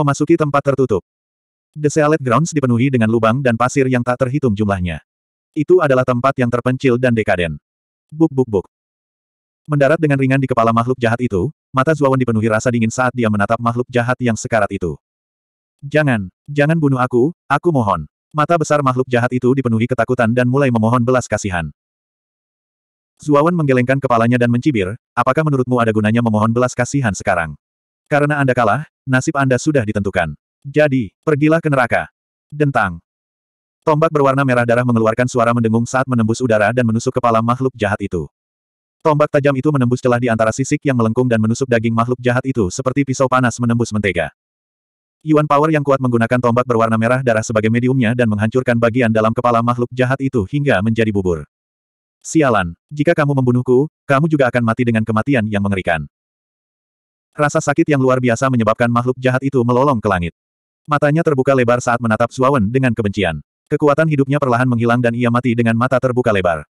memasuki tempat tertutup. The sealed Grounds dipenuhi dengan lubang dan pasir yang tak terhitung jumlahnya. Itu adalah tempat yang terpencil dan dekaden. Buk buk buk. Mendarat dengan ringan di kepala makhluk jahat itu, mata Zuawan dipenuhi rasa dingin saat dia menatap makhluk jahat yang sekarat itu. Jangan, jangan bunuh aku, aku mohon. Mata besar makhluk jahat itu dipenuhi ketakutan dan mulai memohon belas kasihan. Zuawan menggelengkan kepalanya dan mencibir, apakah menurutmu ada gunanya memohon belas kasihan sekarang? Karena Anda kalah, nasib Anda sudah ditentukan. Jadi, pergilah ke neraka. Dentang. Tombak berwarna merah darah mengeluarkan suara mendengung saat menembus udara dan menusuk kepala makhluk jahat itu. Tombak tajam itu menembus celah di antara sisik yang melengkung dan menusuk daging makhluk jahat itu seperti pisau panas menembus mentega. Yuan Power yang kuat menggunakan tombak berwarna merah darah sebagai mediumnya dan menghancurkan bagian dalam kepala makhluk jahat itu hingga menjadi bubur. Sialan, jika kamu membunuhku, kamu juga akan mati dengan kematian yang mengerikan. Rasa sakit yang luar biasa menyebabkan makhluk jahat itu melolong ke langit. Matanya terbuka lebar saat menatap Zuawan dengan kebencian. Kekuatan hidupnya perlahan menghilang dan ia mati dengan mata terbuka lebar.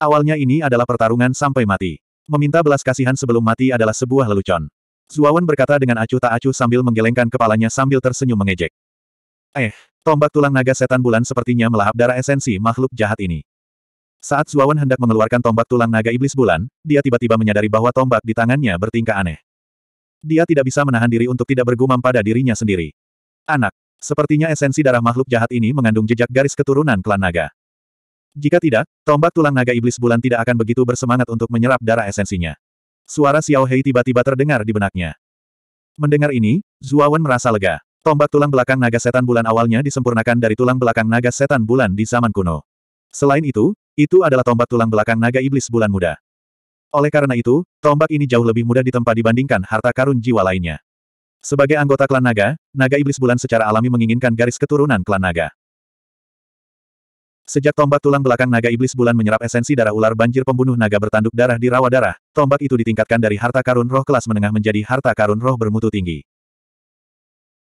Awalnya ini adalah pertarungan sampai mati. Meminta belas kasihan sebelum mati adalah sebuah lelucon. Zuawan berkata dengan acuh tak acuh sambil menggelengkan kepalanya sambil tersenyum mengejek. Eh, tombak tulang naga setan bulan sepertinya melahap darah esensi makhluk jahat ini. Saat Zuawan hendak mengeluarkan tombak tulang naga iblis bulan, dia tiba-tiba menyadari bahwa tombak di tangannya bertingkah aneh. Dia tidak bisa menahan diri untuk tidak bergumam pada dirinya sendiri. Anak, sepertinya esensi darah makhluk jahat ini mengandung jejak garis keturunan klan naga. Jika tidak, tombak tulang naga iblis bulan tidak akan begitu bersemangat untuk menyerap darah esensinya. Suara Xiao Hei tiba-tiba terdengar di benaknya. Mendengar ini, Zuawan merasa lega. Tombak tulang belakang naga setan bulan awalnya disempurnakan dari tulang belakang naga setan bulan di zaman kuno. Selain itu, itu adalah tombak tulang belakang naga iblis bulan muda. Oleh karena itu, tombak ini jauh lebih mudah ditempa dibandingkan harta karun jiwa lainnya. Sebagai anggota klan naga, naga iblis bulan secara alami menginginkan garis keturunan klan naga. Sejak tombak tulang belakang naga iblis bulan menyerap esensi darah ular banjir pembunuh naga bertanduk darah di rawa darah, tombak itu ditingkatkan dari harta karun roh kelas menengah menjadi harta karun roh bermutu tinggi.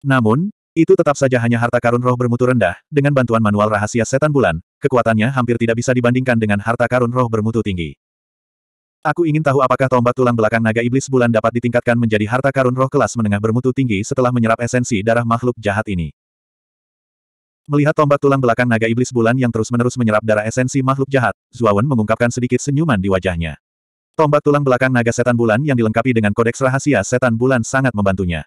Namun, itu tetap saja hanya harta karun roh bermutu rendah, dengan bantuan manual rahasia setan bulan, kekuatannya hampir tidak bisa dibandingkan dengan harta karun roh bermutu tinggi. Aku ingin tahu apakah tombak tulang belakang naga iblis bulan dapat ditingkatkan menjadi harta karun roh kelas menengah bermutu tinggi setelah menyerap esensi darah makhluk jahat ini. Melihat tombak tulang belakang naga iblis bulan yang terus-menerus menyerap darah esensi makhluk jahat, Zuawan mengungkapkan sedikit senyuman di wajahnya. Tombak tulang belakang naga setan bulan yang dilengkapi dengan kodeks rahasia setan bulan sangat membantunya.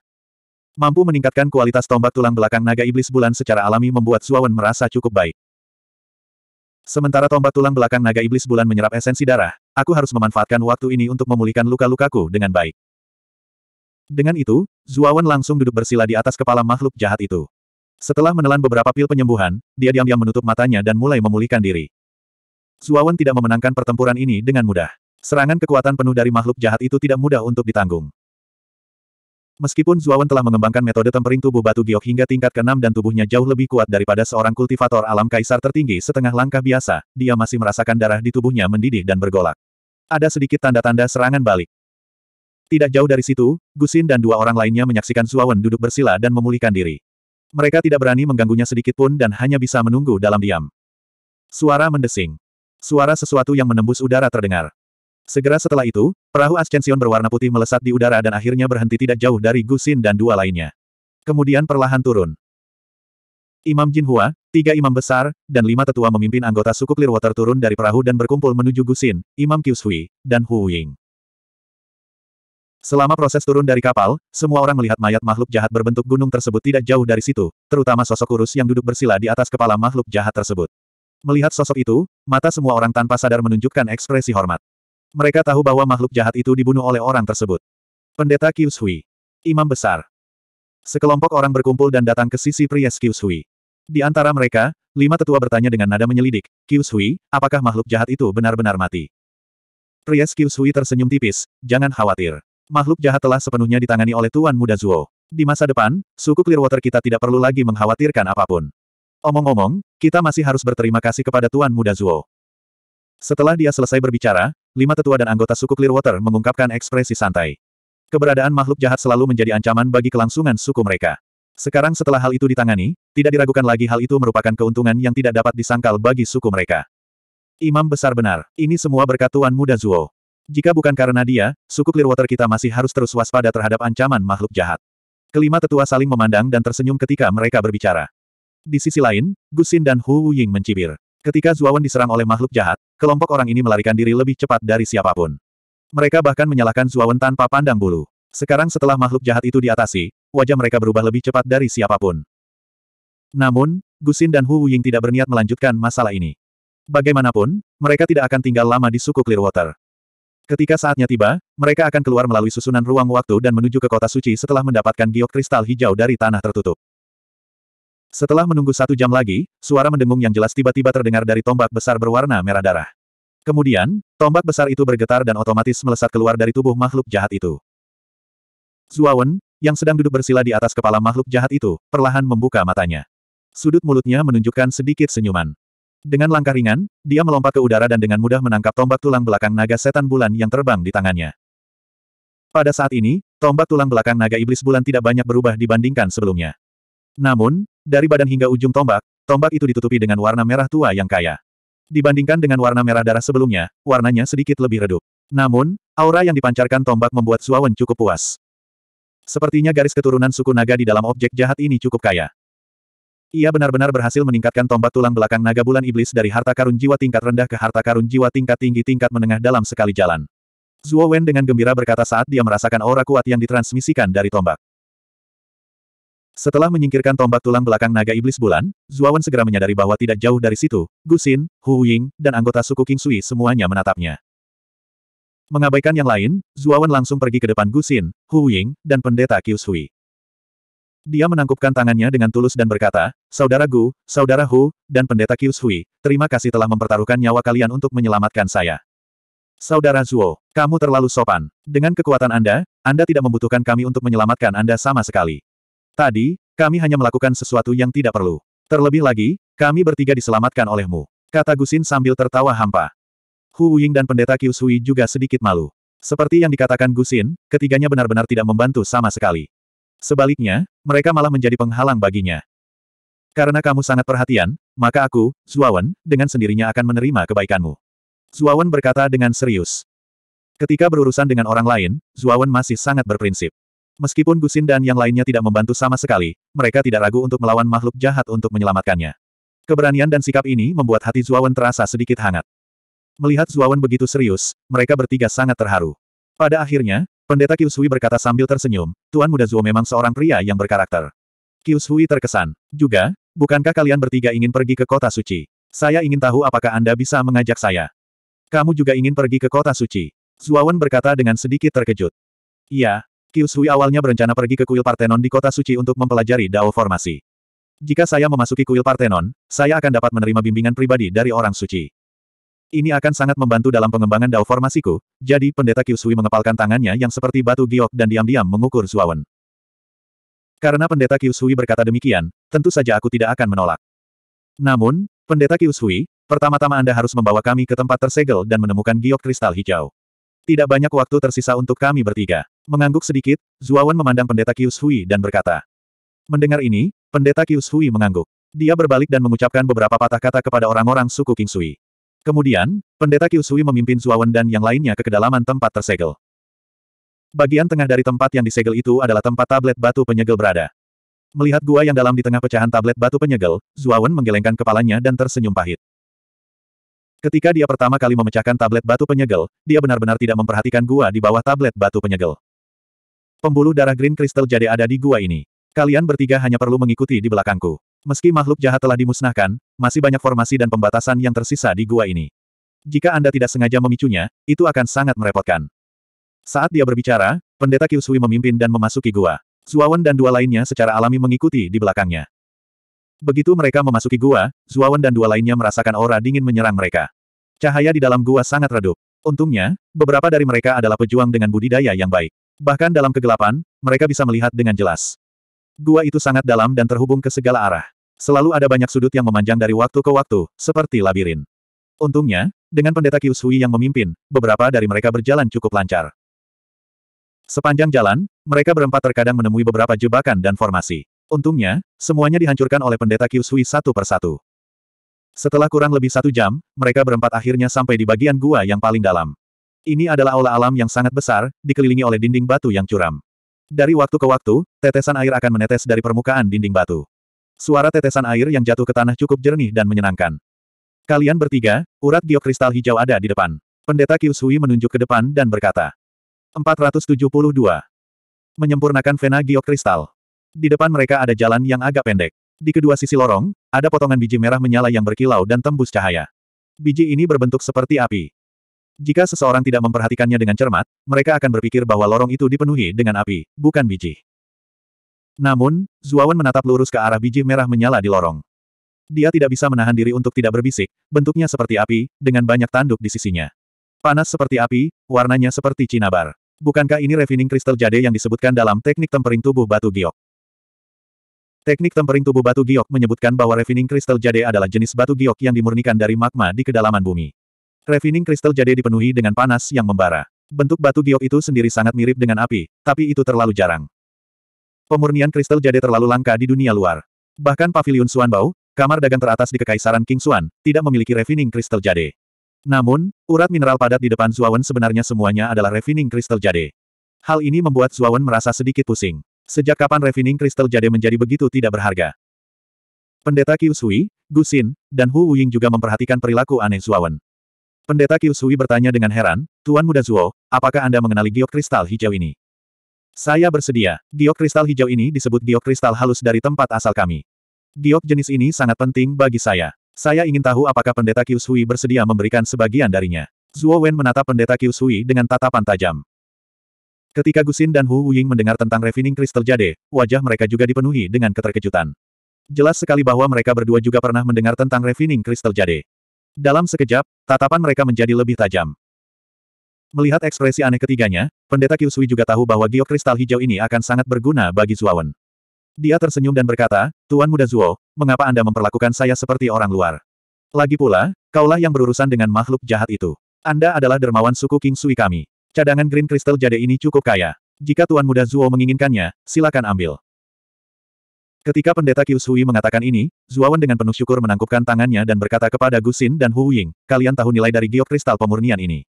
Mampu meningkatkan kualitas tombak tulang belakang naga iblis bulan secara alami membuat Zuawan merasa cukup baik. Sementara tombak tulang belakang naga iblis bulan menyerap esensi darah, aku harus memanfaatkan waktu ini untuk memulihkan luka-lukaku dengan baik. Dengan itu, Zuawan langsung duduk bersila di atas kepala makhluk jahat itu. Setelah menelan beberapa pil penyembuhan, dia diam-diam menutup matanya dan mulai memulihkan diri. Zuawan tidak memenangkan pertempuran ini dengan mudah. Serangan kekuatan penuh dari makhluk jahat itu tidak mudah untuk ditanggung. Meskipun Zuawan telah mengembangkan metode tempering tubuh batu giok hingga tingkat ke-6 dan tubuhnya jauh lebih kuat daripada seorang kultivator alam kaisar tertinggi setengah langkah biasa, dia masih merasakan darah di tubuhnya mendidih dan bergolak. Ada sedikit tanda-tanda serangan balik. Tidak jauh dari situ, Gusin dan dua orang lainnya menyaksikan Zuawan duduk bersila dan memulihkan diri. Mereka tidak berani mengganggunya sedikit pun dan hanya bisa menunggu dalam diam. Suara mendesing. Suara sesuatu yang menembus udara terdengar. Segera setelah itu, perahu Ascension berwarna putih melesat di udara dan akhirnya berhenti tidak jauh dari Gusin dan dua lainnya. Kemudian perlahan turun. Imam Jinhua, tiga imam besar, dan lima tetua memimpin anggota suku Clearwater turun dari perahu dan berkumpul menuju Gusin, Imam Kyushui, dan Hu Ying. Selama proses turun dari kapal, semua orang melihat mayat makhluk jahat berbentuk gunung tersebut tidak jauh dari situ, terutama sosok kurus yang duduk bersila di atas kepala makhluk jahat tersebut. Melihat sosok itu, mata semua orang tanpa sadar menunjukkan ekspresi hormat. Mereka tahu bahwa makhluk jahat itu dibunuh oleh orang tersebut. Pendeta Kyushui. Imam Besar. Sekelompok orang berkumpul dan datang ke sisi pria Kyushui. Di antara mereka, lima tetua bertanya dengan nada menyelidik, Kyushui, apakah makhluk jahat itu benar-benar mati? Pria Kyushui tersenyum tipis, jangan khawatir. Makhluk jahat telah sepenuhnya ditangani oleh Tuan Muda Zuo. Di masa depan, suku Clearwater kita tidak perlu lagi mengkhawatirkan apapun. Omong-omong, kita masih harus berterima kasih kepada Tuan Muda Zuo. Setelah dia selesai berbicara, lima tetua dan anggota suku Clearwater mengungkapkan ekspresi santai. Keberadaan makhluk jahat selalu menjadi ancaman bagi kelangsungan suku mereka. Sekarang setelah hal itu ditangani, tidak diragukan lagi hal itu merupakan keuntungan yang tidak dapat disangkal bagi suku mereka. Imam besar benar, ini semua berkat Tuan Muda Zuo. Jika bukan karena dia, suku Clearwater kita masih harus terus waspada terhadap ancaman makhluk jahat. Kelima tetua saling memandang dan tersenyum ketika mereka berbicara. Di sisi lain, Gusin dan Hu Ying mencibir. Ketika Zuawan diserang oleh makhluk jahat, kelompok orang ini melarikan diri lebih cepat dari siapapun. Mereka bahkan menyalahkan Zuawan tanpa pandang bulu. Sekarang setelah makhluk jahat itu diatasi, wajah mereka berubah lebih cepat dari siapapun. Namun, Gusin dan Hu Ying tidak berniat melanjutkan masalah ini. Bagaimanapun, mereka tidak akan tinggal lama di suku Clearwater. Ketika saatnya tiba, mereka akan keluar melalui susunan ruang waktu dan menuju ke kota suci setelah mendapatkan giok kristal hijau dari tanah tertutup. Setelah menunggu satu jam lagi, suara mendengung yang jelas tiba-tiba terdengar dari tombak besar berwarna merah darah. Kemudian, tombak besar itu bergetar dan otomatis melesat keluar dari tubuh makhluk jahat itu. Zuawan, yang sedang duduk bersila di atas kepala makhluk jahat itu, perlahan membuka matanya. Sudut mulutnya menunjukkan sedikit senyuman. Dengan langkah ringan, dia melompat ke udara dan dengan mudah menangkap tombak tulang belakang naga setan bulan yang terbang di tangannya. Pada saat ini, tombak tulang belakang naga iblis bulan tidak banyak berubah dibandingkan sebelumnya. Namun, dari badan hingga ujung tombak, tombak itu ditutupi dengan warna merah tua yang kaya. Dibandingkan dengan warna merah darah sebelumnya, warnanya sedikit lebih redup. Namun, aura yang dipancarkan tombak membuat Suawen cukup puas. Sepertinya garis keturunan suku naga di dalam objek jahat ini cukup kaya. Ia benar-benar berhasil meningkatkan tombak tulang belakang naga bulan iblis dari harta karun jiwa tingkat rendah ke harta karun jiwa tingkat tinggi tingkat menengah dalam sekali jalan. Zuo Wen dengan gembira berkata saat dia merasakan aura kuat yang ditransmisikan dari tombak. Setelah menyingkirkan tombak tulang belakang naga iblis bulan, Zuawan segera menyadari bahwa tidak jauh dari situ, Gusin, Hu Ying, dan anggota suku King Sui semuanya menatapnya. Mengabaikan yang lain, Zuawan langsung pergi ke depan Gusin, Hu Ying, dan pendeta Kius Hui. Dia menangkupkan tangannya dengan tulus dan berkata, Saudara Gu, Saudara Hu, dan Pendeta Kius Hui, terima kasih telah mempertaruhkan nyawa kalian untuk menyelamatkan saya. Saudara Zuo, kamu terlalu sopan. Dengan kekuatan Anda, Anda tidak membutuhkan kami untuk menyelamatkan Anda sama sekali. Tadi, kami hanya melakukan sesuatu yang tidak perlu. Terlebih lagi, kami bertiga diselamatkan olehmu. Kata Gusin sambil tertawa hampa. Hu Ying dan pendeta Kyushui juga sedikit malu. Seperti yang dikatakan Gusin, ketiganya benar-benar tidak membantu sama sekali. Sebaliknya, mereka malah menjadi penghalang baginya. Karena kamu sangat perhatian, maka aku, Zuawan, dengan sendirinya akan menerima kebaikanmu. Zuawan berkata dengan serius. Ketika berurusan dengan orang lain, Zuawan masih sangat berprinsip. Meskipun Gusin dan yang lainnya tidak membantu sama sekali, mereka tidak ragu untuk melawan makhluk jahat untuk menyelamatkannya. Keberanian dan sikap ini membuat hati Zuawan terasa sedikit hangat. Melihat Zuawan begitu serius, mereka bertiga sangat terharu. Pada akhirnya, Pendeta Kyusui berkata sambil tersenyum, Tuan Muda Zuo memang seorang pria yang berkarakter. Kyusui terkesan. Juga, bukankah kalian bertiga ingin pergi ke kota suci? Saya ingin tahu apakah Anda bisa mengajak saya. Kamu juga ingin pergi ke kota suci? Zuawan berkata dengan sedikit terkejut. Iya, Kyushui awalnya berencana pergi ke kuil Partenon di kota suci untuk mempelajari Dao Formasi. Jika saya memasuki kuil Partenon, saya akan dapat menerima bimbingan pribadi dari orang suci. Ini akan sangat membantu dalam pengembangan Dao Formasiku, jadi pendeta Kyushui mengepalkan tangannya yang seperti batu giok dan diam-diam mengukur Zuawan. Karena pendeta Kyushui berkata demikian, tentu saja aku tidak akan menolak. Namun, pendeta Kyushui, pertama-tama Anda harus membawa kami ke tempat tersegel dan menemukan giok kristal hijau. Tidak banyak waktu tersisa untuk kami bertiga. Mengangguk sedikit, Zuawan memandang pendeta Kius Hui dan berkata. Mendengar ini, pendeta Kius Hui mengangguk. Dia berbalik dan mengucapkan beberapa patah kata kepada orang-orang suku King Sui. Kemudian, pendeta Kius Hui memimpin Zuawan dan yang lainnya ke kedalaman tempat tersegel. Bagian tengah dari tempat yang disegel itu adalah tempat tablet batu penyegel berada. Melihat gua yang dalam di tengah pecahan tablet batu penyegel, Zuawan menggelengkan kepalanya dan tersenyum pahit. Ketika dia pertama kali memecahkan tablet batu penyegel, dia benar-benar tidak memperhatikan gua di bawah tablet batu penyegel. Pembuluh darah Green Crystal jadi ada di gua ini. Kalian bertiga hanya perlu mengikuti di belakangku. Meski makhluk jahat telah dimusnahkan, masih banyak formasi dan pembatasan yang tersisa di gua ini. Jika Anda tidak sengaja memicunya, itu akan sangat merepotkan. Saat dia berbicara, pendeta Kyusui memimpin dan memasuki gua. Zuawan dan dua lainnya secara alami mengikuti di belakangnya. Begitu mereka memasuki gua, Zuawan dan dua lainnya merasakan aura dingin menyerang mereka. Cahaya di dalam gua sangat redup. Untungnya, beberapa dari mereka adalah pejuang dengan budidaya yang baik. Bahkan dalam kegelapan, mereka bisa melihat dengan jelas. Gua itu sangat dalam dan terhubung ke segala arah. Selalu ada banyak sudut yang memanjang dari waktu ke waktu, seperti labirin. Untungnya, dengan pendeta Kius Hui yang memimpin, beberapa dari mereka berjalan cukup lancar. Sepanjang jalan, mereka berempat terkadang menemui beberapa jebakan dan formasi. Untungnya, semuanya dihancurkan oleh pendeta Kius Hui satu persatu. Setelah kurang lebih satu jam, mereka berempat akhirnya sampai di bagian gua yang paling dalam. Ini adalah aula alam yang sangat besar, dikelilingi oleh dinding batu yang curam. Dari waktu ke waktu, tetesan air akan menetes dari permukaan dinding batu. Suara tetesan air yang jatuh ke tanah cukup jernih dan menyenangkan. Kalian bertiga, urat geokristal hijau ada di depan. Pendeta Kyusui menunjuk ke depan dan berkata. 472. Menyempurnakan vena geokristal. Di depan mereka ada jalan yang agak pendek. Di kedua sisi lorong, ada potongan biji merah menyala yang berkilau dan tembus cahaya. Biji ini berbentuk seperti api. Jika seseorang tidak memperhatikannya dengan cermat, mereka akan berpikir bahwa lorong itu dipenuhi dengan api, bukan biji. Namun, Zuawan menatap lurus ke arah biji merah menyala di lorong. Dia tidak bisa menahan diri untuk tidak berbisik, bentuknya seperti api, dengan banyak tanduk di sisinya. Panas seperti api, warnanya seperti cinabar. Bukankah ini refining kristal jade yang disebutkan dalam teknik tempering tubuh batu giok? Teknik tempering tubuh batu giok menyebutkan bahwa refining kristal jade adalah jenis batu giok yang dimurnikan dari magma di kedalaman bumi. Refining kristal jade dipenuhi dengan panas yang membara. Bentuk batu giok itu sendiri sangat mirip dengan api, tapi itu terlalu jarang. Pemurnian kristal jade terlalu langka di dunia luar. Bahkan pavilion Suanbao, kamar dagang teratas di Kekaisaran King Suan, tidak memiliki refining kristal jade. Namun, urat mineral padat di depan Zuawan sebenarnya semuanya adalah refining kristal jade. Hal ini membuat Zuawan merasa sedikit pusing. Sejak kapan refining kristal jade menjadi begitu tidak berharga? Pendeta Qiu Gusin, dan Hu Wuying juga memperhatikan perilaku aneh Zuawan. Pendeta Kyusui bertanya dengan heran, Tuan Muda Zuo, apakah Anda mengenali giok kristal hijau ini? Saya bersedia, giok kristal hijau ini disebut giok kristal halus dari tempat asal kami. Giok jenis ini sangat penting bagi saya. Saya ingin tahu apakah pendeta Kyusui bersedia memberikan sebagian darinya. Zuo Wen menatap pendeta Kyusui dengan tatapan tajam. Ketika Gusin dan Hu Wuying mendengar tentang refining kristal jade, wajah mereka juga dipenuhi dengan keterkejutan. Jelas sekali bahwa mereka berdua juga pernah mendengar tentang refining kristal jade. Dalam sekejap, tatapan mereka menjadi lebih tajam. Melihat ekspresi aneh ketiganya, pendeta Kyusui juga tahu bahwa giok kristal hijau ini akan sangat berguna bagi Zuawan. Dia tersenyum dan berkata, Tuan Muda Zuo, mengapa Anda memperlakukan saya seperti orang luar? Lagi pula, kaulah yang berurusan dengan makhluk jahat itu. Anda adalah dermawan suku King Sui kami. Cadangan Green Crystal Jade ini cukup kaya. Jika Tuan Muda Zuo menginginkannya, silakan ambil. Ketika pendeta Kyushui mengatakan ini, Zuawan dengan penuh syukur menangkupkan tangannya dan berkata kepada Gusin dan Hu Ying, kalian tahu nilai dari giok kristal pemurnian ini.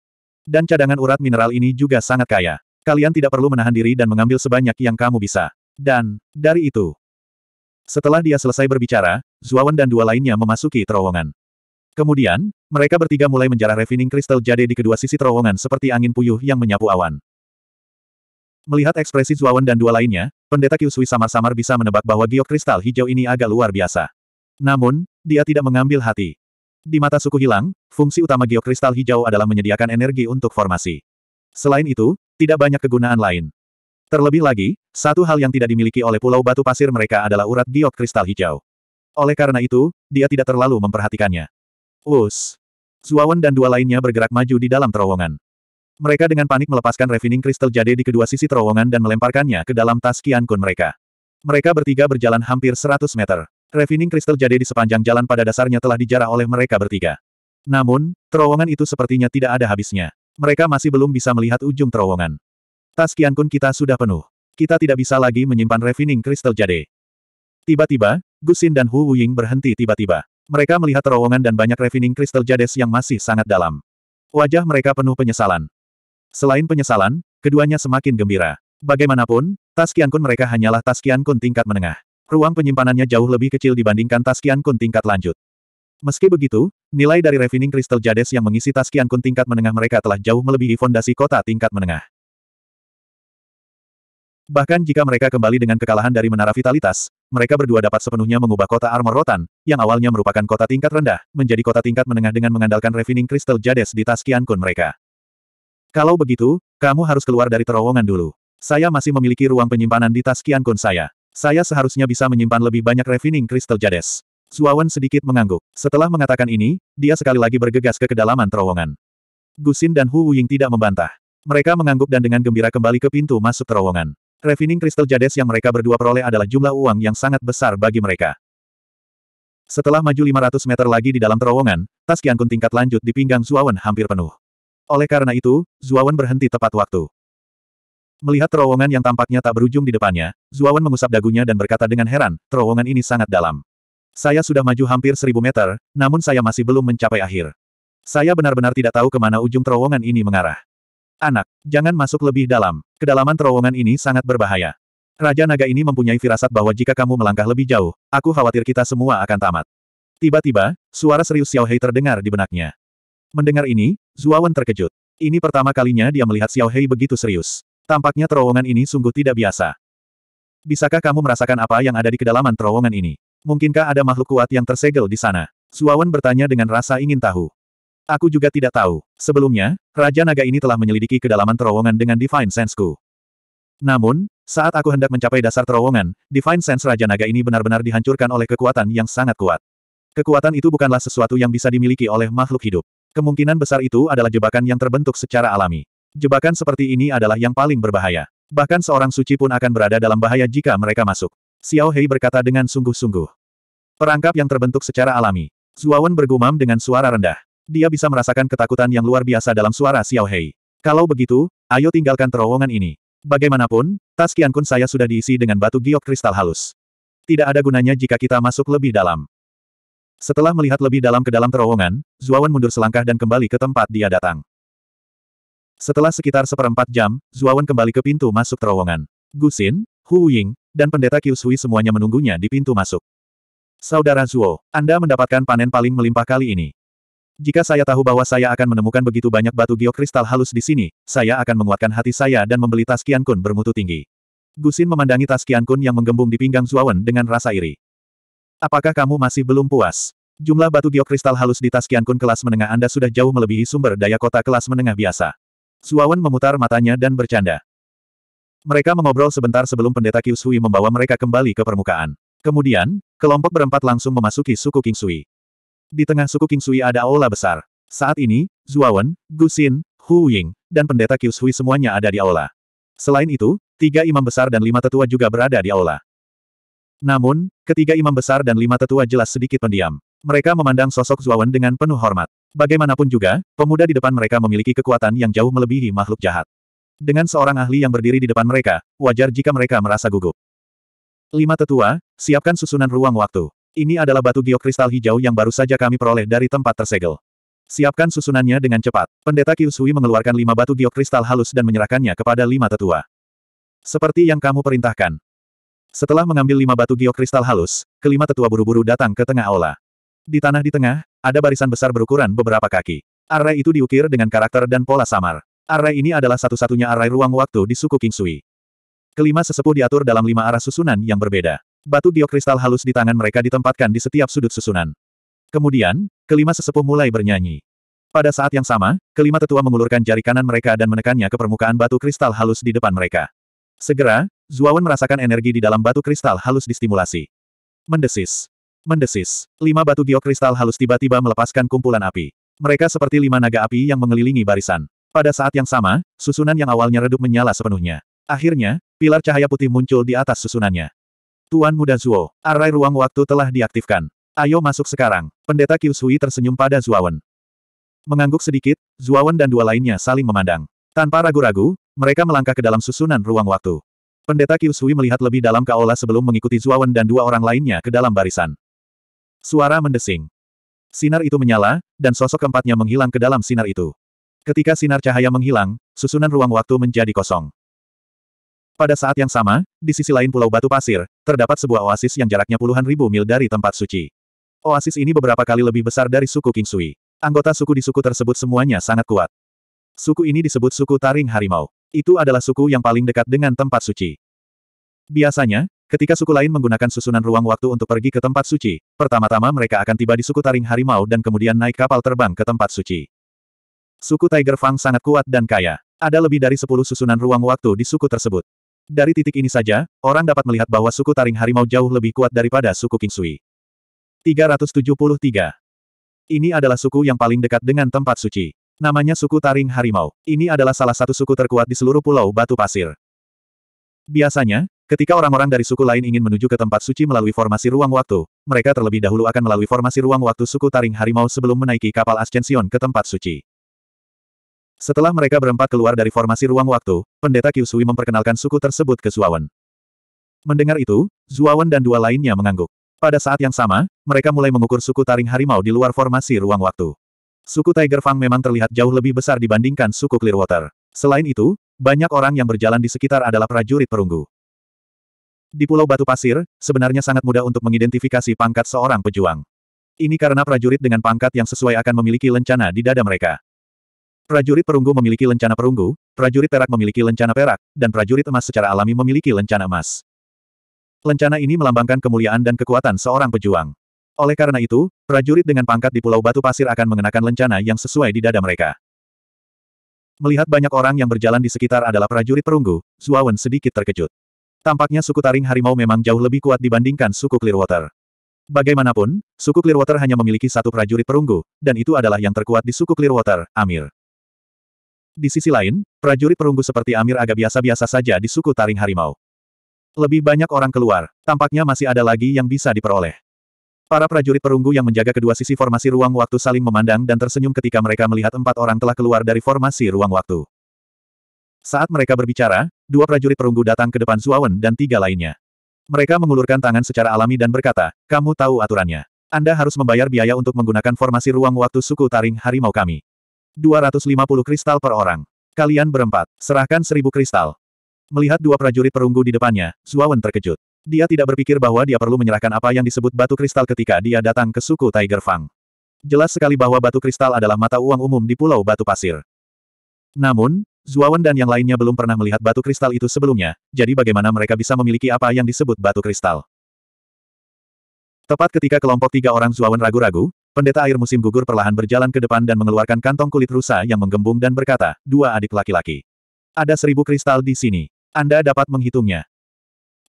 Dan cadangan urat mineral ini juga sangat kaya. Kalian tidak perlu menahan diri dan mengambil sebanyak yang kamu bisa. Dan, dari itu. Setelah dia selesai berbicara, Zuawan dan dua lainnya memasuki terowongan. Kemudian, mereka bertiga mulai menjarah refining kristal jade di kedua sisi terowongan seperti angin puyuh yang menyapu awan. Melihat ekspresi Zuawan dan dua lainnya, pendeta Kyusui samar-samar bisa menebak bahwa giok kristal hijau ini agak luar biasa. Namun, dia tidak mengambil hati. Di mata suku hilang, fungsi utama giok kristal hijau adalah menyediakan energi untuk formasi. Selain itu, tidak banyak kegunaan lain. Terlebih lagi, satu hal yang tidak dimiliki oleh pulau batu pasir mereka adalah urat giok kristal hijau. Oleh karena itu, dia tidak terlalu memperhatikannya. Us. Zuawan dan dua lainnya bergerak maju di dalam terowongan. Mereka dengan panik melepaskan refining kristal jade di kedua sisi terowongan dan melemparkannya ke dalam tas kian Kun mereka. Mereka bertiga berjalan hampir 100 meter. Refining kristal jade di sepanjang jalan pada dasarnya telah dijarah oleh mereka bertiga. Namun, terowongan itu sepertinya tidak ada habisnya. Mereka masih belum bisa melihat ujung terowongan. Tas kian Kun kita sudah penuh. Kita tidak bisa lagi menyimpan refining kristal jade. Tiba-tiba, Gusin dan Hu Wuying berhenti tiba-tiba. Mereka melihat terowongan dan banyak refining kristal jades yang masih sangat dalam. Wajah mereka penuh penyesalan. Selain penyesalan, keduanya semakin gembira. Bagaimanapun, tas Kun mereka hanyalah tas Kun tingkat menengah. Ruang penyimpanannya jauh lebih kecil dibandingkan tas Kun tingkat lanjut. Meski begitu, nilai dari refining kristal jades yang mengisi tas Kun tingkat menengah mereka telah jauh melebihi fondasi kota tingkat menengah. Bahkan jika mereka kembali dengan kekalahan dari Menara Vitalitas, mereka berdua dapat sepenuhnya mengubah kota Armor Rotan, yang awalnya merupakan kota tingkat rendah, menjadi kota tingkat menengah dengan mengandalkan refining kristal jades di tas Kun mereka. Kalau begitu, kamu harus keluar dari terowongan dulu. Saya masih memiliki ruang penyimpanan di tas Kian Kun saya. Saya seharusnya bisa menyimpan lebih banyak refining kristal jades. Zuawan sedikit mengangguk. Setelah mengatakan ini, dia sekali lagi bergegas ke kedalaman terowongan. Gusin dan Hu Wuying tidak membantah. Mereka mengangguk dan dengan gembira kembali ke pintu masuk terowongan. Refining kristal jades yang mereka berdua peroleh adalah jumlah uang yang sangat besar bagi mereka. Setelah maju 500 meter lagi di dalam terowongan, tas Kian Kun tingkat lanjut di pinggang Zuawan hampir penuh. Oleh karena itu, Zuawan berhenti tepat waktu. Melihat terowongan yang tampaknya tak berujung di depannya, Zuawan mengusap dagunya dan berkata dengan heran, terowongan ini sangat dalam. Saya sudah maju hampir seribu meter, namun saya masih belum mencapai akhir. Saya benar-benar tidak tahu kemana ujung terowongan ini mengarah. Anak, jangan masuk lebih dalam. Kedalaman terowongan ini sangat berbahaya. Raja Naga ini mempunyai firasat bahwa jika kamu melangkah lebih jauh, aku khawatir kita semua akan tamat. Tiba-tiba, suara serius Xiao Hei terdengar di benaknya. Mendengar ini, Zuawan terkejut. Ini pertama kalinya dia melihat Xiao Hei begitu serius. Tampaknya terowongan ini sungguh tidak biasa. Bisakah kamu merasakan apa yang ada di kedalaman terowongan ini? Mungkinkah ada makhluk kuat yang tersegel di sana? Zuawan bertanya dengan rasa ingin tahu. Aku juga tidak tahu. Sebelumnya, Raja Naga ini telah menyelidiki kedalaman terowongan dengan Divine Senseku. Namun, saat aku hendak mencapai dasar terowongan, Divine Sense Raja Naga ini benar-benar dihancurkan oleh kekuatan yang sangat kuat. Kekuatan itu bukanlah sesuatu yang bisa dimiliki oleh makhluk hidup. Kemungkinan besar itu adalah jebakan yang terbentuk secara alami. Jebakan seperti ini adalah yang paling berbahaya. Bahkan seorang suci pun akan berada dalam bahaya jika mereka masuk. Xiao Hei berkata dengan sungguh-sungguh. Perangkap yang terbentuk secara alami. Zuawan bergumam dengan suara rendah. Dia bisa merasakan ketakutan yang luar biasa dalam suara Xiao Hei. Kalau begitu, ayo tinggalkan terowongan ini. Bagaimanapun, tas kun saya sudah diisi dengan batu giok kristal halus. Tidak ada gunanya jika kita masuk lebih dalam. Setelah melihat lebih dalam ke dalam terowongan, Zuawan mundur selangkah dan kembali ke tempat dia datang. Setelah sekitar seperempat jam, Zuawan kembali ke pintu masuk terowongan. Gusin, Hu Ying, dan pendeta Kyusui semuanya menunggunya di pintu masuk. Saudara Zuo, Anda mendapatkan panen paling melimpah kali ini. Jika saya tahu bahwa saya akan menemukan begitu banyak batu geokristal halus di sini, saya akan menguatkan hati saya dan membeli tas Kian Kun bermutu tinggi. Gusin memandangi tas Kian Kun yang menggembung di pinggang Zuawan dengan rasa iri. Apakah kamu masih belum puas? Jumlah batu geokristal halus di tas kun kelas menengah Anda sudah jauh melebihi sumber daya kota kelas menengah biasa. Suawan memutar matanya dan bercanda. Mereka mengobrol sebentar sebelum pendeta Kyushui membawa mereka kembali ke permukaan. Kemudian, kelompok berempat langsung memasuki suku Kingsui. Di tengah suku Kingsui ada aula besar. Saat ini, Zuawan, Xin, Hu Ying, dan pendeta Kyushui semuanya ada di aula. Selain itu, tiga imam besar dan lima tetua juga berada di aula. Namun, ketiga imam besar dan lima tetua jelas sedikit pendiam. Mereka memandang sosok Zuawan dengan penuh hormat. Bagaimanapun juga, pemuda di depan mereka memiliki kekuatan yang jauh melebihi makhluk jahat. Dengan seorang ahli yang berdiri di depan mereka, wajar jika mereka merasa gugup. Lima tetua, siapkan susunan ruang waktu. Ini adalah batu giok kristal hijau yang baru saja kami peroleh dari tempat tersegel. Siapkan susunannya dengan cepat. Pendeta Kiusui mengeluarkan lima batu giok kristal halus dan menyerahkannya kepada lima tetua. Seperti yang kamu perintahkan, setelah mengambil lima batu giok halus, kelima tetua buru-buru datang ke tengah aula. Di tanah di tengah, ada barisan besar berukuran beberapa kaki. Array itu diukir dengan karakter dan pola samar. Array ini adalah satu-satunya array ruang waktu di suku Kingsui. Kelima sesepuh diatur dalam lima arah susunan yang berbeda. Batu giok halus di tangan mereka ditempatkan di setiap sudut susunan. Kemudian, kelima sesepuh mulai bernyanyi. Pada saat yang sama, kelima tetua mengulurkan jari kanan mereka dan menekannya ke permukaan batu kristal halus di depan mereka. Segera, Zuawan merasakan energi di dalam batu kristal halus distimulasi. Mendesis. Mendesis. Lima batu geokristal halus tiba-tiba melepaskan kumpulan api. Mereka seperti lima naga api yang mengelilingi barisan. Pada saat yang sama, susunan yang awalnya redup menyala sepenuhnya. Akhirnya, pilar cahaya putih muncul di atas susunannya. Tuan Muda Zuo, arai ruang waktu telah diaktifkan. Ayo masuk sekarang. Pendeta Kyushui tersenyum pada Zuawan. Mengangguk sedikit, Zuawan dan dua lainnya saling memandang. Tanpa ragu-ragu, mereka melangkah ke dalam susunan ruang waktu. Pendeta Kyusui melihat lebih dalam ke aula sebelum mengikuti Zuawan dan dua orang lainnya ke dalam barisan. Suara mendesing. Sinar itu menyala, dan sosok keempatnya menghilang ke dalam sinar itu. Ketika sinar cahaya menghilang, susunan ruang waktu menjadi kosong. Pada saat yang sama, di sisi lain Pulau Batu Pasir, terdapat sebuah oasis yang jaraknya puluhan ribu mil dari tempat suci. Oasis ini beberapa kali lebih besar dari suku Kingsui. Anggota suku di suku tersebut semuanya sangat kuat. Suku ini disebut suku Taring Harimau. Itu adalah suku yang paling dekat dengan tempat suci. Biasanya, ketika suku lain menggunakan susunan ruang waktu untuk pergi ke tempat suci, pertama-tama mereka akan tiba di suku Taring Harimau dan kemudian naik kapal terbang ke tempat suci. Suku Tiger Fang sangat kuat dan kaya. Ada lebih dari 10 susunan ruang waktu di suku tersebut. Dari titik ini saja, orang dapat melihat bahwa suku Taring Harimau jauh lebih kuat daripada suku Kingsui. 373. Ini adalah suku yang paling dekat dengan tempat suci. Namanya suku Taring Harimau. Ini adalah salah satu suku terkuat di seluruh pulau Batu Pasir. Biasanya, ketika orang-orang dari suku lain ingin menuju ke tempat suci melalui formasi ruang waktu, mereka terlebih dahulu akan melalui formasi ruang waktu suku Taring Harimau sebelum menaiki kapal Ascension ke tempat suci. Setelah mereka berempat keluar dari formasi ruang waktu, pendeta Kyusui memperkenalkan suku tersebut ke Zuawan. Mendengar itu, Zuawan dan dua lainnya mengangguk. Pada saat yang sama, mereka mulai mengukur suku taring harimau di luar formasi ruang waktu. Suku Tiger Fang memang terlihat jauh lebih besar dibandingkan suku Clearwater. Selain itu, banyak orang yang berjalan di sekitar adalah prajurit perunggu. Di Pulau Batu Pasir, sebenarnya sangat mudah untuk mengidentifikasi pangkat seorang pejuang. Ini karena prajurit dengan pangkat yang sesuai akan memiliki lencana di dada mereka. Prajurit perunggu memiliki lencana perunggu, prajurit perak memiliki lencana perak, dan prajurit emas secara alami memiliki lencana emas. Lencana ini melambangkan kemuliaan dan kekuatan seorang pejuang. Oleh karena itu, prajurit dengan pangkat di Pulau Batu Pasir akan mengenakan lencana yang sesuai di dada mereka. Melihat banyak orang yang berjalan di sekitar adalah prajurit perunggu, Zuawan sedikit terkejut. Tampaknya suku Taring Harimau memang jauh lebih kuat dibandingkan suku Clearwater. Bagaimanapun, suku Clearwater hanya memiliki satu prajurit perunggu, dan itu adalah yang terkuat di suku Clearwater, Amir. Di sisi lain, prajurit perunggu seperti Amir agak biasa-biasa saja di suku Taring Harimau. Lebih banyak orang keluar, tampaknya masih ada lagi yang bisa diperoleh. Para prajurit perunggu yang menjaga kedua sisi formasi ruang waktu saling memandang dan tersenyum ketika mereka melihat empat orang telah keluar dari formasi ruang waktu. Saat mereka berbicara, dua prajurit perunggu datang ke depan Zuawan dan tiga lainnya. Mereka mengulurkan tangan secara alami dan berkata, kamu tahu aturannya. Anda harus membayar biaya untuk menggunakan formasi ruang waktu suku taring harimau kami. 250 kristal per orang. Kalian berempat, serahkan 1000 kristal. Melihat dua prajurit perunggu di depannya, Zuawan terkejut. Dia tidak berpikir bahwa dia perlu menyerahkan apa yang disebut batu kristal ketika dia datang ke suku Tiger Fang. Jelas sekali bahwa batu kristal adalah mata uang umum di Pulau Batu Pasir. Namun, Zuawan dan yang lainnya belum pernah melihat batu kristal itu sebelumnya, jadi bagaimana mereka bisa memiliki apa yang disebut batu kristal? Tepat ketika kelompok tiga orang Zuawan ragu-ragu, pendeta air musim gugur perlahan berjalan ke depan dan mengeluarkan kantong kulit rusa yang menggembung dan berkata, dua adik laki-laki. Ada seribu kristal di sini. Anda dapat menghitungnya.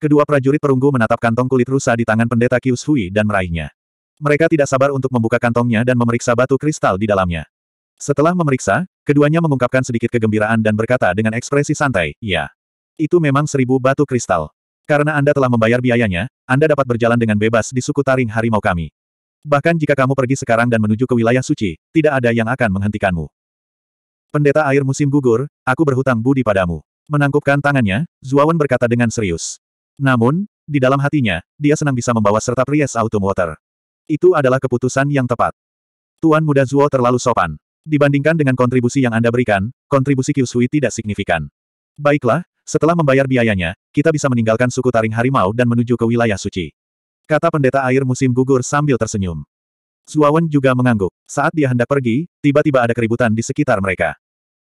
Kedua prajurit perunggu menatap kantong kulit rusa di tangan pendeta Kius Hui dan meraihnya. Mereka tidak sabar untuk membuka kantongnya dan memeriksa batu kristal di dalamnya. Setelah memeriksa, keduanya mengungkapkan sedikit kegembiraan dan berkata dengan ekspresi santai, Ya, itu memang seribu batu kristal. Karena Anda telah membayar biayanya, Anda dapat berjalan dengan bebas di suku taring harimau kami. Bahkan jika kamu pergi sekarang dan menuju ke wilayah suci, tidak ada yang akan menghentikanmu. Pendeta air musim gugur, aku berhutang budi padamu. Menangkupkan tangannya, Zuawan berkata dengan serius. Namun, di dalam hatinya, dia senang bisa membawa serta Priest Autumn Water. Itu adalah keputusan yang tepat. Tuan Muda Zuo terlalu sopan. Dibandingkan dengan kontribusi yang Anda berikan, kontribusi Kyushui tidak signifikan. Baiklah, setelah membayar biayanya, kita bisa meninggalkan suku Taring Harimau dan menuju ke wilayah suci. Kata pendeta air musim gugur sambil tersenyum. Zuawan juga mengangguk. Saat dia hendak pergi, tiba-tiba ada keributan di sekitar mereka.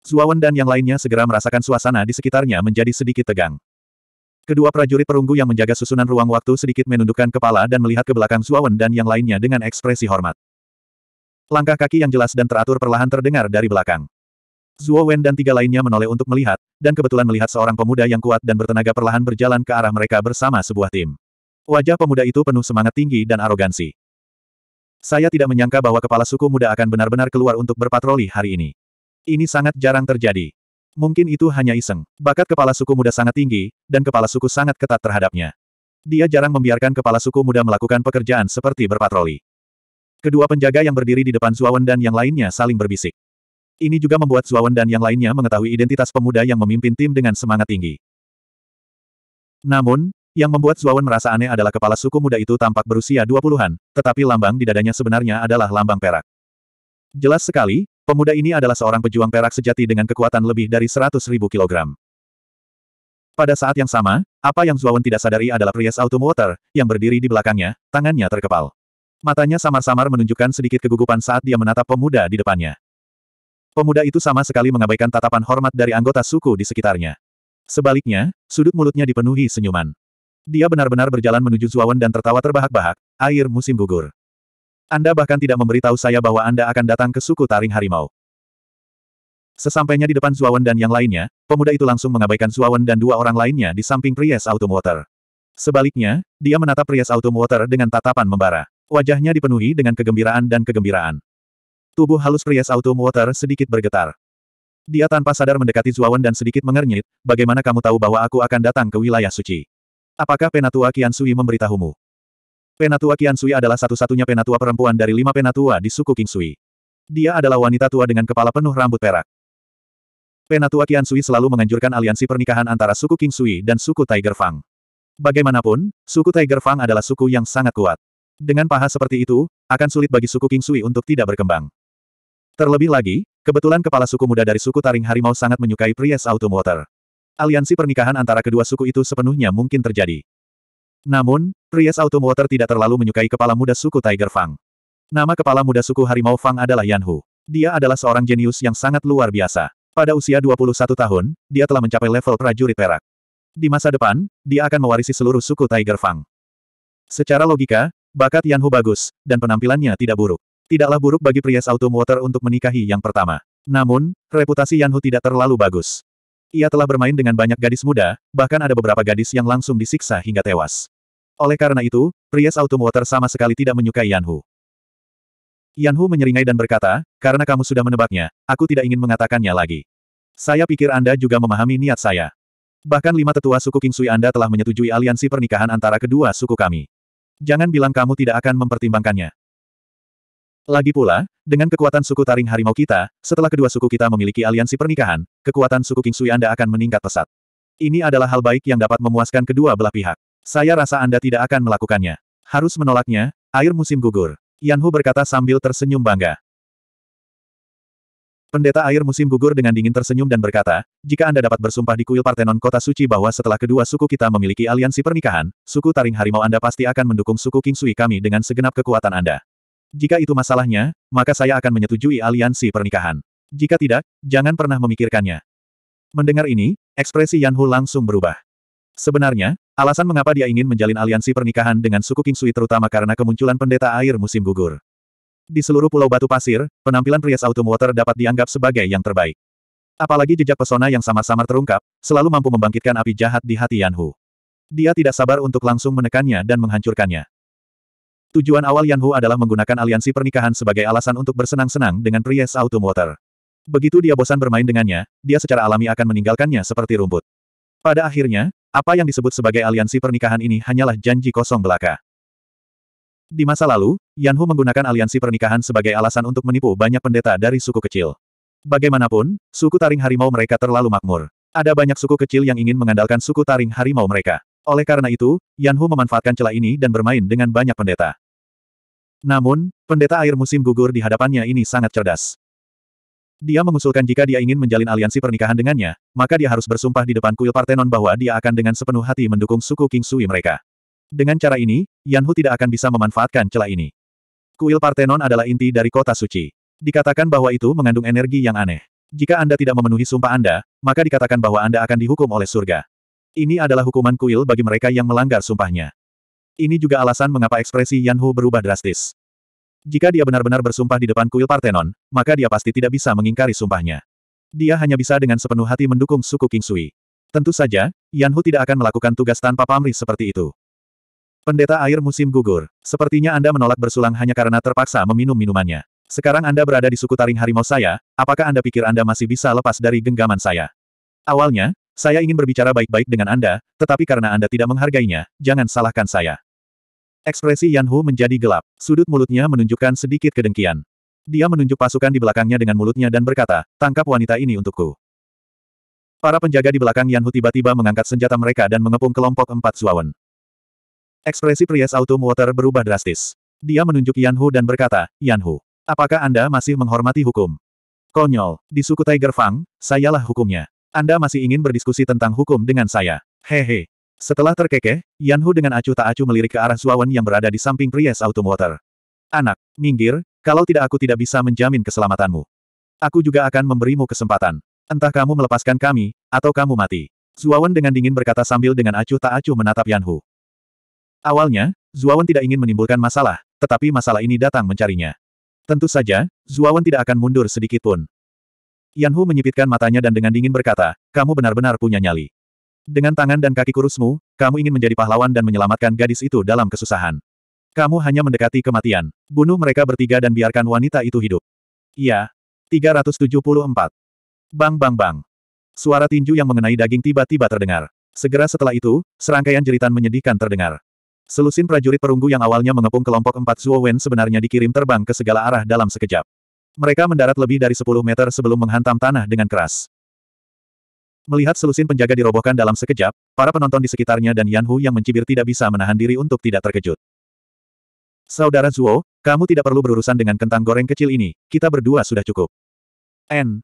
Zuawan dan yang lainnya segera merasakan suasana di sekitarnya menjadi sedikit tegang. Kedua prajurit perunggu yang menjaga susunan ruang waktu sedikit menundukkan kepala dan melihat ke belakang Suawen dan yang lainnya dengan ekspresi hormat. Langkah kaki yang jelas dan teratur perlahan terdengar dari belakang. Zuo Wen dan tiga lainnya menoleh untuk melihat, dan kebetulan melihat seorang pemuda yang kuat dan bertenaga perlahan berjalan ke arah mereka bersama sebuah tim. Wajah pemuda itu penuh semangat tinggi dan arogansi. Saya tidak menyangka bahwa kepala suku muda akan benar-benar keluar untuk berpatroli hari ini. Ini sangat jarang terjadi. Mungkin itu hanya iseng. Bakat kepala suku muda sangat tinggi, dan kepala suku sangat ketat terhadapnya. Dia jarang membiarkan kepala suku muda melakukan pekerjaan seperti berpatroli. Kedua penjaga yang berdiri di depan Zuawan dan yang lainnya saling berbisik. Ini juga membuat Zuawan dan yang lainnya mengetahui identitas pemuda yang memimpin tim dengan semangat tinggi. Namun, yang membuat Zuawan merasa aneh adalah kepala suku muda itu tampak berusia 20-an, tetapi lambang di dadanya sebenarnya adalah lambang perak. Jelas sekali, Pemuda ini adalah seorang pejuang perak sejati dengan kekuatan lebih dari 100.000 kg. Pada saat yang sama, apa yang Zuawan tidak sadari adalah Priest Autumn Water, yang berdiri di belakangnya, tangannya terkepal. Matanya samar-samar menunjukkan sedikit kegugupan saat dia menatap pemuda di depannya. Pemuda itu sama sekali mengabaikan tatapan hormat dari anggota suku di sekitarnya. Sebaliknya, sudut mulutnya dipenuhi senyuman. Dia benar-benar berjalan menuju Zuawan dan tertawa terbahak-bahak, air musim gugur. Anda bahkan tidak memberitahu saya bahwa Anda akan datang ke suku Taring Harimau. Sesampainya di depan Zuawan dan yang lainnya, pemuda itu langsung mengabaikan Zuawan dan dua orang lainnya di samping Priest Autumn Water. Sebaliknya, dia menatap Priest Autumn Water dengan tatapan membara. Wajahnya dipenuhi dengan kegembiraan dan kegembiraan. Tubuh halus Priest Autumn Water sedikit bergetar. Dia tanpa sadar mendekati Zuawan dan sedikit mengernyit, bagaimana kamu tahu bahwa aku akan datang ke wilayah suci? Apakah Penatua Kian memberitahumu? Penatua Qian Sui adalah satu-satunya penatua perempuan dari lima penatua di suku King Sui. Dia adalah wanita tua dengan kepala penuh rambut perak. Penatua Qian Sui selalu menganjurkan aliansi pernikahan antara suku King Sui dan suku Tiger Fang. Bagaimanapun, suku Tiger Fang adalah suku yang sangat kuat. Dengan paha seperti itu, akan sulit bagi suku King Sui untuk tidak berkembang. Terlebih lagi, kebetulan kepala suku muda dari suku Taring Harimau sangat menyukai Priest Autumn Water. Aliansi pernikahan antara kedua suku itu sepenuhnya mungkin terjadi. Namun, Priest Automotor tidak terlalu menyukai kepala muda suku Tiger Fang. Nama kepala muda suku Harimau Fang adalah Yan Hu. Dia adalah seorang jenius yang sangat luar biasa. Pada usia 21 tahun, dia telah mencapai level prajurit perak. Di masa depan, dia akan mewarisi seluruh suku Tiger Fang. Secara logika, bakat Yan Hu bagus, dan penampilannya tidak buruk. Tidaklah buruk bagi pria Autumn Water untuk menikahi yang pertama. Namun, reputasi Yan Hu tidak terlalu bagus. Ia telah bermain dengan banyak gadis muda, bahkan ada beberapa gadis yang langsung disiksa hingga tewas. Oleh karena itu, Priest Autumn Water sama sekali tidak menyukai Yanhu. Yanhu menyeringai dan berkata, karena kamu sudah menebaknya, aku tidak ingin mengatakannya lagi. Saya pikir Anda juga memahami niat saya. Bahkan lima tetua suku King Sui Anda telah menyetujui aliansi pernikahan antara kedua suku kami. Jangan bilang kamu tidak akan mempertimbangkannya. Lagi pula, dengan kekuatan suku taring harimau kita, setelah kedua suku kita memiliki aliansi pernikahan, kekuatan suku King Sui Anda akan meningkat pesat. Ini adalah hal baik yang dapat memuaskan kedua belah pihak. Saya rasa Anda tidak akan melakukannya. Harus menolaknya, air musim gugur. Yan Hu berkata sambil tersenyum bangga. Pendeta air musim gugur dengan dingin tersenyum dan berkata, jika Anda dapat bersumpah di kuil Partenon Kota Suci bahwa setelah kedua suku kita memiliki aliansi pernikahan, suku Taring Harimau Anda pasti akan mendukung suku King Sui kami dengan segenap kekuatan Anda. Jika itu masalahnya, maka saya akan menyetujui aliansi pernikahan. Jika tidak, jangan pernah memikirkannya. Mendengar ini, ekspresi Yan Hu langsung berubah. Sebenarnya, alasan mengapa dia ingin menjalin aliansi pernikahan dengan suku King Sui terutama karena kemunculan pendeta air musim gugur. Di seluruh pulau batu pasir, penampilan Priest Autumn Water dapat dianggap sebagai yang terbaik. Apalagi jejak pesona yang sama-sama terungkap, selalu mampu membangkitkan api jahat di hati Yan Hu. Dia tidak sabar untuk langsung menekannya dan menghancurkannya. Tujuan awal Yan Hu adalah menggunakan aliansi pernikahan sebagai alasan untuk bersenang-senang dengan pria Autumn Water. Begitu dia bosan bermain dengannya, dia secara alami akan meninggalkannya seperti rumput. Pada akhirnya, apa yang disebut sebagai aliansi pernikahan ini hanyalah janji kosong belaka. Di masa lalu, Yan Hu menggunakan aliansi pernikahan sebagai alasan untuk menipu banyak pendeta dari suku kecil. Bagaimanapun, suku taring harimau mereka terlalu makmur. Ada banyak suku kecil yang ingin mengandalkan suku taring harimau mereka. Oleh karena itu, Yanhu memanfaatkan celah ini dan bermain dengan banyak pendeta. Namun, pendeta air musim gugur di hadapannya ini sangat cerdas. Dia mengusulkan jika dia ingin menjalin aliansi pernikahan dengannya, maka dia harus bersumpah di depan kuil Partenon bahwa dia akan dengan sepenuh hati mendukung suku King Sui mereka. Dengan cara ini, Yanhu tidak akan bisa memanfaatkan celah ini. Kuil Partenon adalah inti dari kota suci. Dikatakan bahwa itu mengandung energi yang aneh. Jika Anda tidak memenuhi sumpah Anda, maka dikatakan bahwa Anda akan dihukum oleh surga. Ini adalah hukuman kuil bagi mereka yang melanggar sumpahnya. Ini juga alasan mengapa ekspresi Yan Hu berubah drastis. Jika dia benar-benar bersumpah di depan kuil Partenon, maka dia pasti tidak bisa mengingkari sumpahnya. Dia hanya bisa dengan sepenuh hati mendukung suku King Sui. Tentu saja, Yan Hu tidak akan melakukan tugas tanpa pamrih seperti itu. Pendeta air musim gugur. Sepertinya Anda menolak bersulang hanya karena terpaksa meminum minumannya. Sekarang Anda berada di suku taring harimau saya, apakah Anda pikir Anda masih bisa lepas dari genggaman saya? Awalnya, saya ingin berbicara baik-baik dengan Anda, tetapi karena Anda tidak menghargainya, jangan salahkan saya. Ekspresi Yan Hu menjadi gelap. Sudut mulutnya menunjukkan sedikit kedengkian. Dia menunjuk pasukan di belakangnya dengan mulutnya dan berkata, tangkap wanita ini untukku. Para penjaga di belakang Yan Hu tiba-tiba mengangkat senjata mereka dan mengepung kelompok empat Zuawan. Ekspresi Priest Autumn Water berubah drastis. Dia menunjuk Yan Hu dan berkata, Yan Hu, apakah Anda masih menghormati hukum? Konyol, di suku Tiger Fang, sayalah hukumnya. Anda masih ingin berdiskusi tentang hukum dengan saya? Hehe. Setelah terkekeh, Hu dengan acuh tak acuh melirik ke arah Zuawan yang berada di samping Priest Autumn Water. Anak, minggir, kalau tidak aku tidak bisa menjamin keselamatanmu. Aku juga akan memberimu kesempatan. Entah kamu melepaskan kami, atau kamu mati. Zuawan dengan dingin berkata sambil dengan acuh tak acuh menatap Yan Hu. Awalnya, Zuawan tidak ingin menimbulkan masalah, tetapi masalah ini datang mencarinya. Tentu saja, Zuawan tidak akan mundur sedikit pun. Yan Hu menyipitkan matanya dan dengan dingin berkata, kamu benar-benar punya nyali. Dengan tangan dan kaki kurusmu, kamu ingin menjadi pahlawan dan menyelamatkan gadis itu dalam kesusahan. Kamu hanya mendekati kematian. Bunuh mereka bertiga dan biarkan wanita itu hidup. Iya. 374. Bang bang bang. Suara tinju yang mengenai daging tiba-tiba terdengar. Segera setelah itu, serangkaian jeritan menyedihkan terdengar. Selusin prajurit perunggu yang awalnya mengepung kelompok empat Wen sebenarnya dikirim terbang ke segala arah dalam sekejap. Mereka mendarat lebih dari 10 meter sebelum menghantam tanah dengan keras. Melihat selusin penjaga dirobohkan dalam sekejap, para penonton di sekitarnya dan Yan Hu yang mencibir tidak bisa menahan diri untuk tidak terkejut. Saudara Zuo, kamu tidak perlu berurusan dengan kentang goreng kecil ini, kita berdua sudah cukup. N.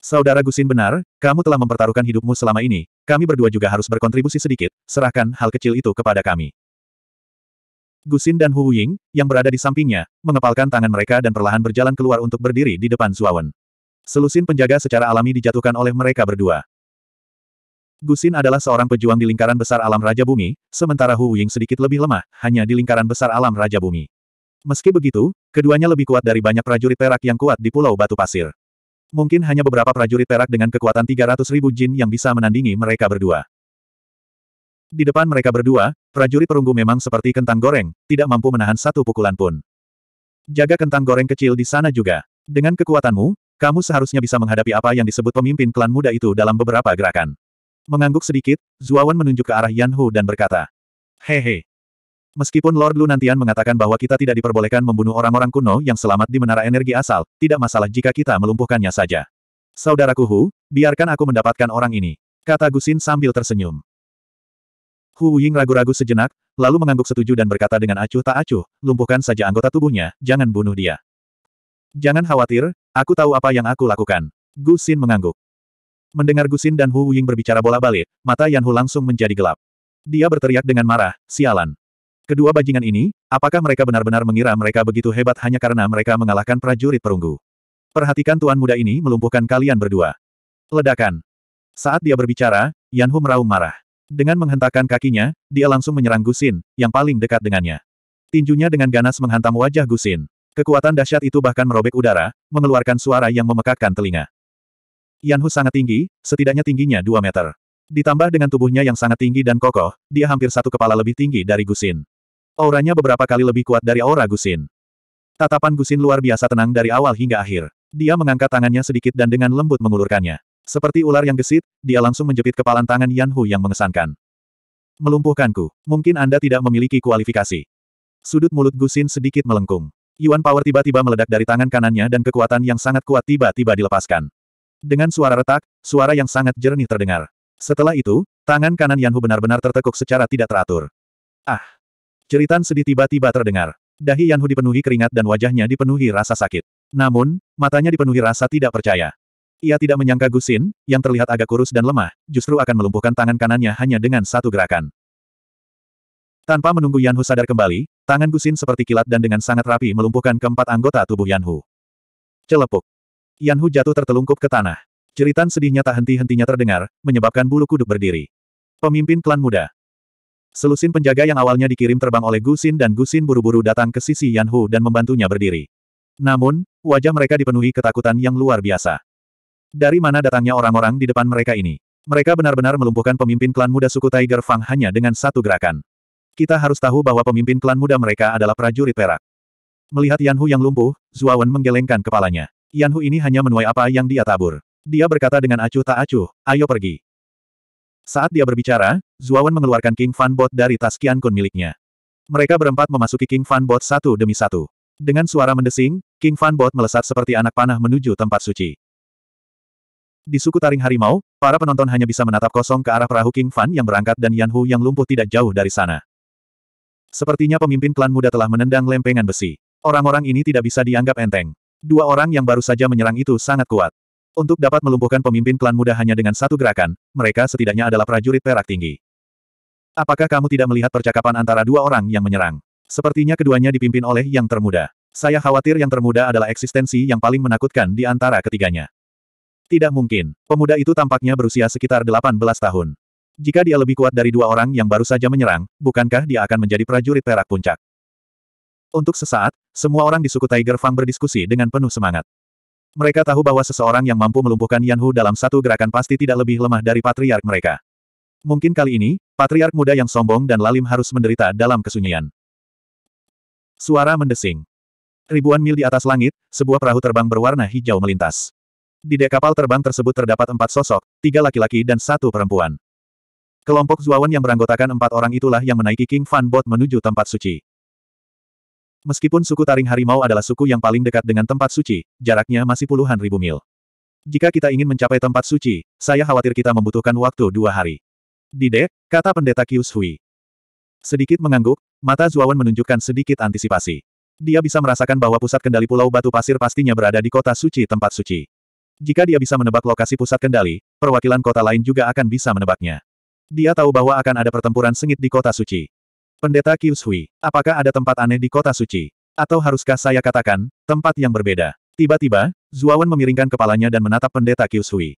Saudara Gusin benar, kamu telah mempertaruhkan hidupmu selama ini, kami berdua juga harus berkontribusi sedikit, serahkan hal kecil itu kepada kami. Gusin dan Hu Ying, yang berada di sampingnya, mengepalkan tangan mereka dan perlahan berjalan keluar untuk berdiri di depan Zuawan. Selusin penjaga secara alami dijatuhkan oleh mereka berdua. Gusin adalah seorang pejuang di lingkaran besar alam Raja Bumi, sementara Hu Ying sedikit lebih lemah, hanya di lingkaran besar alam Raja Bumi. Meski begitu, keduanya lebih kuat dari banyak prajurit perak yang kuat di Pulau Batu Pasir. Mungkin hanya beberapa prajurit perak dengan kekuatan 300 ribu jin yang bisa menandingi mereka berdua. Di depan mereka berdua, prajurit perunggu memang seperti kentang goreng, tidak mampu menahan satu pukulan pun. Jaga kentang goreng kecil di sana juga. Dengan kekuatanmu, kamu seharusnya bisa menghadapi apa yang disebut pemimpin klan muda itu dalam beberapa gerakan. Mengangguk sedikit, Zuawan menunjuk ke arah Yan Hu dan berkata, Hehe. Meskipun Lord Lu Nantian mengatakan bahwa kita tidak diperbolehkan membunuh orang-orang kuno yang selamat di Menara Energi Asal, tidak masalah jika kita melumpuhkannya saja. Saudaraku Hu, biarkan aku mendapatkan orang ini. Kata Gusin sambil tersenyum. Hu Ying ragu-ragu sejenak, lalu mengangguk setuju dan berkata dengan acuh tak acuh, lumpuhkan saja anggota tubuhnya, jangan bunuh dia. Jangan khawatir, aku tahu apa yang aku lakukan. Gu Xin mengangguk. Mendengar Gu Xin dan Hu Ying berbicara bola balik, mata Yan Hu langsung menjadi gelap. Dia berteriak dengan marah, sialan. Kedua bajingan ini, apakah mereka benar-benar mengira mereka begitu hebat hanya karena mereka mengalahkan prajurit perunggu? Perhatikan tuan muda ini melumpuhkan kalian berdua. Ledakan. Saat dia berbicara, Yan Hu meraung marah. Dengan menghentakkan kakinya, dia langsung menyerang Gusin, yang paling dekat dengannya. Tinjunya dengan ganas menghantam wajah Gusin. Kekuatan dahsyat itu bahkan merobek udara, mengeluarkan suara yang memekakkan telinga. Yanhu sangat tinggi, setidaknya tingginya 2 meter. Ditambah dengan tubuhnya yang sangat tinggi dan kokoh, dia hampir satu kepala lebih tinggi dari Gusin. Auranya beberapa kali lebih kuat dari aura Gusin. Tatapan Gusin luar biasa tenang dari awal hingga akhir. Dia mengangkat tangannya sedikit dan dengan lembut mengulurkannya. Seperti ular yang gesit, dia langsung menjepit kepalan tangan Yan Hu yang mengesankan. Melumpuhkanku. Mungkin Anda tidak memiliki kualifikasi. Sudut mulut Gusin sedikit melengkung. Yuan Power tiba-tiba meledak dari tangan kanannya dan kekuatan yang sangat kuat tiba-tiba dilepaskan. Dengan suara retak, suara yang sangat jernih terdengar. Setelah itu, tangan kanan Yan Hu benar-benar tertekuk secara tidak teratur. Ah! Jeritan sedih tiba-tiba terdengar. Dahi Yan Hu dipenuhi keringat dan wajahnya dipenuhi rasa sakit. Namun, matanya dipenuhi rasa tidak percaya. Ia tidak menyangka Gusin, yang terlihat agak kurus dan lemah, justru akan melumpuhkan tangan kanannya hanya dengan satu gerakan. Tanpa menunggu Yanhu sadar kembali, tangan Gusin seperti kilat dan dengan sangat rapi melumpuhkan keempat anggota tubuh Yanhu. Celepuk. Yanhu jatuh tertelungkup ke tanah. Jeritan sedihnya tak henti-hentinya terdengar, menyebabkan bulu kuduk berdiri. Pemimpin klan muda. Selusin penjaga yang awalnya dikirim terbang oleh Gusin dan Gusin buru-buru datang ke sisi Yanhu dan membantunya berdiri. Namun, wajah mereka dipenuhi ketakutan yang luar biasa. Dari mana datangnya orang-orang di depan mereka ini? Mereka benar-benar melumpuhkan pemimpin klan muda suku Tiger Fang hanya dengan satu gerakan. Kita harus tahu bahwa pemimpin klan muda mereka adalah prajurit perak. Melihat Yanhu yang lumpuh, Zuawan menggelengkan kepalanya. Yanhu ini hanya menuai apa yang dia tabur. Dia berkata dengan acuh tak acuh, ayo pergi. Saat dia berbicara, Zuawan mengeluarkan King Fan Bot dari tas Qian Kun miliknya. Mereka berempat memasuki King Fan Bot satu demi satu. Dengan suara mendesing, King Fan Bot melesat seperti anak panah menuju tempat suci. Di suku Taring Harimau, para penonton hanya bisa menatap kosong ke arah perahu King Fan yang berangkat dan Yan Hu yang lumpuh tidak jauh dari sana. Sepertinya pemimpin klan muda telah menendang lempengan besi. Orang-orang ini tidak bisa dianggap enteng. Dua orang yang baru saja menyerang itu sangat kuat. Untuk dapat melumpuhkan pemimpin klan muda hanya dengan satu gerakan, mereka setidaknya adalah prajurit perak tinggi. Apakah kamu tidak melihat percakapan antara dua orang yang menyerang? Sepertinya keduanya dipimpin oleh yang termuda. Saya khawatir yang termuda adalah eksistensi yang paling menakutkan di antara ketiganya. Tidak mungkin. Pemuda itu tampaknya berusia sekitar 18 tahun. Jika dia lebih kuat dari dua orang yang baru saja menyerang, bukankah dia akan menjadi prajurit perak puncak? Untuk sesaat, semua orang di suku Tiger Fang berdiskusi dengan penuh semangat. Mereka tahu bahwa seseorang yang mampu melumpuhkan Yan Hu dalam satu gerakan pasti tidak lebih lemah dari patriark mereka. Mungkin kali ini, patriark muda yang sombong dan lalim harus menderita dalam kesunyian. Suara mendesing. Ribuan mil di atas langit, sebuah perahu terbang berwarna hijau melintas. Di dek kapal terbang tersebut terdapat empat sosok, tiga laki-laki dan satu perempuan. Kelompok Zuawan yang beranggotakan empat orang itulah yang menaiki King Fan Boat menuju tempat suci. Meskipun suku Taring Harimau adalah suku yang paling dekat dengan tempat suci, jaraknya masih puluhan ribu mil. Jika kita ingin mencapai tempat suci, saya khawatir kita membutuhkan waktu dua hari. Di dek, kata pendeta Kius Hui. Sedikit mengangguk, mata Zuawan menunjukkan sedikit antisipasi. Dia bisa merasakan bahwa pusat kendali Pulau Batu Pasir pastinya berada di kota suci tempat suci. Jika dia bisa menebak lokasi pusat kendali, perwakilan kota lain juga akan bisa menebaknya. Dia tahu bahwa akan ada pertempuran sengit di kota suci. Pendeta Kyushui, apakah ada tempat aneh di kota suci? Atau haruskah saya katakan, tempat yang berbeda? Tiba-tiba, Zuawan memiringkan kepalanya dan menatap pendeta Kyushui.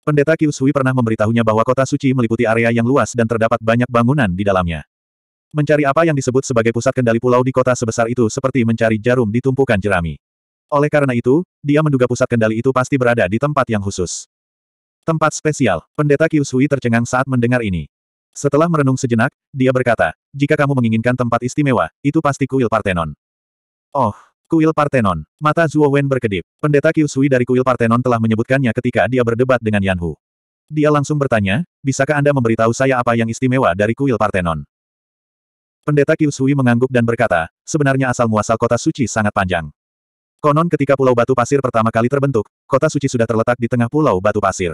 Pendeta Kyushui pernah memberitahunya bahwa kota suci meliputi area yang luas dan terdapat banyak bangunan di dalamnya. Mencari apa yang disebut sebagai pusat kendali pulau di kota sebesar itu seperti mencari jarum di tumpukan jerami. Oleh karena itu, dia menduga pusat kendali itu pasti berada di tempat yang khusus. Tempat spesial, pendeta Kyusui tercengang saat mendengar ini. Setelah merenung sejenak, dia berkata, jika kamu menginginkan tempat istimewa, itu pasti kuil Partenon. Oh, kuil Partenon. Mata Zhuo Wen berkedip. Pendeta Kyusui dari kuil Partenon telah menyebutkannya ketika dia berdebat dengan Yan Hu. Dia langsung bertanya, bisakah Anda memberitahu saya apa yang istimewa dari kuil Partenon? Pendeta Kyusui mengangguk dan berkata, sebenarnya asal-muasal kota suci sangat panjang. Konon ketika Pulau Batu Pasir pertama kali terbentuk, kota suci sudah terletak di tengah Pulau Batu Pasir.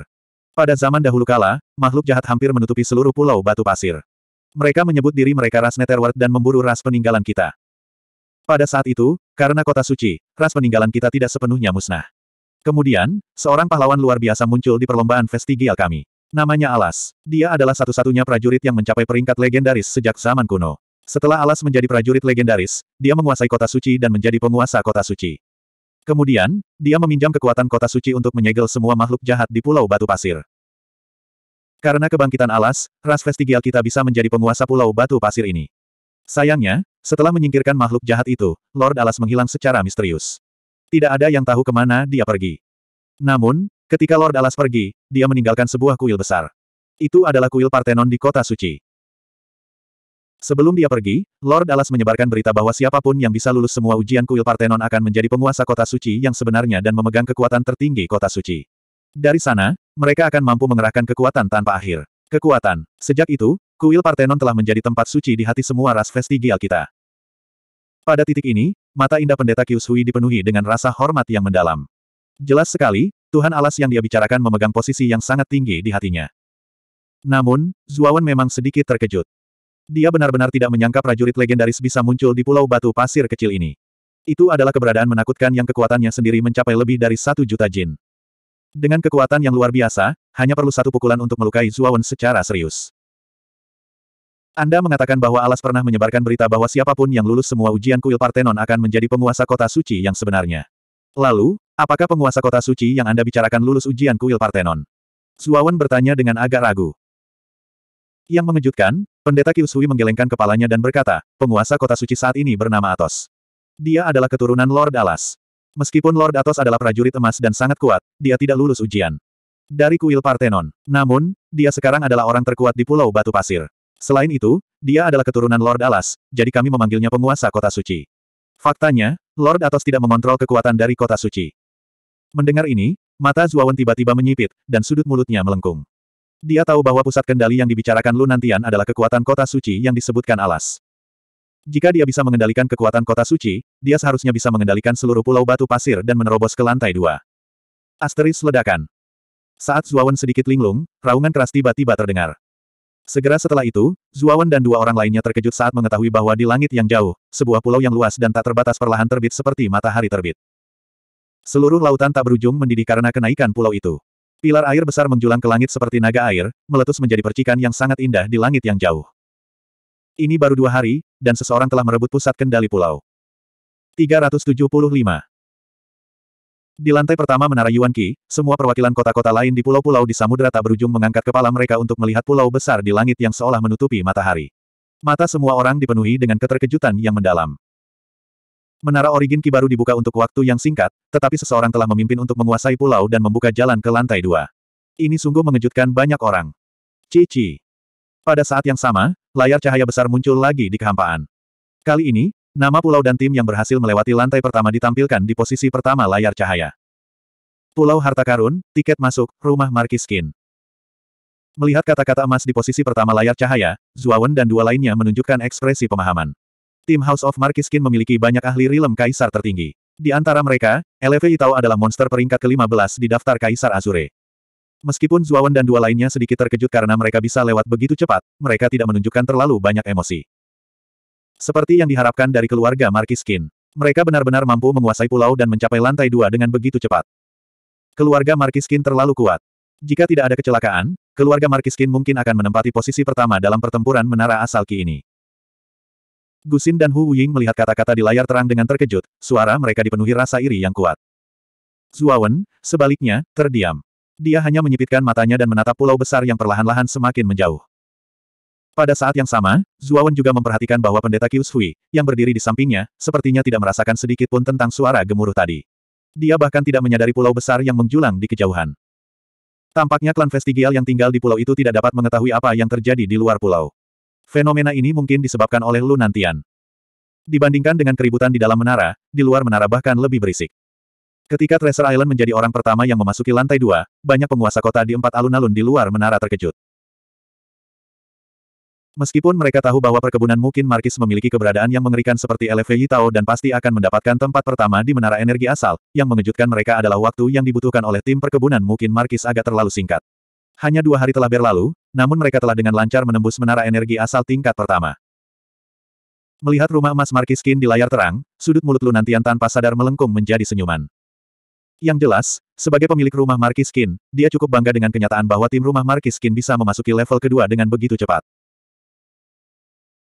Pada zaman dahulu kala, makhluk jahat hampir menutupi seluruh Pulau Batu Pasir. Mereka menyebut diri mereka ras Netherworld dan memburu ras peninggalan kita. Pada saat itu, karena kota suci, ras peninggalan kita tidak sepenuhnya musnah. Kemudian, seorang pahlawan luar biasa muncul di perlombaan vestigial kami. Namanya Alas. Dia adalah satu-satunya prajurit yang mencapai peringkat legendaris sejak zaman kuno. Setelah Alas menjadi prajurit legendaris, dia menguasai kota suci dan menjadi penguasa kota suci. Kemudian, dia meminjam kekuatan kota suci untuk menyegel semua makhluk jahat di Pulau Batu Pasir. Karena kebangkitan alas, ras vestigial kita bisa menjadi penguasa Pulau Batu Pasir ini. Sayangnya, setelah menyingkirkan makhluk jahat itu, Lord Alas menghilang secara misterius. Tidak ada yang tahu kemana dia pergi. Namun, ketika Lord Alas pergi, dia meninggalkan sebuah kuil besar. Itu adalah kuil Partenon di kota suci. Sebelum dia pergi, Lord Alas menyebarkan berita bahwa siapapun yang bisa lulus semua ujian kuil Partenon akan menjadi penguasa kota suci yang sebenarnya dan memegang kekuatan tertinggi kota suci. Dari sana, mereka akan mampu mengerahkan kekuatan tanpa akhir. Kekuatan. Sejak itu, kuil Partenon telah menjadi tempat suci di hati semua ras vestigial kita. Pada titik ini, mata indah pendeta Kyushui dipenuhi dengan rasa hormat yang mendalam. Jelas sekali, Tuhan Alas yang dia bicarakan memegang posisi yang sangat tinggi di hatinya. Namun, Zuawan memang sedikit terkejut. Dia benar-benar tidak menyangka prajurit legendaris bisa muncul di pulau batu pasir kecil ini. Itu adalah keberadaan menakutkan yang kekuatannya sendiri mencapai lebih dari satu juta jin. Dengan kekuatan yang luar biasa, hanya perlu satu pukulan untuk melukai Zuawan secara serius. Anda mengatakan bahwa Alas pernah menyebarkan berita bahwa siapapun yang lulus semua ujian kuil Partenon akan menjadi penguasa kota suci yang sebenarnya. Lalu, apakah penguasa kota suci yang Anda bicarakan lulus ujian kuil Partenon? Zuawan bertanya dengan agak ragu. Yang mengejutkan, pendeta Kyusui menggelengkan kepalanya dan berkata, penguasa kota suci saat ini bernama Atos. Dia adalah keturunan Lord Alas. Meskipun Lord Atos adalah prajurit emas dan sangat kuat, dia tidak lulus ujian. Dari kuil Parthenon. Namun, dia sekarang adalah orang terkuat di Pulau Batu Pasir. Selain itu, dia adalah keturunan Lord Alas, jadi kami memanggilnya penguasa kota suci. Faktanya, Lord Atos tidak mengontrol kekuatan dari kota suci. Mendengar ini, mata Zuawan tiba-tiba menyipit, dan sudut mulutnya melengkung. Dia tahu bahwa pusat kendali yang dibicarakan Lunantian adalah kekuatan kota suci yang disebutkan alas. Jika dia bisa mengendalikan kekuatan kota suci, dia seharusnya bisa mengendalikan seluruh pulau batu pasir dan menerobos ke lantai dua. Asteris ledakan. Saat Zuawan sedikit linglung, raungan keras tiba-tiba terdengar. Segera setelah itu, Zuawan dan dua orang lainnya terkejut saat mengetahui bahwa di langit yang jauh, sebuah pulau yang luas dan tak terbatas perlahan terbit seperti matahari terbit. Seluruh lautan tak berujung mendidih karena kenaikan pulau itu. Pilar air besar menjulang ke langit seperti naga air, meletus menjadi percikan yang sangat indah di langit yang jauh. Ini baru dua hari, dan seseorang telah merebut pusat kendali pulau. 375. Di lantai pertama Menara Yuan Qi, semua perwakilan kota-kota lain di pulau-pulau di samudera tak berujung mengangkat kepala mereka untuk melihat pulau besar di langit yang seolah menutupi matahari. Mata semua orang dipenuhi dengan keterkejutan yang mendalam. Menara Origin Ki baru dibuka untuk waktu yang singkat, tetapi seseorang telah memimpin untuk menguasai pulau dan membuka jalan ke lantai dua. Ini sungguh mengejutkan banyak orang. Cici. Pada saat yang sama, layar cahaya besar muncul lagi di kehampaan. Kali ini, nama pulau dan tim yang berhasil melewati lantai pertama ditampilkan di posisi pertama layar cahaya. Pulau Harta Karun, tiket masuk, rumah Skin. Melihat kata-kata emas di posisi pertama layar cahaya, Zuawan dan dua lainnya menunjukkan ekspresi pemahaman. Tim House of Markiskin memiliki banyak ahli rilem kaisar tertinggi. Di antara mereka, Eleve Itau adalah monster peringkat ke-15 di daftar Kaisar Azure. Meskipun Zuawan dan dua lainnya sedikit terkejut karena mereka bisa lewat begitu cepat, mereka tidak menunjukkan terlalu banyak emosi. Seperti yang diharapkan dari keluarga Markiskin, mereka benar-benar mampu menguasai pulau dan mencapai lantai dua dengan begitu cepat. Keluarga Markiskin terlalu kuat. Jika tidak ada kecelakaan, keluarga Markiskin mungkin akan menempati posisi pertama dalam pertempuran menara asal Ki ini. Gusin dan Hu Ying melihat kata-kata di layar terang dengan terkejut, suara mereka dipenuhi rasa iri yang kuat. Zuawan, sebaliknya, terdiam. Dia hanya menyipitkan matanya dan menatap pulau besar yang perlahan-lahan semakin menjauh. Pada saat yang sama, Zuawan juga memperhatikan bahwa pendeta Kius Hui, yang berdiri di sampingnya, sepertinya tidak merasakan sedikit pun tentang suara gemuruh tadi. Dia bahkan tidak menyadari pulau besar yang menjulang di kejauhan. Tampaknya klan vestigial yang tinggal di pulau itu tidak dapat mengetahui apa yang terjadi di luar pulau. Fenomena ini mungkin disebabkan oleh lu nantian. Dibandingkan dengan keributan di dalam menara, di luar menara bahkan lebih berisik. Ketika Treasure Island menjadi orang pertama yang memasuki lantai dua, banyak penguasa kota di empat alun-alun di luar menara terkejut. Meskipun mereka tahu bahwa perkebunan mungkin Markis memiliki keberadaan yang mengerikan seperti LFV Yitao dan pasti akan mendapatkan tempat pertama di menara energi asal, yang mengejutkan mereka adalah waktu yang dibutuhkan oleh tim perkebunan mungkin Markis agak terlalu singkat. Hanya dua hari telah berlalu, namun mereka telah dengan lancar menembus menara energi asal tingkat pertama. Melihat rumah emas Markiskin di layar terang, sudut mulut Lunantian tanpa sadar melengkung menjadi senyuman. Yang jelas, sebagai pemilik rumah Markiskin, dia cukup bangga dengan kenyataan bahwa tim rumah Markiskin bisa memasuki level kedua dengan begitu cepat.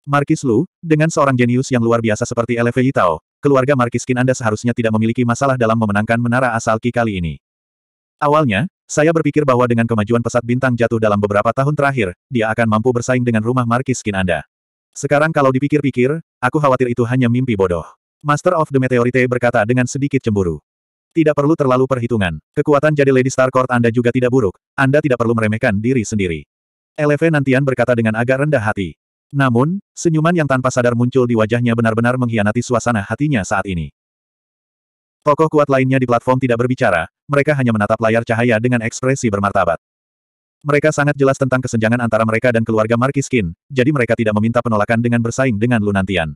Markis Lu, dengan seorang jenius yang luar biasa seperti Eleve Yitao, keluarga Markiskin Anda seharusnya tidak memiliki masalah dalam memenangkan menara asal Ki kali ini. Awalnya, saya berpikir bahwa dengan kemajuan pesat bintang jatuh dalam beberapa tahun terakhir, dia akan mampu bersaing dengan rumah Markis Kin Anda. Sekarang kalau dipikir-pikir, aku khawatir itu hanya mimpi bodoh. Master of the Meteorite berkata dengan sedikit cemburu. Tidak perlu terlalu perhitungan. Kekuatan jadi Lady Star Court Anda juga tidak buruk. Anda tidak perlu meremehkan diri sendiri. Eleve Nantian berkata dengan agak rendah hati. Namun, senyuman yang tanpa sadar muncul di wajahnya benar-benar mengkhianati suasana hatinya saat ini. Tokoh kuat lainnya di platform tidak berbicara, mereka hanya menatap layar cahaya dengan ekspresi bermartabat. Mereka sangat jelas tentang kesenjangan antara mereka dan keluarga Skin, jadi mereka tidak meminta penolakan dengan bersaing dengan Lunantian.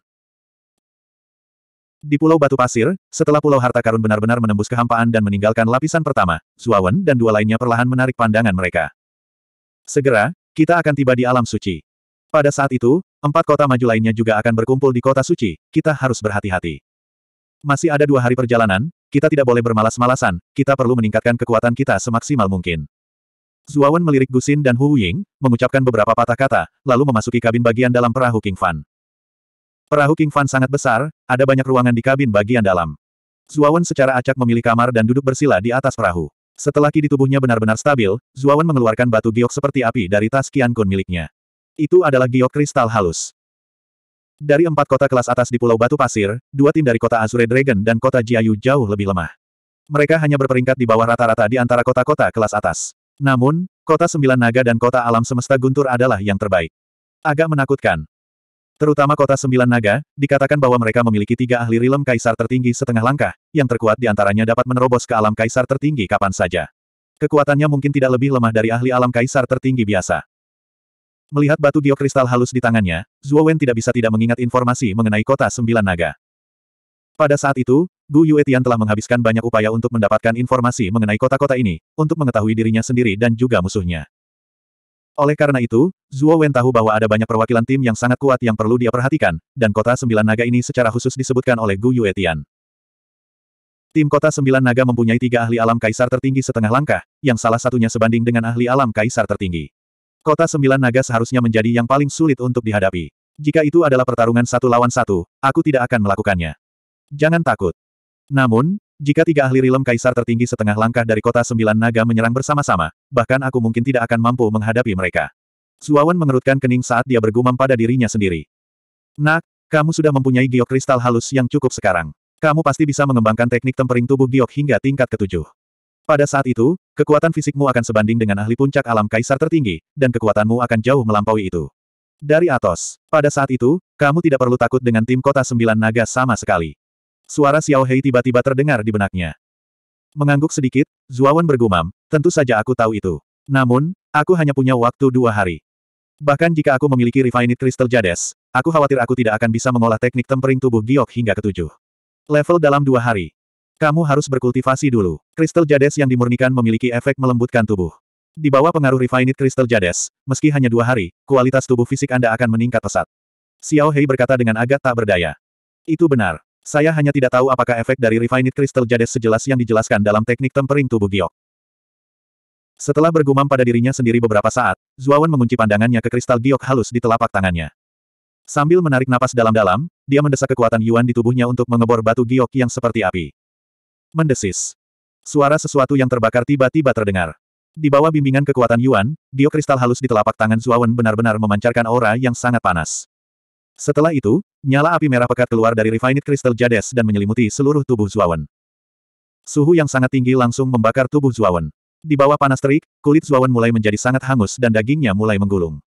Di Pulau Batu Pasir, setelah Pulau Harta Karun benar-benar menembus kehampaan dan meninggalkan lapisan pertama, Zuawan dan dua lainnya perlahan menarik pandangan mereka. Segera, kita akan tiba di alam suci. Pada saat itu, empat kota maju lainnya juga akan berkumpul di kota suci, kita harus berhati-hati. Masih ada dua hari perjalanan, kita tidak boleh bermalas-malasan, kita perlu meningkatkan kekuatan kita semaksimal mungkin. Zuawan melirik Gusin dan Hu Ying, mengucapkan beberapa patah kata, lalu memasuki kabin bagian dalam perahu King Fan. Perahu King Fan sangat besar, ada banyak ruangan di kabin bagian dalam. Zuawan secara acak memilih kamar dan duduk bersila di atas perahu. Setelah ki di tubuhnya benar-benar stabil, Zuawan mengeluarkan batu giok seperti api dari tas Qian Kun miliknya. Itu adalah giok kristal halus. Dari empat kota kelas atas di Pulau Batu Pasir, dua tim dari kota Azure Dragon dan kota Jiayu jauh lebih lemah. Mereka hanya berperingkat di bawah rata-rata di antara kota-kota kelas atas. Namun, kota Sembilan Naga dan kota Alam Semesta Guntur adalah yang terbaik. Agak menakutkan. Terutama kota Sembilan Naga, dikatakan bahwa mereka memiliki tiga ahli rilem kaisar tertinggi setengah langkah, yang terkuat di antaranya dapat menerobos ke alam kaisar tertinggi kapan saja. Kekuatannya mungkin tidak lebih lemah dari ahli alam kaisar tertinggi biasa. Melihat batu geokristal halus di tangannya, Zhuo Wen tidak bisa tidak mengingat informasi mengenai kota sembilan naga. Pada saat itu, Gu Yuetian telah menghabiskan banyak upaya untuk mendapatkan informasi mengenai kota-kota ini, untuk mengetahui dirinya sendiri dan juga musuhnya. Oleh karena itu, Zhuo Wen tahu bahwa ada banyak perwakilan tim yang sangat kuat yang perlu dia perhatikan, dan kota sembilan naga ini secara khusus disebutkan oleh Gu Yuetian. Tim kota sembilan naga mempunyai tiga ahli alam kaisar tertinggi setengah langkah, yang salah satunya sebanding dengan ahli alam kaisar tertinggi. Kota Sembilan Naga seharusnya menjadi yang paling sulit untuk dihadapi. Jika itu adalah pertarungan satu lawan satu, aku tidak akan melakukannya. Jangan takut. Namun, jika tiga ahli rilem kaisar tertinggi setengah langkah dari kota Sembilan Naga menyerang bersama-sama, bahkan aku mungkin tidak akan mampu menghadapi mereka. Suawan mengerutkan kening saat dia bergumam pada dirinya sendiri. Nak, kamu sudah mempunyai giok kristal halus yang cukup sekarang. Kamu pasti bisa mengembangkan teknik tempering tubuh giok hingga tingkat ketujuh. Pada saat itu, Kekuatan fisikmu akan sebanding dengan ahli puncak alam kaisar tertinggi, dan kekuatanmu akan jauh melampaui itu. Dari Atos. Pada saat itu, kamu tidak perlu takut dengan tim kota sembilan naga sama sekali. Suara Xiao Hei tiba-tiba terdengar di benaknya. Mengangguk sedikit, Zuawan bergumam, tentu saja aku tahu itu. Namun, aku hanya punya waktu dua hari. Bahkan jika aku memiliki Refined Crystal Jades, aku khawatir aku tidak akan bisa mengolah teknik tempering tubuh giok hingga ketujuh. Level dalam dua hari. Kamu harus berkultivasi dulu. Kristal Jades yang dimurnikan memiliki efek melembutkan tubuh. Di bawah pengaruh Refined Crystal Jades, meski hanya dua hari, kualitas tubuh fisik Anda akan meningkat pesat. Xiao Hei berkata dengan agak tak berdaya. Itu benar. Saya hanya tidak tahu apakah efek dari Refined Crystal Jades sejelas yang dijelaskan dalam teknik tempering tubuh giok. Setelah bergumam pada dirinya sendiri beberapa saat, Zuawan mengunci pandangannya ke kristal giok halus di telapak tangannya. Sambil menarik napas dalam-dalam, dia mendesak kekuatan Yuan di tubuhnya untuk mengebor batu giok yang seperti api. Mendesis. Suara sesuatu yang terbakar tiba-tiba terdengar. Di bawah bimbingan kekuatan Yuan, Dio kristal halus di telapak tangan Zuawan benar-benar memancarkan aura yang sangat panas. Setelah itu, nyala api merah pekat keluar dari Refined Crystal Jades dan menyelimuti seluruh tubuh Zuawan. Suhu yang sangat tinggi langsung membakar tubuh Zuawan. Di bawah panas terik, kulit Zuawan mulai menjadi sangat hangus dan dagingnya mulai menggulung.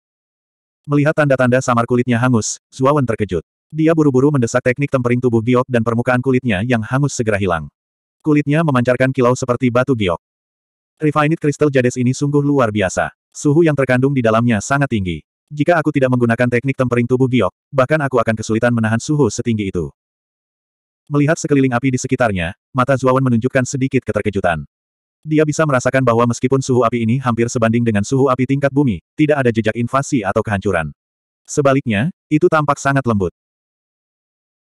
Melihat tanda-tanda samar kulitnya hangus, Zuawan terkejut. Dia buru-buru mendesak teknik tempering tubuh giok dan permukaan kulitnya yang hangus segera hilang kulitnya memancarkan kilau seperti batu giok. Refined Crystal Jades ini sungguh luar biasa. Suhu yang terkandung di dalamnya sangat tinggi. Jika aku tidak menggunakan teknik tempering tubuh giok, bahkan aku akan kesulitan menahan suhu setinggi itu. Melihat sekeliling api di sekitarnya, mata Zuawan menunjukkan sedikit keterkejutan. Dia bisa merasakan bahwa meskipun suhu api ini hampir sebanding dengan suhu api tingkat bumi, tidak ada jejak invasi atau kehancuran. Sebaliknya, itu tampak sangat lembut.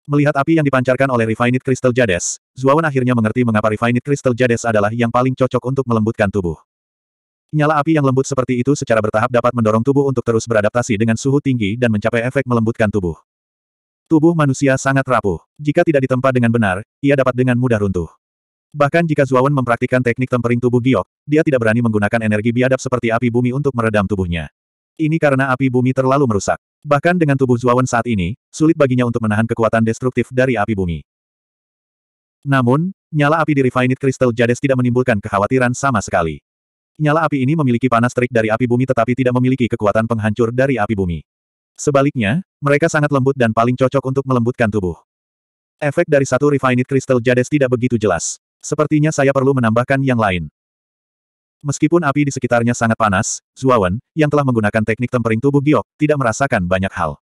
Melihat api yang dipancarkan oleh Refined Crystal Jades, Zuawan akhirnya mengerti mengapa Refined Crystal Jades adalah yang paling cocok untuk melembutkan tubuh. Nyala api yang lembut seperti itu secara bertahap dapat mendorong tubuh untuk terus beradaptasi dengan suhu tinggi dan mencapai efek melembutkan tubuh. Tubuh manusia sangat rapuh. Jika tidak ditempa dengan benar, ia dapat dengan mudah runtuh. Bahkan jika Zuawan mempraktikkan teknik tempering tubuh giok, dia tidak berani menggunakan energi biadab seperti api bumi untuk meredam tubuhnya. Ini karena api bumi terlalu merusak. Bahkan dengan tubuh Zuawan saat ini, sulit baginya untuk menahan kekuatan destruktif dari api bumi. Namun, nyala api di Refined Crystal Jades tidak menimbulkan kekhawatiran sama sekali. Nyala api ini memiliki panas terik dari api bumi tetapi tidak memiliki kekuatan penghancur dari api bumi. Sebaliknya, mereka sangat lembut dan paling cocok untuk melembutkan tubuh. Efek dari satu Refined Crystal Jades tidak begitu jelas. Sepertinya saya perlu menambahkan yang lain. Meskipun api di sekitarnya sangat panas, Zuawan, yang telah menggunakan teknik tempering tubuh giok, tidak merasakan banyak hal.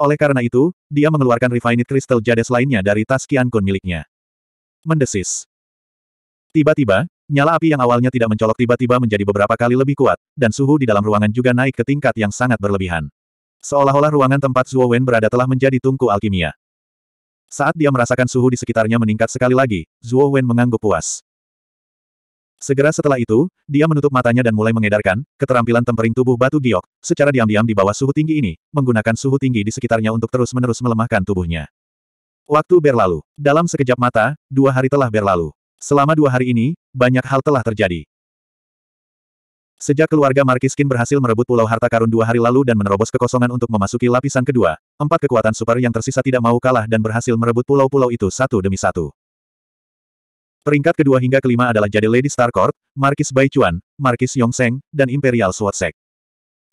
Oleh karena itu, dia mengeluarkan refined crystal jades lainnya dari tas Kun miliknya. Mendesis. Tiba-tiba, nyala api yang awalnya tidak mencolok tiba-tiba menjadi beberapa kali lebih kuat, dan suhu di dalam ruangan juga naik ke tingkat yang sangat berlebihan. Seolah-olah ruangan tempat Zuowen berada telah menjadi tungku alkimia. Saat dia merasakan suhu di sekitarnya meningkat sekali lagi, Zuowen mengangguk puas. Segera setelah itu, dia menutup matanya dan mulai mengedarkan keterampilan tempering tubuh batu giok, secara diam-diam di bawah suhu tinggi ini, menggunakan suhu tinggi di sekitarnya untuk terus-menerus melemahkan tubuhnya. Waktu berlalu. Dalam sekejap mata, dua hari telah berlalu. Selama dua hari ini, banyak hal telah terjadi. Sejak keluarga Markiskin berhasil merebut Pulau Harta Karun dua hari lalu dan menerobos kekosongan untuk memasuki lapisan kedua, empat kekuatan super yang tersisa tidak mau kalah dan berhasil merebut pulau-pulau itu satu demi satu. Peringkat kedua hingga kelima adalah Jade Lady Star Corp, Markis Bai Chuan, Markis Yongseng, dan Imperial Sword Sect.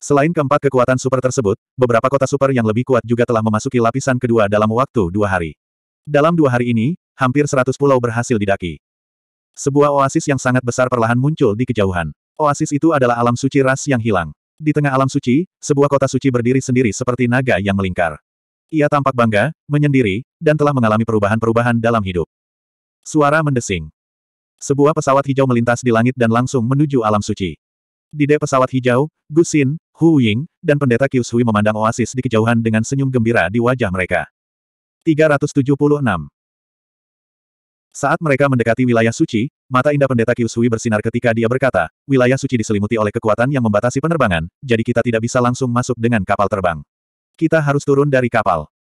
Selain keempat kekuatan super tersebut, beberapa kota super yang lebih kuat juga telah memasuki lapisan kedua dalam waktu dua hari. Dalam dua hari ini, hampir seratus pulau berhasil didaki. Sebuah oasis yang sangat besar perlahan muncul di kejauhan. Oasis itu adalah alam suci ras yang hilang. Di tengah alam suci, sebuah kota suci berdiri sendiri seperti naga yang melingkar. Ia tampak bangga, menyendiri, dan telah mengalami perubahan-perubahan dalam hidup. Suara mendesing. Sebuah pesawat hijau melintas di langit dan langsung menuju alam suci. Di dek pesawat hijau, Gusin, Hu Ying, dan pendeta Qius Hui memandang oasis di kejauhan dengan senyum gembira di wajah mereka. 376. Saat mereka mendekati wilayah suci, mata indah pendeta Qius Hui bersinar ketika dia berkata, wilayah suci diselimuti oleh kekuatan yang membatasi penerbangan, jadi kita tidak bisa langsung masuk dengan kapal terbang. Kita harus turun dari kapal.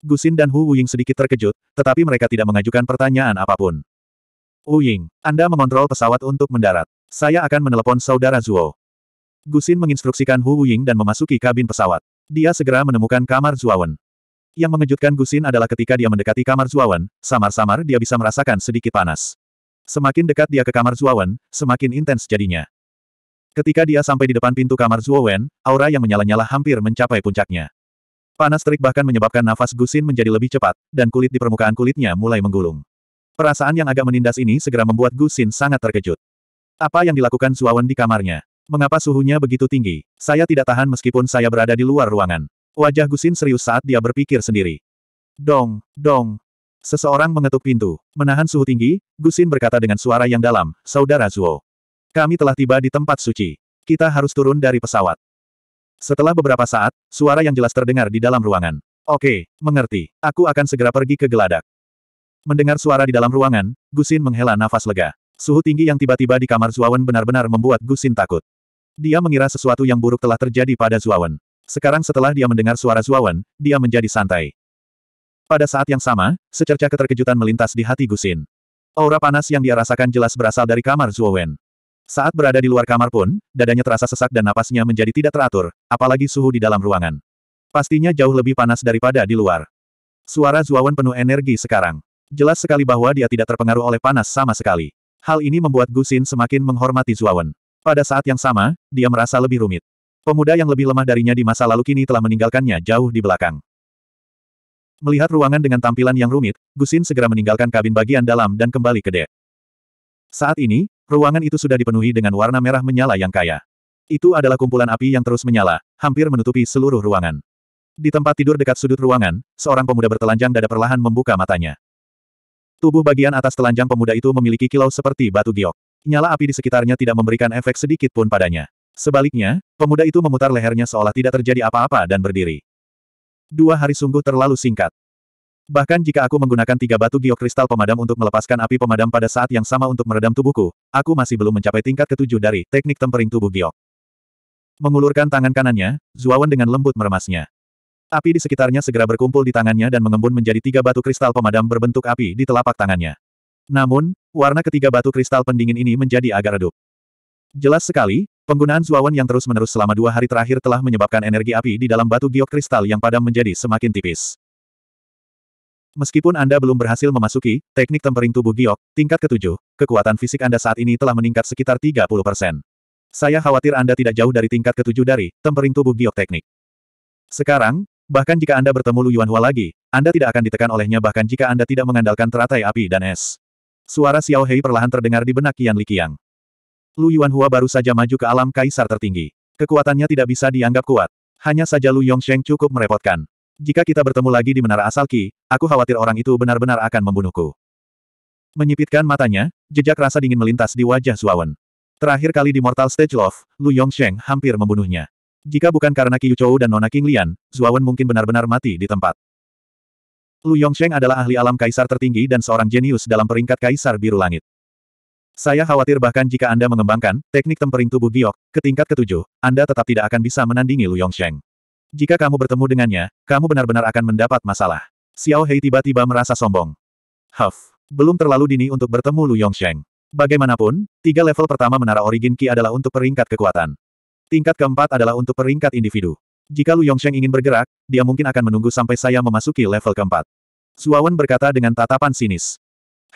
Gusin dan Hu Wuying sedikit terkejut, tetapi mereka tidak mengajukan pertanyaan apapun. Wuying, Anda mengontrol pesawat untuk mendarat. Saya akan menelepon saudara Zuo. Gusin menginstruksikan Hu Wuying dan memasuki kabin pesawat. Dia segera menemukan kamar Zuawan. Yang mengejutkan Gusin adalah ketika dia mendekati kamar Zuawan, samar-samar dia bisa merasakan sedikit panas. Semakin dekat dia ke kamar Zuawan, semakin intens jadinya. Ketika dia sampai di depan pintu kamar Zuowen, aura yang menyala-nyala hampir mencapai puncaknya. Panas terik bahkan menyebabkan nafas Gusin menjadi lebih cepat, dan kulit di permukaan kulitnya mulai menggulung. Perasaan yang agak menindas ini segera membuat Gusin sangat terkejut. Apa yang dilakukan Suawan di kamarnya? Mengapa suhunya begitu tinggi? Saya tidak tahan meskipun saya berada di luar ruangan. Wajah Gusin serius saat dia berpikir sendiri. Dong, dong. Seseorang mengetuk pintu. Menahan suhu tinggi, Gusin berkata dengan suara yang dalam, Saudara Zuo. Kami telah tiba di tempat suci. Kita harus turun dari pesawat. Setelah beberapa saat, suara yang jelas terdengar di dalam ruangan. Oke, mengerti. Aku akan segera pergi ke geladak. Mendengar suara di dalam ruangan, Gusin menghela nafas lega. Suhu tinggi yang tiba-tiba di kamar Zuawan benar-benar membuat Gusin takut. Dia mengira sesuatu yang buruk telah terjadi pada Zuawan. Sekarang setelah dia mendengar suara Zuawan, dia menjadi santai. Pada saat yang sama, secerca keterkejutan melintas di hati Gusin. Aura panas yang dia rasakan jelas berasal dari kamar Zuawan. Saat berada di luar kamar pun, dadanya terasa sesak dan napasnya menjadi tidak teratur, apalagi suhu di dalam ruangan. Pastinya jauh lebih panas daripada di luar. Suara Zuawan penuh energi sekarang. Jelas sekali bahwa dia tidak terpengaruh oleh panas sama sekali. Hal ini membuat Gusin semakin menghormati Zuawan. Pada saat yang sama, dia merasa lebih rumit. Pemuda yang lebih lemah darinya di masa lalu kini telah meninggalkannya jauh di belakang. Melihat ruangan dengan tampilan yang rumit, Gusin segera meninggalkan kabin bagian dalam dan kembali ke dek. Saat ini, Ruangan itu sudah dipenuhi dengan warna merah menyala yang kaya. Itu adalah kumpulan api yang terus menyala, hampir menutupi seluruh ruangan. Di tempat tidur dekat sudut ruangan, seorang pemuda bertelanjang dada perlahan membuka matanya. Tubuh bagian atas telanjang pemuda itu memiliki kilau seperti batu giok. Nyala api di sekitarnya tidak memberikan efek sedikit pun padanya. Sebaliknya, pemuda itu memutar lehernya seolah tidak terjadi apa-apa dan berdiri. Dua hari sungguh terlalu singkat. Bahkan jika aku menggunakan tiga batu geokristal pemadam untuk melepaskan api pemadam pada saat yang sama untuk meredam tubuhku, aku masih belum mencapai tingkat ketujuh dari teknik tempering tubuh giok. Mengulurkan tangan kanannya, Zuawan dengan lembut meremasnya. Api di sekitarnya segera berkumpul di tangannya dan mengembun menjadi tiga batu kristal pemadam berbentuk api di telapak tangannya. Namun, warna ketiga batu kristal pendingin ini menjadi agak redup. Jelas sekali, penggunaan Zuawan yang terus-menerus selama dua hari terakhir telah menyebabkan energi api di dalam batu giok kristal yang padam menjadi semakin tipis. Meskipun Anda belum berhasil memasuki teknik tempering tubuh giok, tingkat ketujuh, kekuatan fisik Anda saat ini telah meningkat sekitar 30 persen. Saya khawatir Anda tidak jauh dari tingkat ketujuh dari tempering tubuh giok teknik. Sekarang, bahkan jika Anda bertemu Lu Yuanhua lagi, Anda tidak akan ditekan olehnya bahkan jika Anda tidak mengandalkan teratai api dan es. Suara Xiao Hei perlahan terdengar di benak Qian Liqiang. Lu Yuanhua baru saja maju ke alam kaisar tertinggi. Kekuatannya tidak bisa dianggap kuat. Hanya saja Lu Yongsheng cukup merepotkan. Jika kita bertemu lagi di menara Asalki, aku khawatir orang itu benar-benar akan membunuhku. Menyipitkan matanya, jejak rasa dingin melintas di wajah Zuawan. Terakhir kali di Mortal Stage Love, Lu Yongsheng hampir membunuhnya. Jika bukan karena Qiu Chou dan Nona King Lian, Zuawan mungkin benar-benar mati di tempat. Lu Yongsheng adalah ahli alam kaisar tertinggi dan seorang jenius dalam peringkat kaisar biru langit. Saya khawatir bahkan jika Anda mengembangkan teknik tempering tubuh giok ke tingkat ketujuh, Anda tetap tidak akan bisa menandingi Lu Yongsheng. Jika kamu bertemu dengannya, kamu benar-benar akan mendapat masalah. Xiao Hei tiba-tiba merasa sombong. Huff, belum terlalu dini untuk bertemu Lu Yongsheng. Bagaimanapun, tiga level pertama Menara Origin Ki adalah untuk peringkat kekuatan. Tingkat keempat adalah untuk peringkat individu. Jika Lu Yongsheng ingin bergerak, dia mungkin akan menunggu sampai saya memasuki level keempat. Suawan berkata dengan tatapan sinis.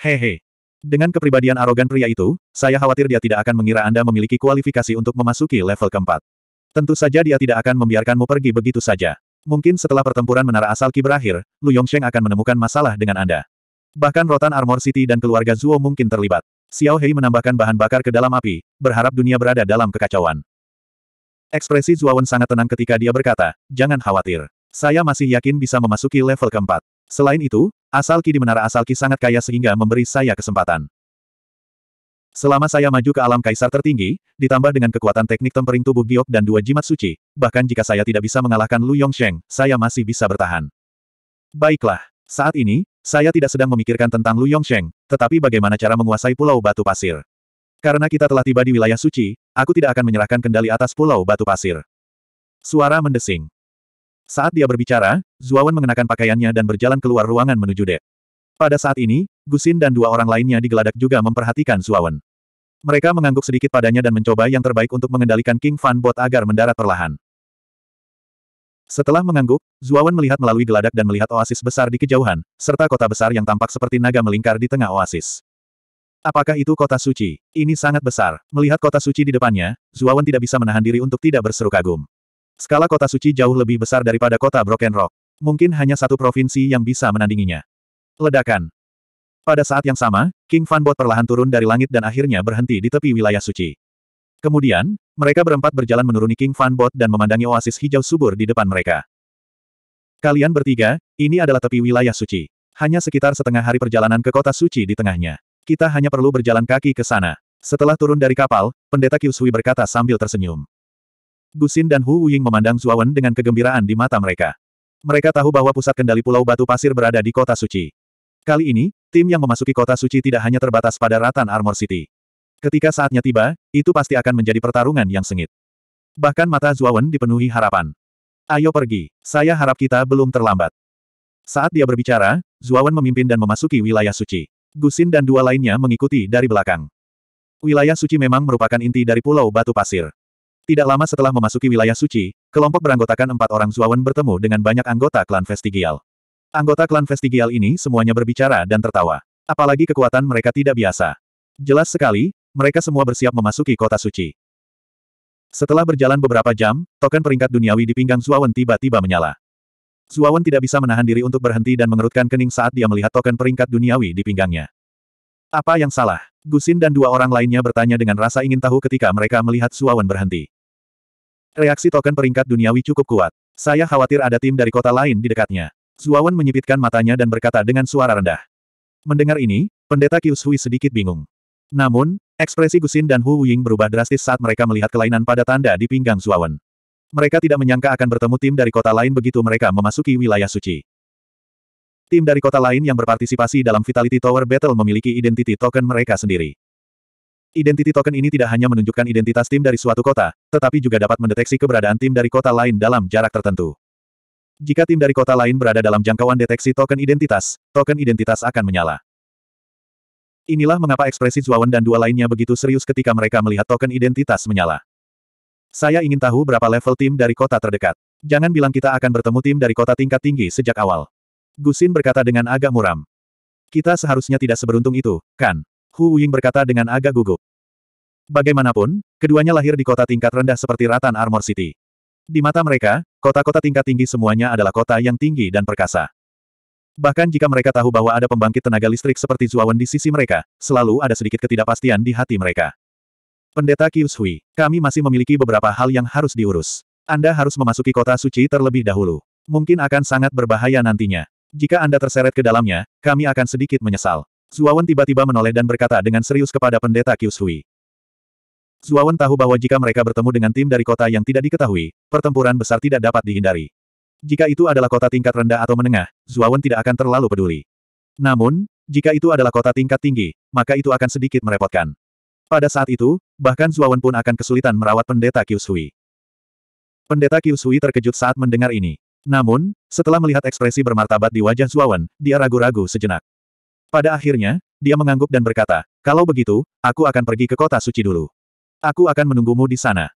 Hehe. Dengan kepribadian arogan pria itu, saya khawatir dia tidak akan mengira Anda memiliki kualifikasi untuk memasuki level keempat. Tentu saja dia tidak akan membiarkanmu pergi begitu saja. Mungkin setelah pertempuran menara asal Ki berakhir, Lu Yongsheng akan menemukan masalah dengan Anda. Bahkan rotan Armor City dan keluarga Zuo mungkin terlibat. Xiao Hei menambahkan bahan bakar ke dalam api, berharap dunia berada dalam kekacauan. Ekspresi Zuawan sangat tenang ketika dia berkata, jangan khawatir. Saya masih yakin bisa memasuki level keempat. Selain itu, asal Ki di menara asal Ki sangat kaya sehingga memberi saya kesempatan. Selama saya maju ke alam kaisar tertinggi, ditambah dengan kekuatan teknik tempering tubuh giok dan dua jimat suci, bahkan jika saya tidak bisa mengalahkan Lu Yongsheng, saya masih bisa bertahan. Baiklah, saat ini, saya tidak sedang memikirkan tentang Lu Yongsheng, tetapi bagaimana cara menguasai Pulau Batu Pasir. Karena kita telah tiba di wilayah suci, aku tidak akan menyerahkan kendali atas Pulau Batu Pasir. Suara mendesing. Saat dia berbicara, Zuawan mengenakan pakaiannya dan berjalan keluar ruangan menuju dek. Pada saat ini, Gusin dan dua orang lainnya di geladak juga memperhatikan Suawen. Mereka mengangguk sedikit padanya dan mencoba yang terbaik untuk mengendalikan King Fan Bot agar mendarat perlahan. Setelah mengangguk, Zuawan melihat melalui geladak dan melihat oasis besar di kejauhan, serta kota besar yang tampak seperti naga melingkar di tengah oasis. Apakah itu kota suci? Ini sangat besar. Melihat kota suci di depannya, Zuawan tidak bisa menahan diri untuk tidak berseru kagum. Skala kota suci jauh lebih besar daripada kota Broken Rock. Mungkin hanya satu provinsi yang bisa menandinginya. Ledakan. Pada saat yang sama, King Fanbot perlahan turun dari langit dan akhirnya berhenti di tepi wilayah suci. Kemudian, mereka berempat berjalan menuruni King Fanbot dan memandangi oasis hijau subur di depan mereka. Kalian bertiga, ini adalah tepi wilayah suci. Hanya sekitar setengah hari perjalanan ke kota suci di tengahnya. Kita hanya perlu berjalan kaki ke sana. Setelah turun dari kapal, pendeta Kyusui berkata sambil tersenyum. Gusin dan Hu Wuying memandang Zuawan dengan kegembiraan di mata mereka. Mereka tahu bahwa pusat kendali Pulau Batu Pasir berada di kota suci. Kali ini, tim yang memasuki kota suci tidak hanya terbatas pada Ratan Armor City. Ketika saatnya tiba, itu pasti akan menjadi pertarungan yang sengit. Bahkan mata Zuawan dipenuhi harapan. Ayo pergi, saya harap kita belum terlambat. Saat dia berbicara, Zuawan memimpin dan memasuki wilayah suci. Gusin dan dua lainnya mengikuti dari belakang. Wilayah suci memang merupakan inti dari Pulau Batu Pasir. Tidak lama setelah memasuki wilayah suci, kelompok beranggotakan empat orang Zuawan bertemu dengan banyak anggota klan Vestigial. Anggota klan vestigial ini semuanya berbicara dan tertawa. Apalagi kekuatan mereka tidak biasa. Jelas sekali, mereka semua bersiap memasuki kota suci. Setelah berjalan beberapa jam, token peringkat duniawi di pinggang Zuawan tiba-tiba menyala. Zuawan tidak bisa menahan diri untuk berhenti dan mengerutkan kening saat dia melihat token peringkat duniawi di pinggangnya. Apa yang salah? Gusin dan dua orang lainnya bertanya dengan rasa ingin tahu ketika mereka melihat Zuawan berhenti. Reaksi token peringkat duniawi cukup kuat. Saya khawatir ada tim dari kota lain di dekatnya. Zuawan menyipitkan matanya dan berkata dengan suara rendah. Mendengar ini, pendeta Qiu Hui sedikit bingung. Namun, ekspresi Gusin dan Hu Ying berubah drastis saat mereka melihat kelainan pada tanda di pinggang Zuawan. Mereka tidak menyangka akan bertemu tim dari kota lain begitu mereka memasuki wilayah suci. Tim dari kota lain yang berpartisipasi dalam Vitality Tower Battle memiliki identiti token mereka sendiri. Identiti token ini tidak hanya menunjukkan identitas tim dari suatu kota, tetapi juga dapat mendeteksi keberadaan tim dari kota lain dalam jarak tertentu. Jika tim dari kota lain berada dalam jangkauan deteksi token identitas, token identitas akan menyala. Inilah mengapa ekspresi Zuawan dan dua lainnya begitu serius ketika mereka melihat token identitas menyala. Saya ingin tahu berapa level tim dari kota terdekat. Jangan bilang kita akan bertemu tim dari kota tingkat tinggi sejak awal. Gusin berkata dengan agak muram. Kita seharusnya tidak seberuntung itu, kan? Hu Ying berkata dengan agak gugup. Bagaimanapun, keduanya lahir di kota tingkat rendah seperti Ratan Armor City. Di mata mereka, kota-kota tingkat tinggi semuanya adalah kota yang tinggi dan perkasa. Bahkan jika mereka tahu bahwa ada pembangkit tenaga listrik seperti Zuawan di sisi mereka, selalu ada sedikit ketidakpastian di hati mereka. Pendeta Kyushui, kami masih memiliki beberapa hal yang harus diurus. Anda harus memasuki kota suci terlebih dahulu. Mungkin akan sangat berbahaya nantinya. Jika Anda terseret ke dalamnya, kami akan sedikit menyesal. Zuawan tiba-tiba menoleh dan berkata dengan serius kepada pendeta Kyushui. Zuawan tahu bahwa jika mereka bertemu dengan tim dari kota yang tidak diketahui, pertempuran besar tidak dapat dihindari. Jika itu adalah kota tingkat rendah atau menengah, Zuawan tidak akan terlalu peduli. Namun, jika itu adalah kota tingkat tinggi, maka itu akan sedikit merepotkan. Pada saat itu, bahkan Zuawan pun akan kesulitan merawat pendeta Kyushui. Pendeta Kyushui terkejut saat mendengar ini. Namun, setelah melihat ekspresi bermartabat di wajah Zuawan, dia ragu-ragu sejenak. Pada akhirnya, dia mengangguk dan berkata, kalau begitu, aku akan pergi ke kota suci dulu. Aku akan menunggumu di sana.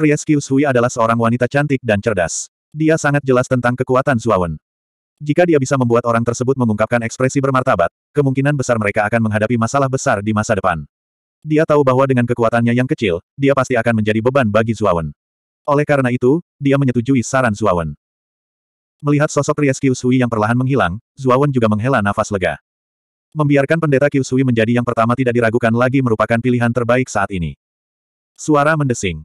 Priest Hui adalah seorang wanita cantik dan cerdas. Dia sangat jelas tentang kekuatan Zuawan. Jika dia bisa membuat orang tersebut mengungkapkan ekspresi bermartabat, kemungkinan besar mereka akan menghadapi masalah besar di masa depan. Dia tahu bahwa dengan kekuatannya yang kecil, dia pasti akan menjadi beban bagi Zuawan. Oleh karena itu, dia menyetujui saran Zuawan. Melihat sosok Priest Hui yang perlahan menghilang, Zuawan juga menghela nafas lega. Membiarkan pendeta Kiusui menjadi yang pertama tidak diragukan lagi merupakan pilihan terbaik saat ini. Suara mendesing.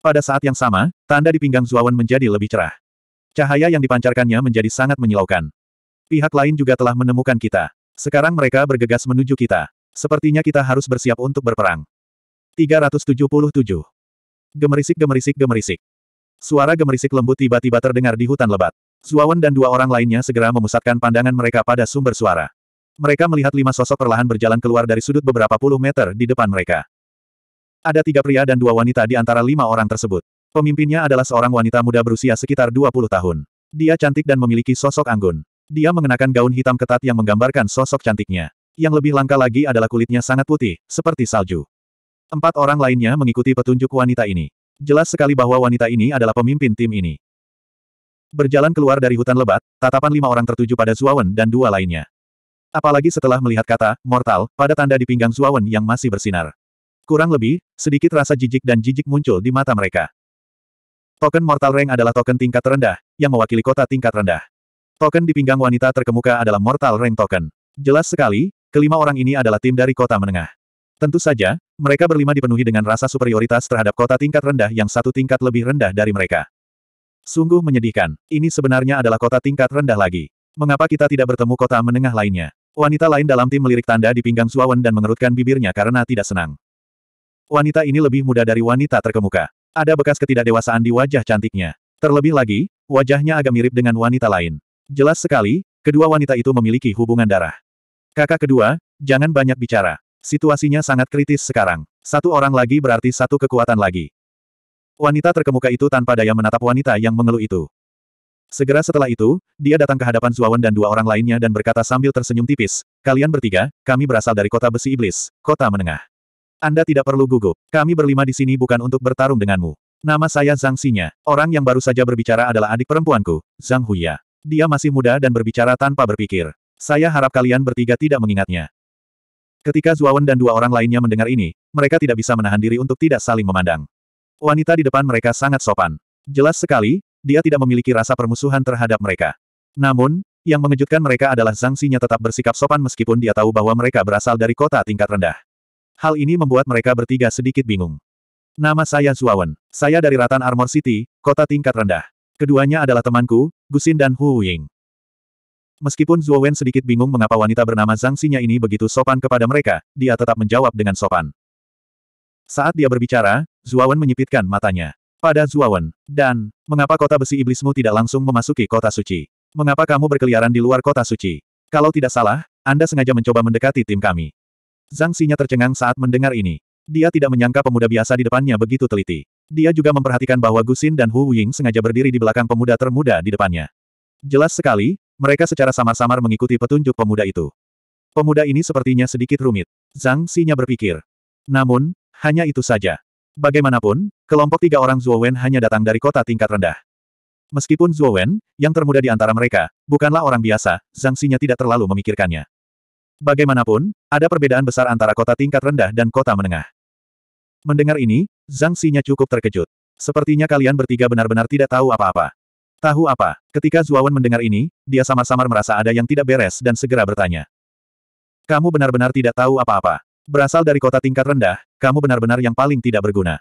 Pada saat yang sama, tanda di pinggang Zuawan menjadi lebih cerah. Cahaya yang dipancarkannya menjadi sangat menyilaukan. Pihak lain juga telah menemukan kita. Sekarang mereka bergegas menuju kita. Sepertinya kita harus bersiap untuk berperang. 377. Gemerisik-gemerisik-gemerisik. Suara gemerisik lembut tiba-tiba terdengar di hutan lebat. Zuawan dan dua orang lainnya segera memusatkan pandangan mereka pada sumber suara. Mereka melihat lima sosok perlahan berjalan keluar dari sudut beberapa puluh meter di depan mereka. Ada tiga pria dan dua wanita di antara lima orang tersebut. Pemimpinnya adalah seorang wanita muda berusia sekitar 20 tahun. Dia cantik dan memiliki sosok anggun. Dia mengenakan gaun hitam ketat yang menggambarkan sosok cantiknya. Yang lebih langka lagi adalah kulitnya sangat putih, seperti salju. Empat orang lainnya mengikuti petunjuk wanita ini. Jelas sekali bahwa wanita ini adalah pemimpin tim ini. Berjalan keluar dari hutan lebat, tatapan lima orang tertuju pada Zuawan dan dua lainnya. Apalagi setelah melihat kata, mortal, pada tanda di pinggang Zuawan yang masih bersinar. Kurang lebih, sedikit rasa jijik dan jijik muncul di mata mereka. Token Mortal Rank adalah token tingkat rendah, yang mewakili kota tingkat rendah. Token di pinggang wanita terkemuka adalah Mortal Rank Token. Jelas sekali, kelima orang ini adalah tim dari kota menengah. Tentu saja, mereka berlima dipenuhi dengan rasa superioritas terhadap kota tingkat rendah yang satu tingkat lebih rendah dari mereka. Sungguh menyedihkan, ini sebenarnya adalah kota tingkat rendah lagi. Mengapa kita tidak bertemu kota menengah lainnya? Wanita lain dalam tim melirik tanda di pinggang Suawan dan mengerutkan bibirnya karena tidak senang. Wanita ini lebih muda dari wanita terkemuka. Ada bekas ketidakdewasaan di wajah cantiknya. Terlebih lagi, wajahnya agak mirip dengan wanita lain. Jelas sekali, kedua wanita itu memiliki hubungan darah. Kakak kedua, jangan banyak bicara. Situasinya sangat kritis sekarang. Satu orang lagi berarti satu kekuatan lagi. Wanita terkemuka itu tanpa daya menatap wanita yang mengeluh itu. Segera setelah itu, dia datang ke hadapan Zuawan dan dua orang lainnya dan berkata sambil tersenyum tipis, Kalian bertiga, kami berasal dari kota besi iblis, kota menengah. Anda tidak perlu gugup. Kami berlima di sini bukan untuk bertarung denganmu. Nama saya Zhang Xinya. Orang yang baru saja berbicara adalah adik perempuanku, Zhang Huya. Dia masih muda dan berbicara tanpa berpikir. Saya harap kalian bertiga tidak mengingatnya. Ketika Zuawan dan dua orang lainnya mendengar ini, mereka tidak bisa menahan diri untuk tidak saling memandang. Wanita di depan mereka sangat sopan. Jelas sekali, dia tidak memiliki rasa permusuhan terhadap mereka. Namun, yang mengejutkan mereka adalah Zhang Xinya tetap bersikap sopan meskipun dia tahu bahwa mereka berasal dari kota tingkat rendah. Hal ini membuat mereka bertiga sedikit bingung. Nama saya Zuawan. Saya dari Ratan Armor City, kota tingkat rendah. Keduanya adalah temanku, Gusin dan Hu Ying. Meskipun Zuawan sedikit bingung mengapa wanita bernama Zhang Xinya ini begitu sopan kepada mereka, dia tetap menjawab dengan sopan. Saat dia berbicara, Zuawan menyipitkan matanya. Pada Zuawan, dan, mengapa kota besi iblismu tidak langsung memasuki kota suci? Mengapa kamu berkeliaran di luar kota suci? Kalau tidak salah, Anda sengaja mencoba mendekati tim kami. Zhang Xinya tercengang saat mendengar ini. Dia tidak menyangka pemuda biasa di depannya begitu teliti. Dia juga memperhatikan bahwa Gusin dan Hu Ying sengaja berdiri di belakang pemuda termuda di depannya. Jelas sekali, mereka secara samar-samar mengikuti petunjuk pemuda itu. Pemuda ini sepertinya sedikit rumit. Zhang Xinya berpikir. Namun, hanya itu saja. Bagaimanapun, kelompok tiga orang Wen hanya datang dari kota tingkat rendah. Meskipun Wen, yang termuda di antara mereka, bukanlah orang biasa, Zhang Xinya tidak terlalu memikirkannya. Bagaimanapun, ada perbedaan besar antara kota tingkat rendah dan kota menengah. Mendengar ini, Zhang Xinya cukup terkejut. Sepertinya kalian bertiga benar-benar tidak tahu apa-apa. Tahu apa? Ketika Zuawan mendengar ini, dia samar-samar merasa ada yang tidak beres dan segera bertanya. Kamu benar-benar tidak tahu apa-apa. Berasal dari kota tingkat rendah, kamu benar-benar yang paling tidak berguna.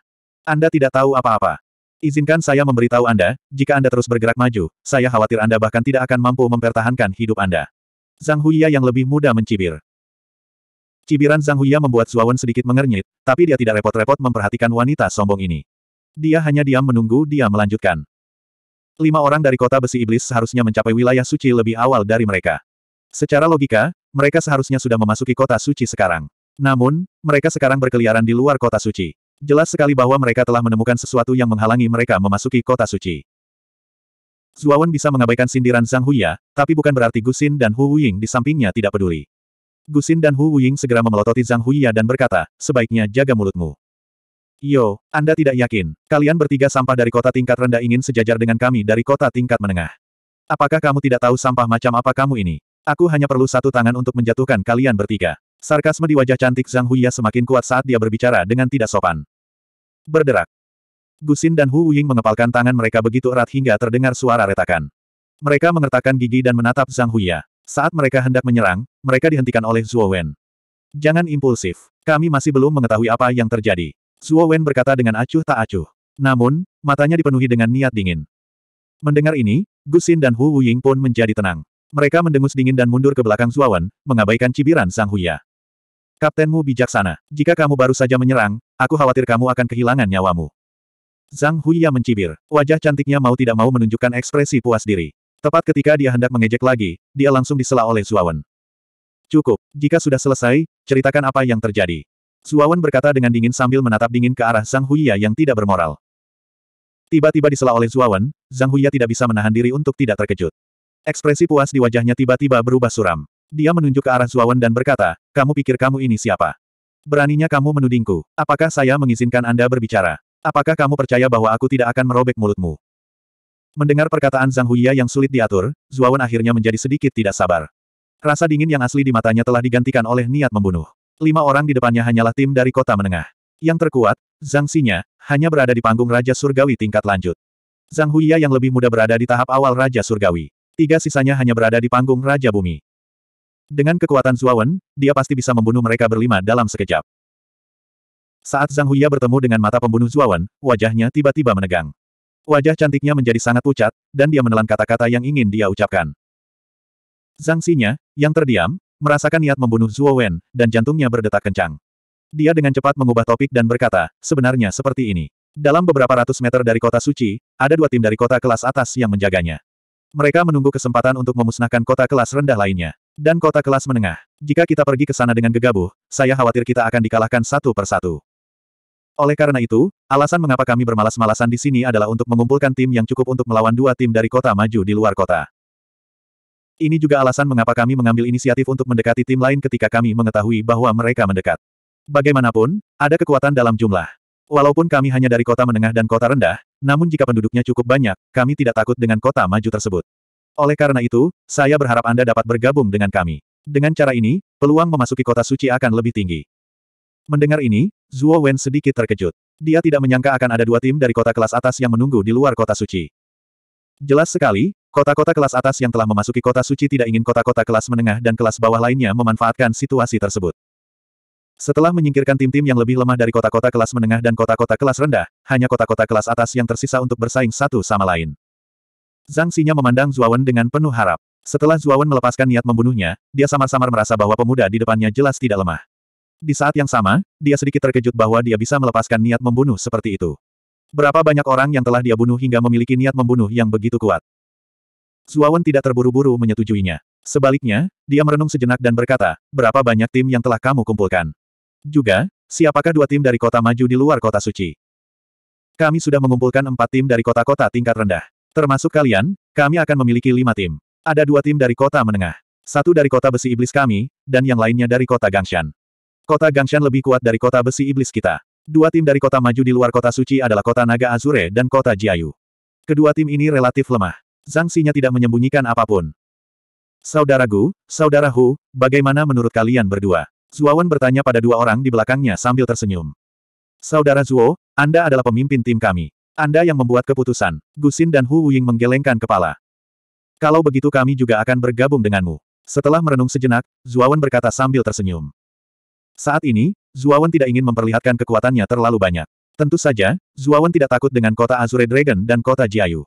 Anda tidak tahu apa-apa. Izinkan saya memberitahu Anda, jika Anda terus bergerak maju, saya khawatir Anda bahkan tidak akan mampu mempertahankan hidup Anda. Zhang Huiya yang lebih muda mencibir. Cibiran Zhang Huiya membuat Zuawan sedikit mengernyit, tapi dia tidak repot-repot memperhatikan wanita sombong ini. Dia hanya diam menunggu dia melanjutkan. Lima orang dari kota besi iblis seharusnya mencapai wilayah suci lebih awal dari mereka. Secara logika, mereka seharusnya sudah memasuki kota suci sekarang. Namun, mereka sekarang berkeliaran di luar kota suci. Jelas sekali bahwa mereka telah menemukan sesuatu yang menghalangi mereka memasuki kota suci. Zuawan bisa mengabaikan sindiran Zhang Huya, tapi bukan berarti Gusin dan Hu Wuying di sampingnya tidak peduli. Gusin dan Hu Wuying segera memelototi Zhang Huya dan berkata, sebaiknya jaga mulutmu. Yo, Anda tidak yakin, kalian bertiga sampah dari kota tingkat rendah ingin sejajar dengan kami dari kota tingkat menengah. Apakah kamu tidak tahu sampah macam apa kamu ini? Aku hanya perlu satu tangan untuk menjatuhkan kalian bertiga. Sarkasme di wajah cantik Zhang Huya semakin kuat saat dia berbicara dengan tidak sopan. Berderak, Gusin dan Hu Ying mengepalkan tangan mereka begitu erat hingga terdengar suara retakan. Mereka mengertakkan gigi dan menatap Zhang Huya. Saat mereka hendak menyerang, mereka dihentikan oleh Zhuo Wen. Jangan impulsif. Kami masih belum mengetahui apa yang terjadi. Zhuo Wen berkata dengan acuh tak acuh. Namun, matanya dipenuhi dengan niat dingin. Mendengar ini, Gusin dan Hu Ying pun menjadi tenang. Mereka mendengus dingin dan mundur ke belakang Zhuo Wen, mengabaikan cibiran Zhang Huya. Kaptenmu bijaksana. Jika kamu baru saja menyerang, aku khawatir kamu akan kehilangan nyawamu. Zhang Huiya mencibir. Wajah cantiknya mau tidak mau menunjukkan ekspresi puas diri. Tepat ketika dia hendak mengejek lagi, dia langsung disela oleh Zuawan. Cukup, jika sudah selesai, ceritakan apa yang terjadi. Zuawan berkata dengan dingin sambil menatap dingin ke arah Zhang Huiya yang tidak bermoral. Tiba-tiba disela oleh Zuawan, Zhang Huiya tidak bisa menahan diri untuk tidak terkejut. Ekspresi puas di wajahnya tiba-tiba berubah suram. Dia menunjuk ke arah Zuawan dan berkata, kamu pikir kamu ini siapa? Beraninya kamu menudingku, apakah saya mengizinkan Anda berbicara? Apakah kamu percaya bahwa aku tidak akan merobek mulutmu? Mendengar perkataan Zhang Huiya yang sulit diatur, Zuawan akhirnya menjadi sedikit tidak sabar. Rasa dingin yang asli di matanya telah digantikan oleh niat membunuh. Lima orang di depannya hanyalah tim dari kota menengah. Yang terkuat, Zhang Xinya, hanya berada di panggung Raja Surgawi tingkat lanjut. Zhang Huiya yang lebih muda berada di tahap awal Raja Surgawi. Tiga sisanya hanya berada di panggung Raja Bumi. Dengan kekuatan Zuawan, dia pasti bisa membunuh mereka berlima dalam sekejap. Saat Zhang Huya bertemu dengan mata pembunuh Zuawan, wajahnya tiba-tiba menegang. Wajah cantiknya menjadi sangat pucat, dan dia menelan kata-kata yang ingin dia ucapkan. Zhang Xinya, yang terdiam, merasakan niat membunuh Zuo dan jantungnya berdetak kencang. Dia dengan cepat mengubah topik dan berkata, sebenarnya seperti ini. Dalam beberapa ratus meter dari kota suci, ada dua tim dari kota kelas atas yang menjaganya. Mereka menunggu kesempatan untuk memusnahkan kota kelas rendah lainnya. Dan kota kelas menengah. Jika kita pergi ke sana dengan gegabah, saya khawatir kita akan dikalahkan satu persatu. Oleh karena itu, alasan mengapa kami bermalas-malasan di sini adalah untuk mengumpulkan tim yang cukup untuk melawan dua tim dari kota maju di luar kota. Ini juga alasan mengapa kami mengambil inisiatif untuk mendekati tim lain ketika kami mengetahui bahwa mereka mendekat. Bagaimanapun, ada kekuatan dalam jumlah. Walaupun kami hanya dari kota menengah dan kota rendah, namun jika penduduknya cukup banyak, kami tidak takut dengan kota maju tersebut. Oleh karena itu, saya berharap Anda dapat bergabung dengan kami. Dengan cara ini, peluang memasuki kota suci akan lebih tinggi. Mendengar ini, Zuo Wen sedikit terkejut. Dia tidak menyangka akan ada dua tim dari kota kelas atas yang menunggu di luar kota suci. Jelas sekali, kota-kota kelas atas yang telah memasuki kota suci tidak ingin kota-kota kelas menengah dan kelas bawah lainnya memanfaatkan situasi tersebut. Setelah menyingkirkan tim-tim yang lebih lemah dari kota-kota kelas menengah dan kota-kota kelas rendah, hanya kota-kota kelas atas yang tersisa untuk bersaing satu sama lain. Zhang Xinya memandang Zuawan dengan penuh harap. Setelah Zuawan melepaskan niat membunuhnya, dia samar-samar merasa bahwa pemuda di depannya jelas tidak lemah. Di saat yang sama, dia sedikit terkejut bahwa dia bisa melepaskan niat membunuh seperti itu. Berapa banyak orang yang telah dia bunuh hingga memiliki niat membunuh yang begitu kuat. Zuawan tidak terburu-buru menyetujuinya. Sebaliknya, dia merenung sejenak dan berkata, berapa banyak tim yang telah kamu kumpulkan? Juga, siapakah dua tim dari kota maju di luar kota suci? Kami sudah mengumpulkan empat tim dari kota-kota tingkat rendah. Termasuk kalian, kami akan memiliki lima tim. Ada dua tim dari kota menengah. Satu dari kota besi iblis kami, dan yang lainnya dari kota Gangshan. Kota Gangshan lebih kuat dari kota besi iblis kita. Dua tim dari kota maju di luar kota suci adalah kota Naga Azure dan kota Jiayu. Kedua tim ini relatif lemah. Zhang Xinya tidak menyembunyikan apapun. Saudara Gu, Saudara Hu, bagaimana menurut kalian berdua? Zuawan bertanya pada dua orang di belakangnya sambil tersenyum. Saudara Zuo, Anda adalah pemimpin tim kami. Anda yang membuat keputusan. Gu Xin dan Hu Wuying menggelengkan kepala. Kalau begitu kami juga akan bergabung denganmu. Setelah merenung sejenak, Zuawan berkata sambil tersenyum. Saat ini, Zuawan tidak ingin memperlihatkan kekuatannya terlalu banyak. Tentu saja, Zuawan tidak takut dengan kota Azure Dragon dan kota Jiayu.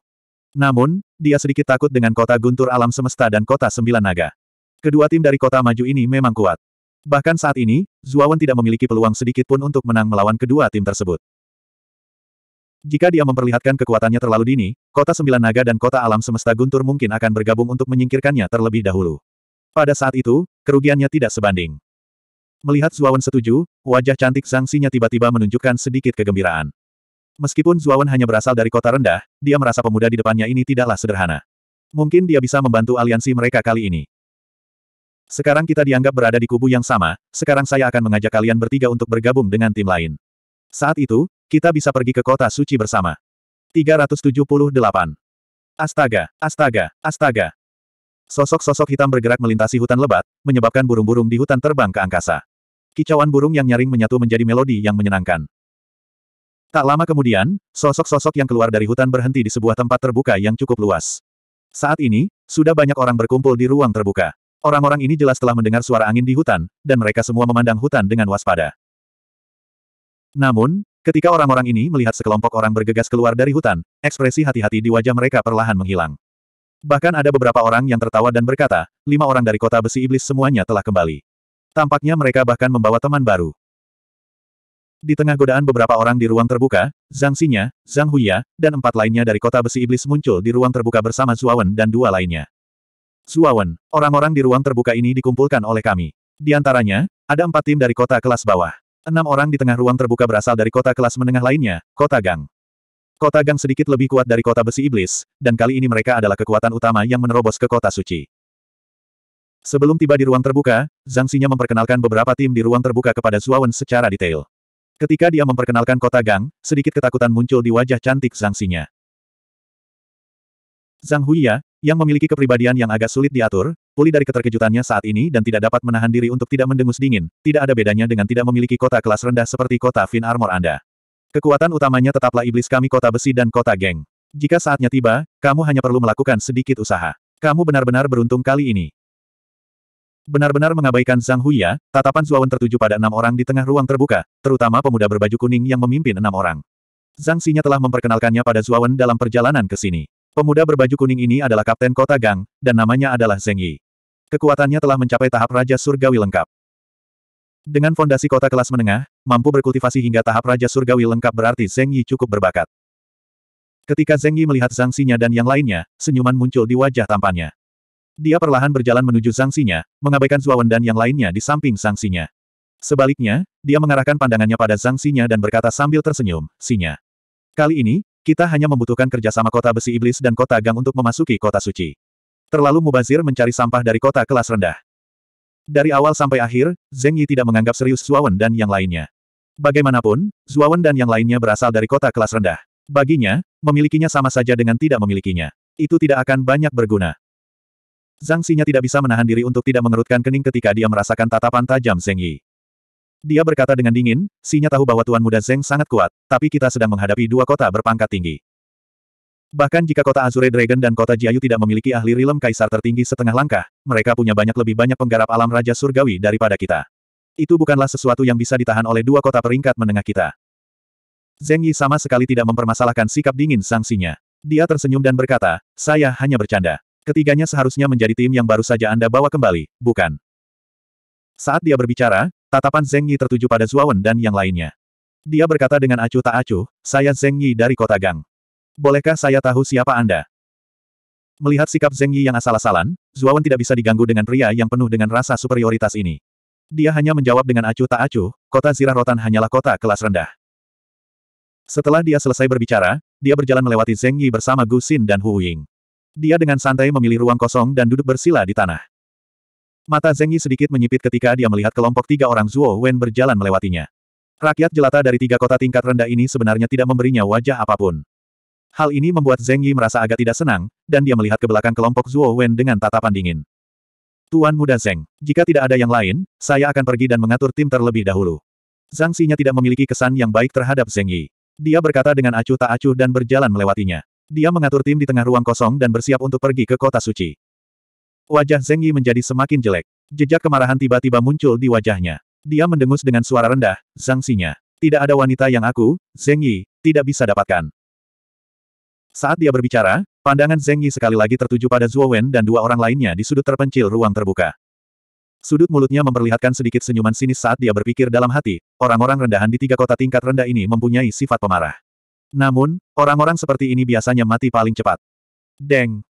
Namun, dia sedikit takut dengan kota Guntur Alam Semesta dan kota Sembilan Naga. Kedua tim dari kota maju ini memang kuat. Bahkan saat ini, Zuawan tidak memiliki peluang sedikit pun untuk menang melawan kedua tim tersebut. Jika dia memperlihatkan kekuatannya terlalu dini, kota Sembilan Naga dan kota Alam Semesta Guntur mungkin akan bergabung untuk menyingkirkannya terlebih dahulu. Pada saat itu, kerugiannya tidak sebanding. Melihat Zuawan setuju, wajah cantik Zhang Xinya tiba-tiba menunjukkan sedikit kegembiraan. Meskipun Zuawan hanya berasal dari kota rendah, dia merasa pemuda di depannya ini tidaklah sederhana. Mungkin dia bisa membantu aliansi mereka kali ini. Sekarang kita dianggap berada di kubu yang sama, sekarang saya akan mengajak kalian bertiga untuk bergabung dengan tim lain. Saat itu, kita bisa pergi ke kota suci bersama. 378. Astaga, astaga, astaga. Sosok-sosok hitam bergerak melintasi hutan lebat, menyebabkan burung-burung di hutan terbang ke angkasa. Kicauan burung yang nyaring menyatu menjadi melodi yang menyenangkan. Tak lama kemudian, sosok-sosok yang keluar dari hutan berhenti di sebuah tempat terbuka yang cukup luas. Saat ini, sudah banyak orang berkumpul di ruang terbuka. Orang-orang ini jelas telah mendengar suara angin di hutan, dan mereka semua memandang hutan dengan waspada. Namun, ketika orang-orang ini melihat sekelompok orang bergegas keluar dari hutan, ekspresi hati-hati di wajah mereka perlahan menghilang. Bahkan ada beberapa orang yang tertawa dan berkata, lima orang dari kota besi iblis semuanya telah kembali. Tampaknya mereka bahkan membawa teman baru. Di tengah godaan beberapa orang di ruang terbuka, Zhang Xinya, Zhang Huya, dan empat lainnya dari kota besi iblis muncul di ruang terbuka bersama Zuawan dan dua lainnya. Zuawan, orang-orang di ruang terbuka ini dikumpulkan oleh kami. Di antaranya, ada empat tim dari kota kelas bawah. Enam orang di tengah ruang terbuka berasal dari kota kelas menengah lainnya, kota Gang. Kota Gang sedikit lebih kuat dari kota besi iblis, dan kali ini mereka adalah kekuatan utama yang menerobos ke kota suci. Sebelum tiba di ruang terbuka, Zhang Xinya memperkenalkan beberapa tim di ruang terbuka kepada Zuawan secara detail. Ketika dia memperkenalkan kota Gang, sedikit ketakutan muncul di wajah cantik Zhang Xinya. Zhang Huiya, yang memiliki kepribadian yang agak sulit diatur, pulih dari keterkejutannya saat ini dan tidak dapat menahan diri untuk tidak mendengus dingin, tidak ada bedanya dengan tidak memiliki kota kelas rendah seperti kota Fin Armor Anda. Kekuatan utamanya tetaplah iblis kami kota besi dan kota geng. Jika saatnya tiba, kamu hanya perlu melakukan sedikit usaha. Kamu benar-benar beruntung kali ini. Benar-benar mengabaikan Zhang Huiya, tatapan Zuawan tertuju pada enam orang di tengah ruang terbuka, terutama pemuda berbaju kuning yang memimpin enam orang. Zhang Xinya telah memperkenalkannya pada Zuawan dalam perjalanan ke sini. Pemuda berbaju kuning ini adalah Kapten Kota Gang, dan namanya adalah Zheng Yi. Kekuatannya telah mencapai tahap Raja Surgawi lengkap. Dengan fondasi kota kelas menengah, mampu berkultivasi hingga tahap Raja Surgawi lengkap berarti Zeng Yi cukup berbakat. Ketika Zeng Yi melihat Zhang Xinya dan yang lainnya, senyuman muncul di wajah tampannya. Dia perlahan berjalan menuju Zhang Xinya, mengabaikan Zuawan dan yang lainnya di samping Zhang Xinya. Sebaliknya, dia mengarahkan pandangannya pada Zhang Xinya dan berkata sambil tersenyum, Xinya. Kali ini, kita hanya membutuhkan kerjasama kota besi iblis dan kota gang untuk memasuki kota suci. Terlalu mubazir mencari sampah dari kota kelas rendah. Dari awal sampai akhir, Zeng Yi tidak menganggap serius Zuawan dan yang lainnya. Bagaimanapun, Zuawan dan yang lainnya berasal dari kota kelas rendah. Baginya, memilikinya sama saja dengan tidak memilikinya. Itu tidak akan banyak berguna. Zhang Xinya tidak bisa menahan diri untuk tidak mengerutkan kening ketika dia merasakan tatapan tajam Zeng Yi. Dia berkata dengan dingin, Sinya tahu bahwa Tuan Muda Zeng sangat kuat, tapi kita sedang menghadapi dua kota berpangkat tinggi. Bahkan jika kota Azure Dragon dan kota Jiayu tidak memiliki ahli rilem kaisar tertinggi setengah langkah, mereka punya banyak lebih banyak penggarap alam Raja Surgawi daripada kita. Itu bukanlah sesuatu yang bisa ditahan oleh dua kota peringkat menengah kita. Zeng Yi sama sekali tidak mempermasalahkan sikap dingin sanksinya. Dia tersenyum dan berkata, saya hanya bercanda. Ketiganya seharusnya menjadi tim yang baru saja Anda bawa kembali, bukan? Saat dia berbicara, tatapan Zeng Yi tertuju pada Zuawan dan yang lainnya. Dia berkata dengan acuh tak acuh, saya Zeng Yi dari kota Gang. Bolehkah saya tahu siapa Anda? Melihat sikap Zeng Yi yang asal-asalan, Zuawan tidak bisa diganggu dengan pria yang penuh dengan rasa superioritas ini. Dia hanya menjawab dengan acuh tak acuh, kota zirah rotan hanyalah kota kelas rendah. Setelah dia selesai berbicara, dia berjalan melewati Zeng Yi bersama Gu Xin dan Hu Ying. Dia dengan santai memilih ruang kosong dan duduk bersila di tanah. Mata Zeng Yi sedikit menyipit ketika dia melihat kelompok tiga orang Zuo Wen berjalan melewatinya. Rakyat jelata dari tiga kota tingkat rendah ini sebenarnya tidak memberinya wajah apapun. Hal ini membuat Zeng Yi merasa agak tidak senang, dan dia melihat ke belakang kelompok Zuo Wen dengan tatapan dingin. Tuan muda Zeng, jika tidak ada yang lain, saya akan pergi dan mengatur tim terlebih dahulu. Zhang Xinya tidak memiliki kesan yang baik terhadap Zeng Yi. Dia berkata dengan acuh tak acuh dan berjalan melewatinya. Dia mengatur tim di tengah ruang kosong dan bersiap untuk pergi ke kota suci. Wajah Zeng Yi menjadi semakin jelek. Jejak kemarahan tiba-tiba muncul di wajahnya. Dia mendengus dengan suara rendah, Zhang Xinya. Tidak ada wanita yang aku, Zeng Yi, tidak bisa dapatkan. Saat dia berbicara, pandangan Zeng Yi sekali lagi tertuju pada Zhuo Wen dan dua orang lainnya di sudut terpencil ruang terbuka. Sudut mulutnya memperlihatkan sedikit senyuman sinis saat dia berpikir dalam hati, orang-orang rendahan di tiga kota tingkat rendah ini mempunyai sifat pemarah. Namun, orang-orang seperti ini biasanya mati paling cepat. Deng!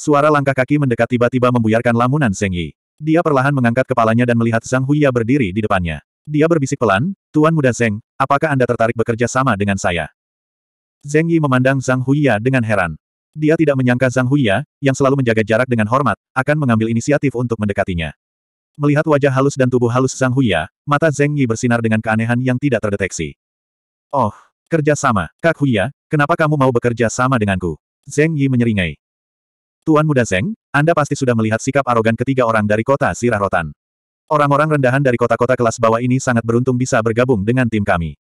Suara langkah kaki mendekat tiba-tiba membuyarkan lamunan Zeng Yi. Dia perlahan mengangkat kepalanya dan melihat Zhang Huya berdiri di depannya. Dia berbisik pelan, Tuan Muda Zeng, apakah Anda tertarik bekerja sama dengan saya? Zeng Yi memandang Zhang Huiya dengan heran. Dia tidak menyangka Zhang Huiya, yang selalu menjaga jarak dengan hormat, akan mengambil inisiatif untuk mendekatinya. Melihat wajah halus dan tubuh halus Zhang Huiya, mata Zeng Yi bersinar dengan keanehan yang tidak terdeteksi. Oh, kerja sama, Kak Huiya, kenapa kamu mau bekerja sama denganku? Zeng Yi menyeringai. Tuan muda Zeng, Anda pasti sudah melihat sikap arogan ketiga orang dari kota Sirah Rotan. Orang-orang rendahan dari kota-kota kelas bawah ini sangat beruntung bisa bergabung dengan tim kami.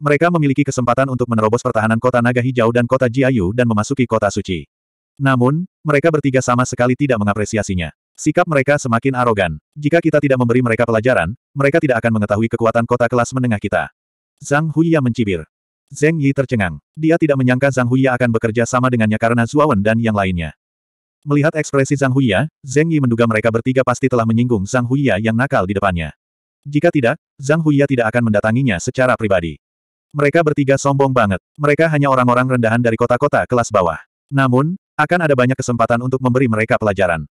Mereka memiliki kesempatan untuk menerobos pertahanan kota Naga Hijau dan kota Jiayu dan memasuki kota suci. Namun, mereka bertiga sama sekali tidak mengapresiasinya. Sikap mereka semakin arogan. Jika kita tidak memberi mereka pelajaran, mereka tidak akan mengetahui kekuatan kota kelas menengah kita. Zhang Huiya mencibir. Zeng Yi tercengang. Dia tidak menyangka Zhang Huiya akan bekerja sama dengannya karena Zuawan dan yang lainnya. Melihat ekspresi Zhang Huiya, Zeng Yi menduga mereka bertiga pasti telah menyinggung Zhang Huiya yang nakal di depannya. Jika tidak, Zhang Huiya tidak akan mendatanginya secara pribadi. Mereka bertiga sombong banget. Mereka hanya orang-orang rendahan dari kota-kota kelas bawah. Namun, akan ada banyak kesempatan untuk memberi mereka pelajaran.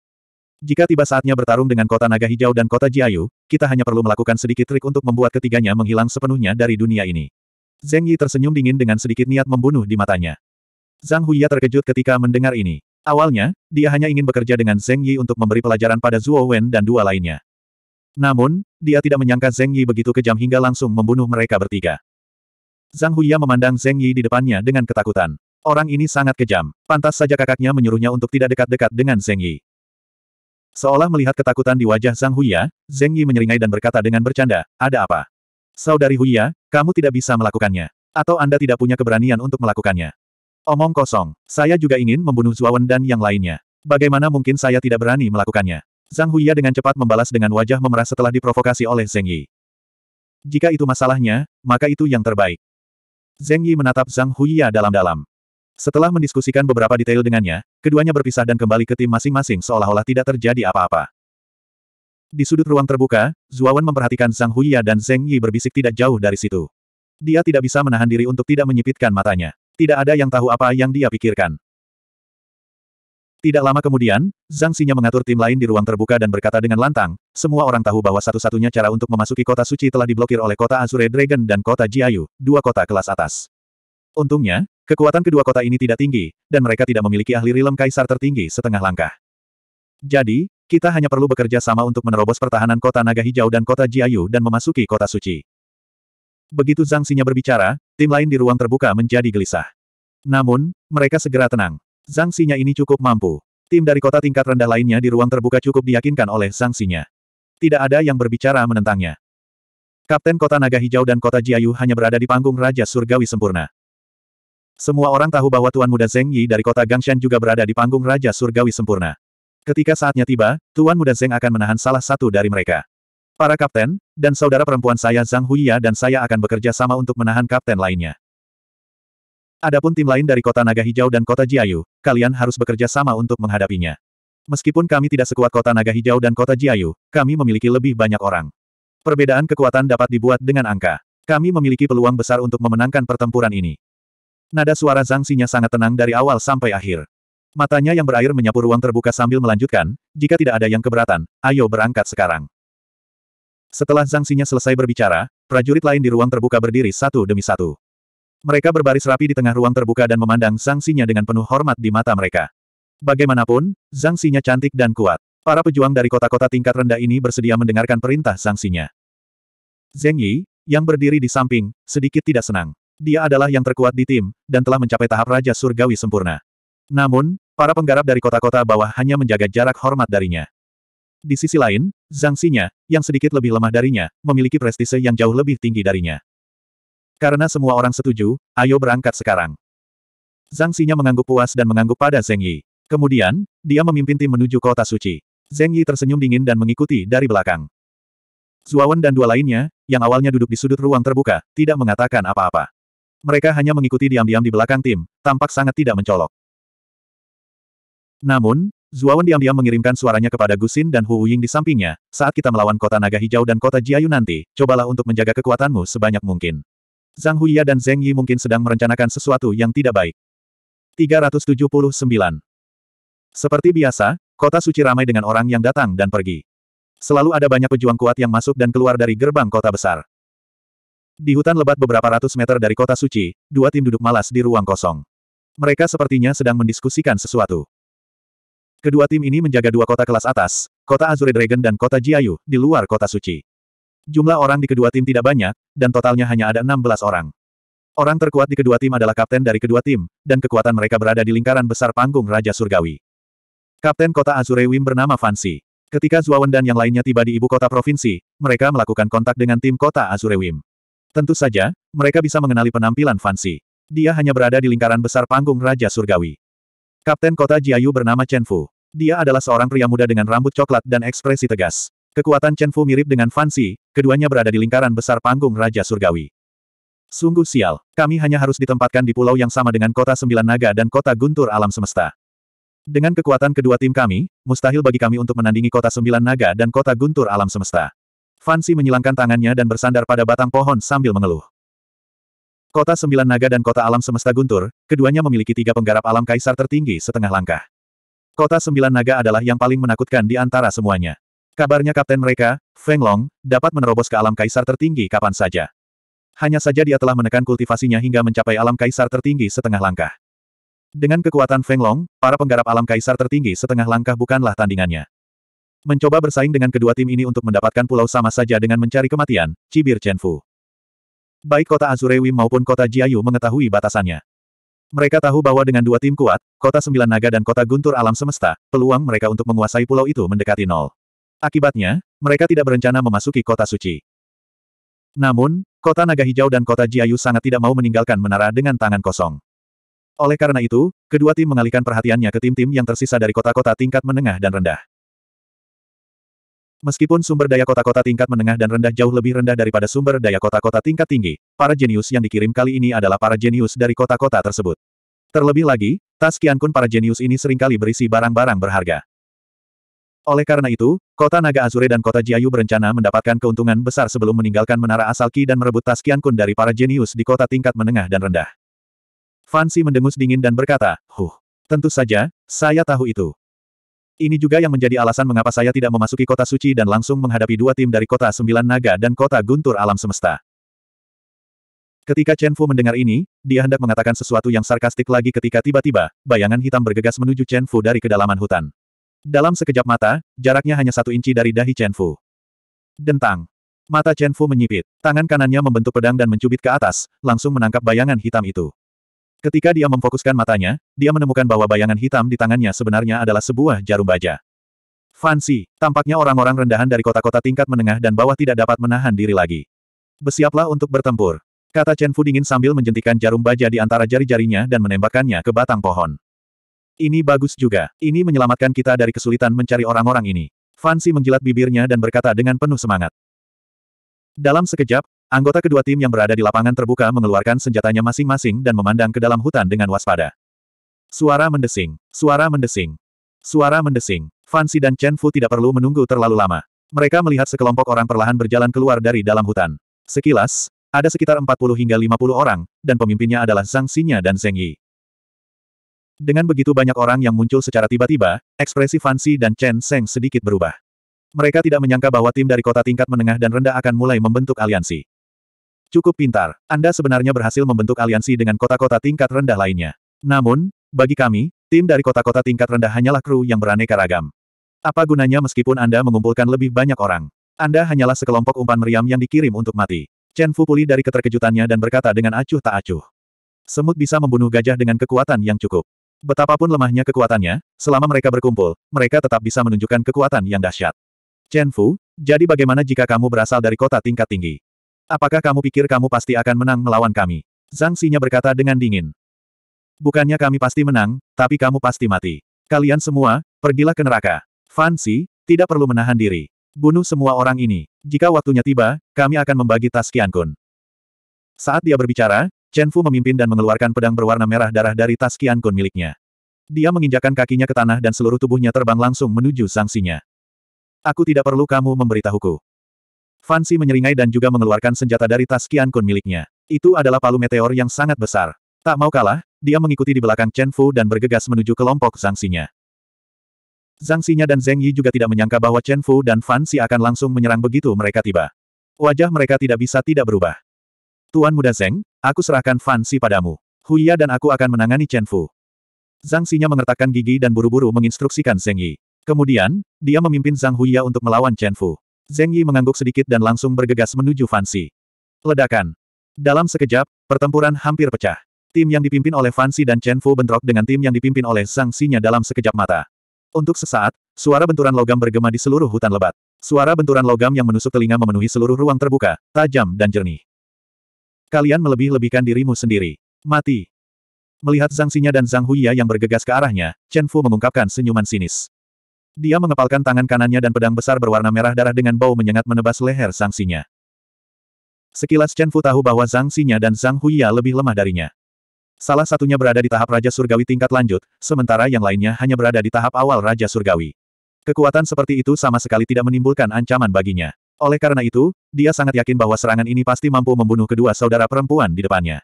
Jika tiba saatnya bertarung dengan kota naga hijau dan kota Jiayu, kita hanya perlu melakukan sedikit trik untuk membuat ketiganya menghilang sepenuhnya dari dunia ini. Zeng Yi tersenyum dingin dengan sedikit niat membunuh di matanya. Zhang Huya terkejut ketika mendengar ini. Awalnya, dia hanya ingin bekerja dengan Zeng Yi untuk memberi pelajaran pada Zhuo Wen dan dua lainnya. Namun, dia tidak menyangka Zeng Yi begitu kejam hingga langsung membunuh mereka bertiga. Zhang Huiya memandang Zeng Yi di depannya dengan ketakutan. Orang ini sangat kejam. Pantas saja kakaknya menyuruhnya untuk tidak dekat-dekat dengan Zeng Yi. Seolah melihat ketakutan di wajah Zhang Huiya, Zeng Yi menyeringai dan berkata dengan bercanda, ada apa? Saudari Huiya, kamu tidak bisa melakukannya. Atau Anda tidak punya keberanian untuk melakukannya. Omong kosong, saya juga ingin membunuh Zuawan dan yang lainnya. Bagaimana mungkin saya tidak berani melakukannya? Zhang Huiya dengan cepat membalas dengan wajah memerah setelah diprovokasi oleh Zeng Yi. Jika itu masalahnya, maka itu yang terbaik. Zeng Yi menatap Zhang Huiya dalam-dalam. Setelah mendiskusikan beberapa detail dengannya, keduanya berpisah dan kembali ke tim masing-masing seolah-olah tidak terjadi apa-apa. Di sudut ruang terbuka, Zuawan memperhatikan Zhang Huiya dan Zeng Yi berbisik tidak jauh dari situ. Dia tidak bisa menahan diri untuk tidak menyipitkan matanya. Tidak ada yang tahu apa yang dia pikirkan. Tidak lama kemudian, Zhang Xinya mengatur tim lain di ruang terbuka dan berkata dengan lantang, semua orang tahu bahwa satu-satunya cara untuk memasuki kota suci telah diblokir oleh kota Azure Dragon dan kota Jiayu, dua kota kelas atas. Untungnya, kekuatan kedua kota ini tidak tinggi, dan mereka tidak memiliki ahli rilem kaisar tertinggi setengah langkah. Jadi, kita hanya perlu bekerja sama untuk menerobos pertahanan kota Naga Hijau dan kota Jiayu dan memasuki kota suci. Begitu Zhang Xinya berbicara, tim lain di ruang terbuka menjadi gelisah. Namun, mereka segera tenang. Zangsinya ini cukup mampu. Tim dari kota tingkat rendah lainnya di ruang terbuka cukup diyakinkan oleh zangsinya. Tidak ada yang berbicara menentangnya. Kapten kota Naga Hijau dan kota Jiayu hanya berada di panggung Raja Surgawi Sempurna. Semua orang tahu bahwa Tuan Muda Zeng Yi dari kota Gangshan juga berada di panggung Raja Surgawi Sempurna. Ketika saatnya tiba, Tuan Muda Zeng akan menahan salah satu dari mereka. Para kapten, dan saudara perempuan saya Zhang Huiya dan saya akan bekerja sama untuk menahan kapten lainnya. Adapun tim lain dari kota Naga Hijau dan kota Jiayu, kalian harus bekerja sama untuk menghadapinya. Meskipun kami tidak sekuat kota Naga Hijau dan kota Jiayu, kami memiliki lebih banyak orang. Perbedaan kekuatan dapat dibuat dengan angka. Kami memiliki peluang besar untuk memenangkan pertempuran ini. Nada suara Zhang Xinya sangat tenang dari awal sampai akhir. Matanya yang berair menyapu ruang terbuka sambil melanjutkan, jika tidak ada yang keberatan, ayo berangkat sekarang. Setelah Zhang Xinya selesai berbicara, prajurit lain di ruang terbuka berdiri satu demi satu. Mereka berbaris rapi di tengah ruang terbuka dan memandang Zhang Xinya dengan penuh hormat di mata mereka. Bagaimanapun, Zhang Xinya cantik dan kuat. Para pejuang dari kota-kota tingkat rendah ini bersedia mendengarkan perintah Zhang Xinya. Zheng Yi, yang berdiri di samping, sedikit tidak senang. Dia adalah yang terkuat di tim, dan telah mencapai tahap Raja Surgawi sempurna. Namun, para penggarap dari kota-kota bawah hanya menjaga jarak hormat darinya. Di sisi lain, Zhang Xinya, yang sedikit lebih lemah darinya, memiliki prestise yang jauh lebih tinggi darinya. Karena semua orang setuju, ayo berangkat sekarang. Zhang Xinya mengangguk puas dan mengangguk pada Zheng Yi. Kemudian, dia memimpin tim menuju kota suci. Zheng Yi tersenyum dingin dan mengikuti dari belakang. Zuawan dan dua lainnya, yang awalnya duduk di sudut ruang terbuka, tidak mengatakan apa-apa. Mereka hanya mengikuti diam-diam di belakang tim, tampak sangat tidak mencolok. Namun, Zuawan diam-diam mengirimkan suaranya kepada Gusin dan Hu Ying di sampingnya, saat kita melawan kota naga hijau dan kota Jiayu nanti, cobalah untuk menjaga kekuatanmu sebanyak mungkin. Zhang Huiya dan Zheng Yi mungkin sedang merencanakan sesuatu yang tidak baik. 379. Seperti biasa, kota suci ramai dengan orang yang datang dan pergi. Selalu ada banyak pejuang kuat yang masuk dan keluar dari gerbang kota besar. Di hutan lebat beberapa ratus meter dari kota suci, dua tim duduk malas di ruang kosong. Mereka sepertinya sedang mendiskusikan sesuatu. Kedua tim ini menjaga dua kota kelas atas, kota Azure Dragon dan kota Jiayu, di luar kota suci. Jumlah orang di kedua tim tidak banyak, dan totalnya hanya ada 16 orang. Orang terkuat di kedua tim adalah kapten dari kedua tim, dan kekuatan mereka berada di lingkaran besar panggung Raja Surgawi. Kapten kota Azurewim bernama Fancy. Ketika Zuawan dan yang lainnya tiba di ibu kota provinsi, mereka melakukan kontak dengan tim kota Azurewim. Tentu saja, mereka bisa mengenali penampilan Fancy. Dia hanya berada di lingkaran besar panggung Raja Surgawi. Kapten kota Jiayu bernama Chen Fu. Dia adalah seorang pria muda dengan rambut coklat dan ekspresi tegas. Kekuatan Chen Fu mirip dengan Fancy, Keduanya berada di lingkaran besar panggung Raja Surgawi. Sungguh sial, kami hanya harus ditempatkan di pulau yang sama dengan kota Sembilan Naga dan kota Guntur Alam Semesta. Dengan kekuatan kedua tim kami, mustahil bagi kami untuk menandingi kota Sembilan Naga dan kota Guntur Alam Semesta. Fancy menyilangkan tangannya dan bersandar pada batang pohon sambil mengeluh. Kota Sembilan Naga dan kota Alam Semesta Guntur, keduanya memiliki tiga penggarap alam kaisar tertinggi setengah langkah. Kota Sembilan Naga adalah yang paling menakutkan di antara semuanya. Kabarnya kapten mereka, Feng Long, dapat menerobos ke alam kaisar tertinggi kapan saja. Hanya saja dia telah menekan kultivasinya hingga mencapai alam kaisar tertinggi setengah langkah. Dengan kekuatan Feng Long, para penggarap alam kaisar tertinggi setengah langkah bukanlah tandingannya. Mencoba bersaing dengan kedua tim ini untuk mendapatkan pulau sama saja dengan mencari kematian, cibir Chen Fu. Baik kota Azurewi maupun kota Jiayu mengetahui batasannya. Mereka tahu bahwa dengan dua tim kuat, kota Sembilan Naga dan kota Guntur Alam Semesta, peluang mereka untuk menguasai pulau itu mendekati nol. Akibatnya, mereka tidak berencana memasuki kota suci. Namun, kota naga hijau dan kota Jiayu sangat tidak mau meninggalkan menara dengan tangan kosong. Oleh karena itu, kedua tim mengalihkan perhatiannya ke tim-tim yang tersisa dari kota-kota tingkat menengah dan rendah. Meskipun sumber daya kota-kota tingkat menengah dan rendah jauh lebih rendah daripada sumber daya kota-kota tingkat tinggi, para jenius yang dikirim kali ini adalah para jenius dari kota-kota tersebut. Terlebih lagi, tas Kiankun para jenius ini seringkali berisi barang-barang berharga. Oleh karena itu, kota Naga Azure dan kota Jiayu berencana mendapatkan keuntungan besar sebelum meninggalkan menara asal Ki dan merebut tas Kun dari para jenius di kota tingkat menengah dan rendah. Fancy mendengus dingin dan berkata, Huh, tentu saja, saya tahu itu. Ini juga yang menjadi alasan mengapa saya tidak memasuki kota suci dan langsung menghadapi dua tim dari kota Sembilan Naga dan kota Guntur Alam Semesta. Ketika Chen Fu mendengar ini, dia hendak mengatakan sesuatu yang sarkastik lagi ketika tiba-tiba, bayangan hitam bergegas menuju Chen Fu dari kedalaman hutan. Dalam sekejap mata, jaraknya hanya satu inci dari dahi Chen Fu. Dentang. Mata Chen Fu menyipit. Tangan kanannya membentuk pedang dan mencubit ke atas, langsung menangkap bayangan hitam itu. Ketika dia memfokuskan matanya, dia menemukan bahwa bayangan hitam di tangannya sebenarnya adalah sebuah jarum baja. Fancy, tampaknya orang-orang rendahan dari kota-kota tingkat menengah dan bawah tidak dapat menahan diri lagi. Bersiaplah untuk bertempur. Kata Chen Fu dingin sambil menjentikan jarum baja di antara jari-jarinya dan menembakkannya ke batang pohon. Ini bagus juga. Ini menyelamatkan kita dari kesulitan mencari orang-orang ini. Fancy menjilat bibirnya dan berkata dengan penuh semangat. Dalam sekejap, anggota kedua tim yang berada di lapangan terbuka mengeluarkan senjatanya masing-masing dan memandang ke dalam hutan dengan waspada. Suara mendesing. Suara mendesing. Suara mendesing. Fancy dan Chen Fu tidak perlu menunggu terlalu lama. Mereka melihat sekelompok orang perlahan berjalan keluar dari dalam hutan. Sekilas, ada sekitar 40 hingga 50 orang, dan pemimpinnya adalah Zhang Xinya dan Zheng Yi. Dengan begitu banyak orang yang muncul secara tiba-tiba, ekspresi Fancy dan Chen Seng sedikit berubah. Mereka tidak menyangka bahwa tim dari kota tingkat menengah dan rendah akan mulai membentuk aliansi. Cukup pintar, Anda sebenarnya berhasil membentuk aliansi dengan kota-kota tingkat rendah lainnya. Namun, bagi kami, tim dari kota-kota tingkat rendah hanyalah kru yang beraneka ragam. Apa gunanya meskipun Anda mengumpulkan lebih banyak orang? Anda hanyalah sekelompok umpan meriam yang dikirim untuk mati. Chen Fu pulih dari keterkejutannya dan berkata dengan acuh tak acuh. Semut bisa membunuh gajah dengan kekuatan yang cukup. Betapapun lemahnya kekuatannya, selama mereka berkumpul, mereka tetap bisa menunjukkan kekuatan yang dahsyat. Chen Fu, jadi bagaimana jika kamu berasal dari kota tingkat tinggi? Apakah kamu pikir kamu pasti akan menang melawan kami? Zhang Xinya berkata dengan dingin. Bukannya kami pasti menang, tapi kamu pasti mati. Kalian semua, pergilah ke neraka. Fan Xi, tidak perlu menahan diri. Bunuh semua orang ini. Jika waktunya tiba, kami akan membagi tas Qian Kun. Saat dia berbicara, Chen Fu memimpin dan mengeluarkan pedang berwarna merah darah dari tas Qian Kun miliknya. Dia menginjakan kakinya ke tanah dan seluruh tubuhnya terbang langsung menuju sanksinya. Aku tidak perlu kamu memberitahuku. Fansi menyeringai dan juga mengeluarkan senjata dari tas Qian Kun miliknya. Itu adalah palu meteor yang sangat besar. Tak mau kalah, dia mengikuti di belakang Chen Fu dan bergegas menuju kelompok sanksinya. Zhang Xinya dan Zheng Yi juga tidak menyangka bahwa Chen Fu dan Fan Xi akan langsung menyerang begitu mereka tiba. Wajah mereka tidak bisa tidak berubah. Tuan muda Zheng, Aku serahkan Fan Xi padamu. Huya dan aku akan menangani Chen Fu. Zhang Xinya mengertakkan gigi dan buru-buru menginstruksikan Zeng Yi. Kemudian, dia memimpin Zhang Huya untuk melawan Chen Fu. Zeng Yi mengangguk sedikit dan langsung bergegas menuju Fan Xi. Ledakan. Dalam sekejap, pertempuran hampir pecah. Tim yang dipimpin oleh Fan Xi dan Chen Fu bentrok dengan tim yang dipimpin oleh Zhang Xinya dalam sekejap mata. Untuk sesaat, suara benturan logam bergema di seluruh hutan lebat. Suara benturan logam yang menusuk telinga memenuhi seluruh ruang terbuka, tajam dan jernih. Kalian melebih-lebihkan dirimu sendiri. Mati. Melihat Zhang Xinya dan Zhang Huiya yang bergegas ke arahnya, Chen Fu mengungkapkan senyuman sinis. Dia mengepalkan tangan kanannya dan pedang besar berwarna merah darah dengan bau menyengat menebas leher Zhang Xinya. Sekilas Chen Fu tahu bahwa Zhang Xinya dan Zhang Huiya lebih lemah darinya. Salah satunya berada di tahap Raja Surgawi tingkat lanjut, sementara yang lainnya hanya berada di tahap awal Raja Surgawi. Kekuatan seperti itu sama sekali tidak menimbulkan ancaman baginya. Oleh karena itu, dia sangat yakin bahwa serangan ini pasti mampu membunuh kedua saudara perempuan di depannya.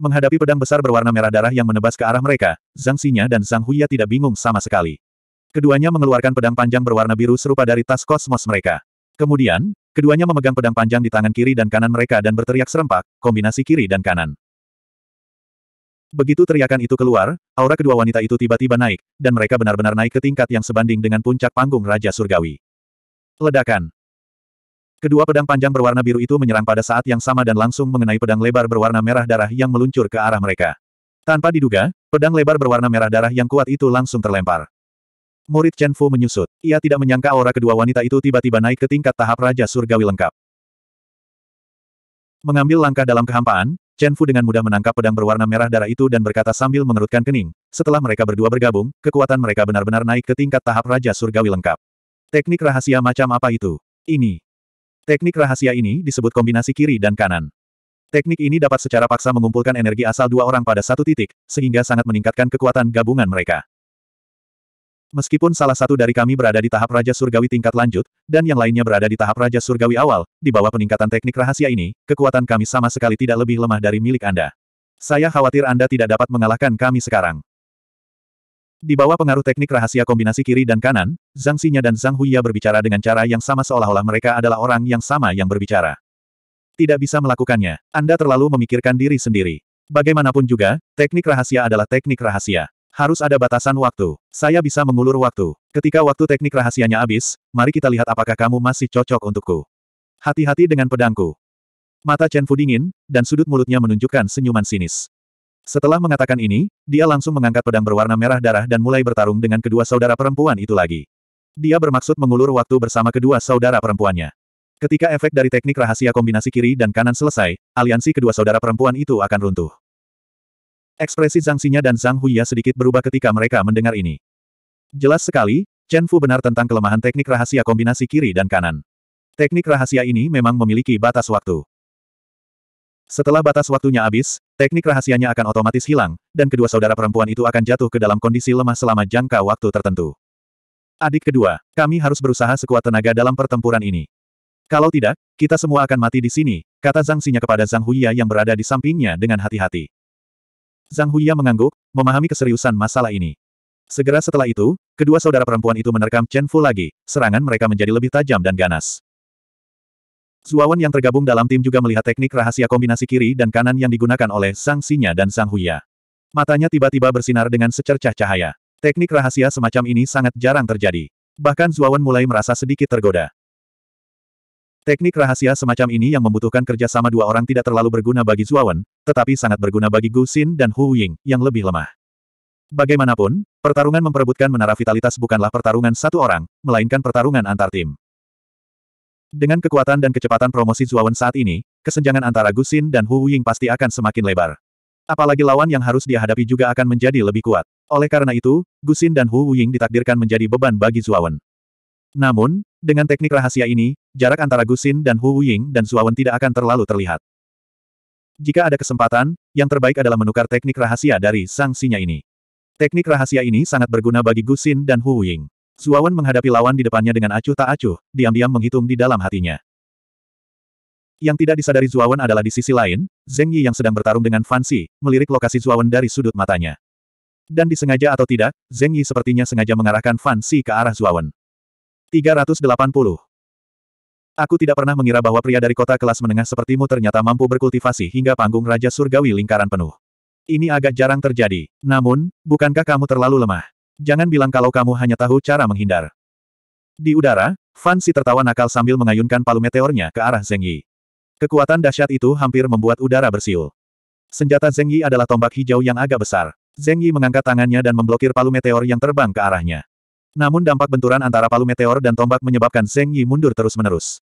Menghadapi pedang besar berwarna merah darah yang menebas ke arah mereka, Zhang Xinya dan Zhang Huya tidak bingung sama sekali. Keduanya mengeluarkan pedang panjang berwarna biru serupa dari tas kosmos mereka. Kemudian, keduanya memegang pedang panjang di tangan kiri dan kanan mereka dan berteriak serempak, kombinasi kiri dan kanan. Begitu teriakan itu keluar, aura kedua wanita itu tiba-tiba naik, dan mereka benar-benar naik ke tingkat yang sebanding dengan puncak panggung Raja Surgawi. Ledakan. Kedua pedang panjang berwarna biru itu menyerang pada saat yang sama dan langsung mengenai pedang lebar berwarna merah darah yang meluncur ke arah mereka. Tanpa diduga, pedang lebar berwarna merah darah yang kuat itu langsung terlempar. Murid Chen Fu menyusut. Ia tidak menyangka aura kedua wanita itu tiba-tiba naik ke tingkat tahap Raja Surgawi lengkap. Mengambil langkah dalam kehampaan, Chen Fu dengan mudah menangkap pedang berwarna merah darah itu dan berkata sambil mengerutkan kening, setelah mereka berdua bergabung, kekuatan mereka benar-benar naik ke tingkat tahap Raja Surgawi lengkap. Teknik rahasia macam apa itu? Ini. Teknik rahasia ini disebut kombinasi kiri dan kanan. Teknik ini dapat secara paksa mengumpulkan energi asal dua orang pada satu titik, sehingga sangat meningkatkan kekuatan gabungan mereka. Meskipun salah satu dari kami berada di tahap Raja Surgawi tingkat lanjut, dan yang lainnya berada di tahap Raja Surgawi awal, di bawah peningkatan teknik rahasia ini, kekuatan kami sama sekali tidak lebih lemah dari milik Anda. Saya khawatir Anda tidak dapat mengalahkan kami sekarang. Di bawah pengaruh teknik rahasia kombinasi kiri dan kanan, Zhang Xinya dan Zhang Huiya berbicara dengan cara yang sama seolah-olah mereka adalah orang yang sama yang berbicara. Tidak bisa melakukannya, Anda terlalu memikirkan diri sendiri. Bagaimanapun juga, teknik rahasia adalah teknik rahasia. Harus ada batasan waktu. Saya bisa mengulur waktu. Ketika waktu teknik rahasianya habis, mari kita lihat apakah kamu masih cocok untukku. Hati-hati dengan pedangku. Mata Chen Fu dingin, dan sudut mulutnya menunjukkan senyuman sinis. Setelah mengatakan ini, dia langsung mengangkat pedang berwarna merah darah dan mulai bertarung dengan kedua saudara perempuan itu lagi. Dia bermaksud mengulur waktu bersama kedua saudara perempuannya. Ketika efek dari teknik rahasia kombinasi kiri dan kanan selesai, aliansi kedua saudara perempuan itu akan runtuh. Ekspresi Zhang Xinya dan Zhang Huya sedikit berubah ketika mereka mendengar ini. Jelas sekali, Chen Fu benar tentang kelemahan teknik rahasia kombinasi kiri dan kanan. Teknik rahasia ini memang memiliki batas waktu. Setelah batas waktunya habis, teknik rahasianya akan otomatis hilang, dan kedua saudara perempuan itu akan jatuh ke dalam kondisi lemah selama jangka waktu tertentu. Adik kedua, kami harus berusaha sekuat tenaga dalam pertempuran ini. Kalau tidak, kita semua akan mati di sini, kata Zhang Xinya kepada Zhang Huiya yang berada di sampingnya dengan hati-hati. Zhang Huiya mengangguk, memahami keseriusan masalah ini. Segera setelah itu, kedua saudara perempuan itu menerkam Chen Fu lagi, serangan mereka menjadi lebih tajam dan ganas. Suawan yang tergabung dalam tim juga melihat teknik rahasia kombinasi kiri dan kanan yang digunakan oleh Sang Sinya dan Sang Huya. Matanya tiba-tiba bersinar dengan secercah cahaya. Teknik rahasia semacam ini sangat jarang terjadi. Bahkan Zuawan mulai merasa sedikit tergoda. Teknik rahasia semacam ini yang membutuhkan kerjasama dua orang tidak terlalu berguna bagi Zuawan, tetapi sangat berguna bagi Gu Xin dan Hu Ying, yang lebih lemah. Bagaimanapun, pertarungan memperebutkan menara vitalitas bukanlah pertarungan satu orang, melainkan pertarungan antar tim. Dengan kekuatan dan kecepatan promosi Zuawan saat ini, kesenjangan antara Gusin dan Hu Ying pasti akan semakin lebar. Apalagi lawan yang harus dihadapi juga akan menjadi lebih kuat. Oleh karena itu, Gusin dan Hu Ying ditakdirkan menjadi beban bagi Zuawan. Namun, dengan teknik rahasia ini, jarak antara Gusin dan Hu Ying dan Zuawan tidak akan terlalu terlihat. Jika ada kesempatan, yang terbaik adalah menukar teknik rahasia dari sang ini. Teknik rahasia ini sangat berguna bagi Gusin dan Hu Ying. Suawan menghadapi lawan di depannya dengan acuh tak acuh, diam-diam menghitung di dalam hatinya. Yang tidak disadari Zuawan adalah di sisi lain, Zeng Yi yang sedang bertarung dengan Fancy, melirik lokasi Zuawan dari sudut matanya. Dan disengaja atau tidak, Zeng Yi sepertinya sengaja mengarahkan Fancy ke arah Zuawan. 380. Aku tidak pernah mengira bahwa pria dari kota kelas menengah sepertimu ternyata mampu berkultivasi hingga panggung Raja Surgawi lingkaran penuh. Ini agak jarang terjadi. Namun, bukankah kamu terlalu lemah? Jangan bilang kalau kamu hanya tahu cara menghindar. Di udara, Fan Si tertawa nakal sambil mengayunkan palu meteornya ke arah Zeng Yi. Kekuatan dahsyat itu hampir membuat udara bersiul. Senjata Zeng Yi adalah tombak hijau yang agak besar. Zeng Yi mengangkat tangannya dan memblokir palu meteor yang terbang ke arahnya. Namun dampak benturan antara palu meteor dan tombak menyebabkan Zeng Yi mundur terus-menerus.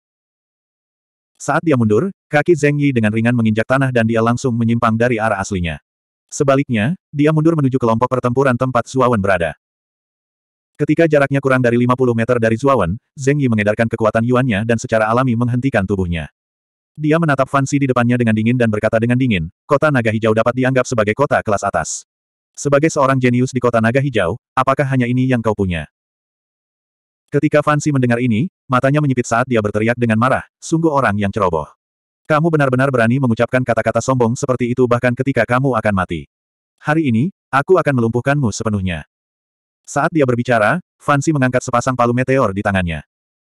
Saat dia mundur, kaki Zeng Yi dengan ringan menginjak tanah dan dia langsung menyimpang dari arah aslinya. Sebaliknya, dia mundur menuju kelompok pertempuran tempat Zuawan berada. Ketika jaraknya kurang dari 50 meter dari Zuawan, Zeng Yi mengedarkan kekuatan Yuan-nya dan secara alami menghentikan tubuhnya. Dia menatap Fansi di depannya dengan dingin dan berkata dengan dingin, kota naga hijau dapat dianggap sebagai kota kelas atas. Sebagai seorang jenius di kota naga hijau, apakah hanya ini yang kau punya? Ketika Fansi mendengar ini, matanya menyipit saat dia berteriak dengan marah, sungguh orang yang ceroboh. Kamu benar-benar berani mengucapkan kata-kata sombong seperti itu bahkan ketika kamu akan mati. Hari ini, aku akan melumpuhkanmu sepenuhnya. Saat dia berbicara, Fancy mengangkat sepasang palu meteor di tangannya.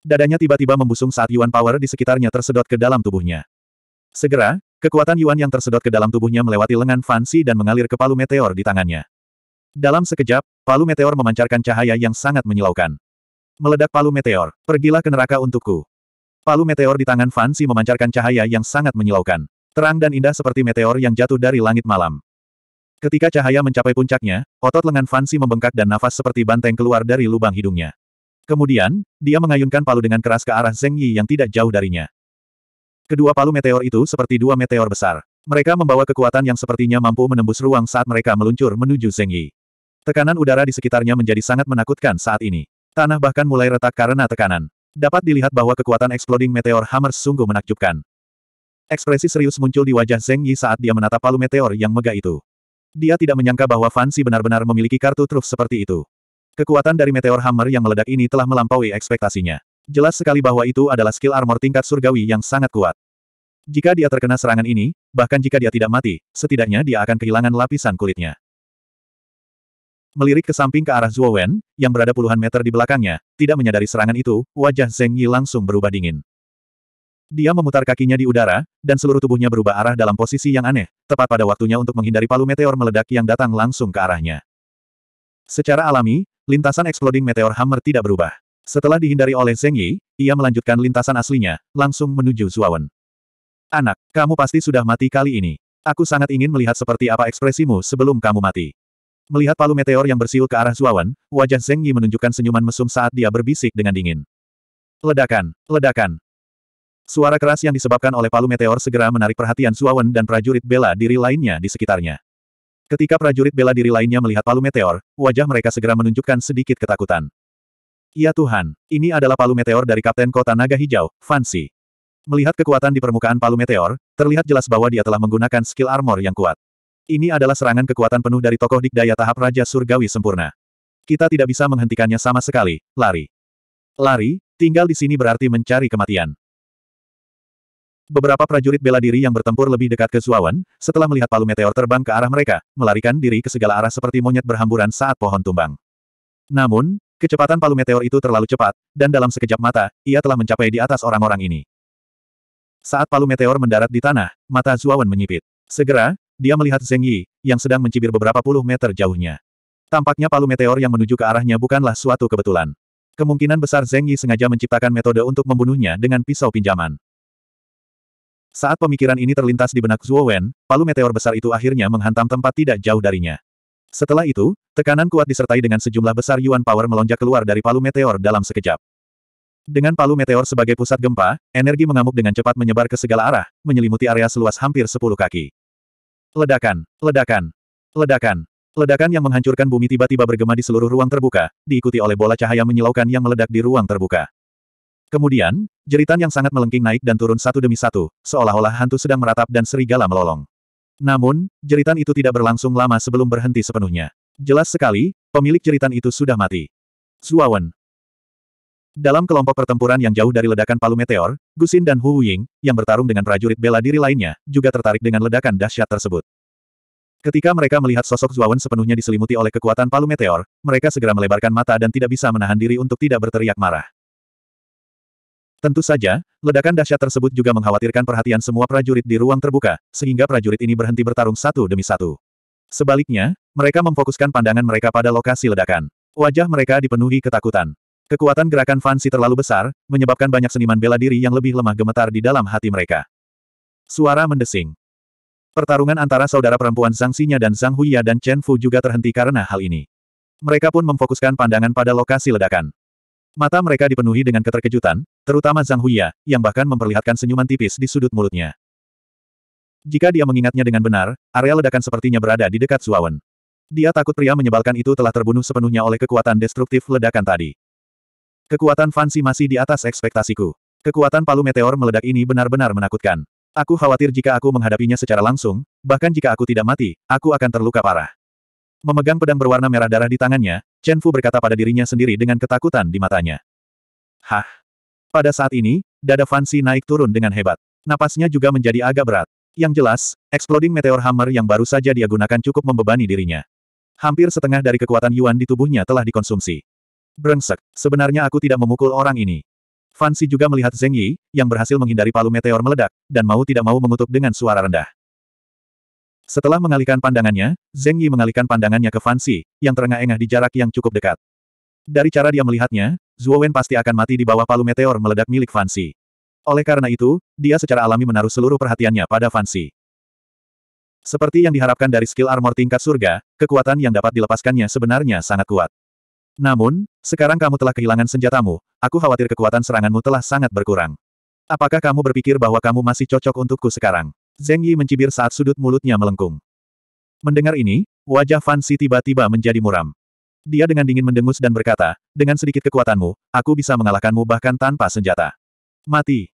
Dadanya tiba-tiba membusung saat Yuan Power di sekitarnya tersedot ke dalam tubuhnya. Segera, kekuatan Yuan yang tersedot ke dalam tubuhnya melewati lengan Fancy dan mengalir ke palu meteor di tangannya. Dalam sekejap, palu meteor memancarkan cahaya yang sangat menyilaukan. Meledak palu meteor, pergilah ke neraka untukku. Palu meteor di tangan Fansi memancarkan cahaya yang sangat menyilaukan. Terang dan indah seperti meteor yang jatuh dari langit malam. Ketika cahaya mencapai puncaknya, otot lengan Fansi membengkak dan nafas seperti banteng keluar dari lubang hidungnya. Kemudian, dia mengayunkan palu dengan keras ke arah Zeng Yi yang tidak jauh darinya. Kedua palu meteor itu seperti dua meteor besar. Mereka membawa kekuatan yang sepertinya mampu menembus ruang saat mereka meluncur menuju Zeng Yi. Tekanan udara di sekitarnya menjadi sangat menakutkan saat ini. Tanah bahkan mulai retak karena tekanan. Dapat dilihat bahwa kekuatan Exploding Meteor Hammer sungguh menakjubkan. Ekspresi serius muncul di wajah Zeng Yi saat dia menatap palu meteor yang megah itu. Dia tidak menyangka bahwa Fancy benar-benar memiliki kartu truf seperti itu. Kekuatan dari Meteor Hammer yang meledak ini telah melampaui ekspektasinya. Jelas sekali bahwa itu adalah skill armor tingkat surgawi yang sangat kuat. Jika dia terkena serangan ini, bahkan jika dia tidak mati, setidaknya dia akan kehilangan lapisan kulitnya. Melirik ke samping ke arah Zuo Wen, yang berada puluhan meter di belakangnya, tidak menyadari serangan itu, wajah Zeng Yi langsung berubah dingin. Dia memutar kakinya di udara, dan seluruh tubuhnya berubah arah dalam posisi yang aneh, tepat pada waktunya untuk menghindari palu meteor meledak yang datang langsung ke arahnya. Secara alami, lintasan exploding meteor hammer tidak berubah. Setelah dihindari oleh Zeng Yi, ia melanjutkan lintasan aslinya, langsung menuju Wen. Anak, kamu pasti sudah mati kali ini. Aku sangat ingin melihat seperti apa ekspresimu sebelum kamu mati. Melihat palu meteor yang bersiul ke arah Zuawan, wajah Zeng Yi menunjukkan senyuman mesum saat dia berbisik dengan dingin. Ledakan! Ledakan! Suara keras yang disebabkan oleh palu meteor segera menarik perhatian Zuawan dan prajurit bela diri lainnya di sekitarnya. Ketika prajurit bela diri lainnya melihat palu meteor, wajah mereka segera menunjukkan sedikit ketakutan. Ya Tuhan, ini adalah palu meteor dari Kapten Kota Naga Hijau, Fancy. Melihat kekuatan di permukaan palu meteor, terlihat jelas bahwa dia telah menggunakan skill armor yang kuat. Ini adalah serangan kekuatan penuh dari tokoh dikdaya tahap Raja Surgawi sempurna. Kita tidak bisa menghentikannya sama sekali, lari. Lari, tinggal di sini berarti mencari kematian. Beberapa prajurit bela diri yang bertempur lebih dekat ke Zuawan, setelah melihat palu meteor terbang ke arah mereka, melarikan diri ke segala arah seperti monyet berhamburan saat pohon tumbang. Namun, kecepatan palu meteor itu terlalu cepat, dan dalam sekejap mata, ia telah mencapai di atas orang-orang ini. Saat palu meteor mendarat di tanah, mata Zuawan menyipit. Segera, dia melihat Zeng Yi, yang sedang mencibir beberapa puluh meter jauhnya. Tampaknya palu meteor yang menuju ke arahnya bukanlah suatu kebetulan. Kemungkinan besar Zeng Yi sengaja menciptakan metode untuk membunuhnya dengan pisau pinjaman. Saat pemikiran ini terlintas di benak Zhuo Wen, palu meteor besar itu akhirnya menghantam tempat tidak jauh darinya. Setelah itu, tekanan kuat disertai dengan sejumlah besar Yuan Power melonjak keluar dari palu meteor dalam sekejap. Dengan palu meteor sebagai pusat gempa, energi mengamuk dengan cepat menyebar ke segala arah, menyelimuti area seluas hampir 10 kaki. Ledakan, ledakan, ledakan. Ledakan yang menghancurkan bumi tiba-tiba bergema di seluruh ruang terbuka, diikuti oleh bola cahaya menyilaukan yang meledak di ruang terbuka. Kemudian, jeritan yang sangat melengking naik dan turun satu demi satu, seolah-olah hantu sedang meratap dan serigala melolong. Namun, jeritan itu tidak berlangsung lama sebelum berhenti sepenuhnya. Jelas sekali, pemilik jeritan itu sudah mati. Zuawan, dalam kelompok pertempuran yang jauh dari ledakan palu meteor, Gusin dan Hu Ying, yang bertarung dengan prajurit bela diri lainnya, juga tertarik dengan ledakan dahsyat tersebut. Ketika mereka melihat sosok Zuawan sepenuhnya diselimuti oleh kekuatan palu meteor, mereka segera melebarkan mata dan tidak bisa menahan diri untuk tidak berteriak marah. Tentu saja, ledakan dahsyat tersebut juga mengkhawatirkan perhatian semua prajurit di ruang terbuka, sehingga prajurit ini berhenti bertarung satu demi satu. Sebaliknya, mereka memfokuskan pandangan mereka pada lokasi ledakan. Wajah mereka dipenuhi ketakutan. Kekuatan gerakan Fansi terlalu besar, menyebabkan banyak seniman bela diri yang lebih lemah gemetar di dalam hati mereka. Suara mendesing. Pertarungan antara saudara perempuan Zhang Xinya dan Zhang Huiya dan Chen Fu juga terhenti karena hal ini. Mereka pun memfokuskan pandangan pada lokasi ledakan. Mata mereka dipenuhi dengan keterkejutan, terutama Zhang Huiya, yang bahkan memperlihatkan senyuman tipis di sudut mulutnya. Jika dia mengingatnya dengan benar, area ledakan sepertinya berada di dekat Suawen. Dia takut pria menyebalkan itu telah terbunuh sepenuhnya oleh kekuatan destruktif ledakan tadi. Kekuatan Fancy masih di atas ekspektasiku. Kekuatan palu meteor meledak ini benar-benar menakutkan. Aku khawatir jika aku menghadapinya secara langsung, bahkan jika aku tidak mati, aku akan terluka parah. Memegang pedang berwarna merah darah di tangannya, Chen Fu berkata pada dirinya sendiri dengan ketakutan di matanya. Hah? Pada saat ini, dada Fancy naik turun dengan hebat. Napasnya juga menjadi agak berat. Yang jelas, exploding meteor hammer yang baru saja dia gunakan cukup membebani dirinya. Hampir setengah dari kekuatan Yuan di tubuhnya telah dikonsumsi. Brengsek, sebenarnya aku tidak memukul orang ini. Fansi juga melihat Zeng Yi, yang berhasil menghindari palu meteor meledak, dan mau tidak mau mengutuk dengan suara rendah. Setelah mengalihkan pandangannya, Zeng Yi mengalihkan pandangannya ke Fansi, yang terengah-engah di jarak yang cukup dekat. Dari cara dia melihatnya, Zhuo Wen pasti akan mati di bawah palu meteor meledak milik Fansi. Oleh karena itu, dia secara alami menaruh seluruh perhatiannya pada Fansi. Seperti yang diharapkan dari skill armor tingkat surga, kekuatan yang dapat dilepaskannya sebenarnya sangat kuat. Namun, sekarang kamu telah kehilangan senjatamu, aku khawatir kekuatan seranganmu telah sangat berkurang. Apakah kamu berpikir bahwa kamu masih cocok untukku sekarang? Zeng Yi mencibir saat sudut mulutnya melengkung. Mendengar ini, wajah Fan Si tiba-tiba menjadi muram. Dia dengan dingin mendengus dan berkata, dengan sedikit kekuatanmu, aku bisa mengalahkanmu bahkan tanpa senjata. Mati.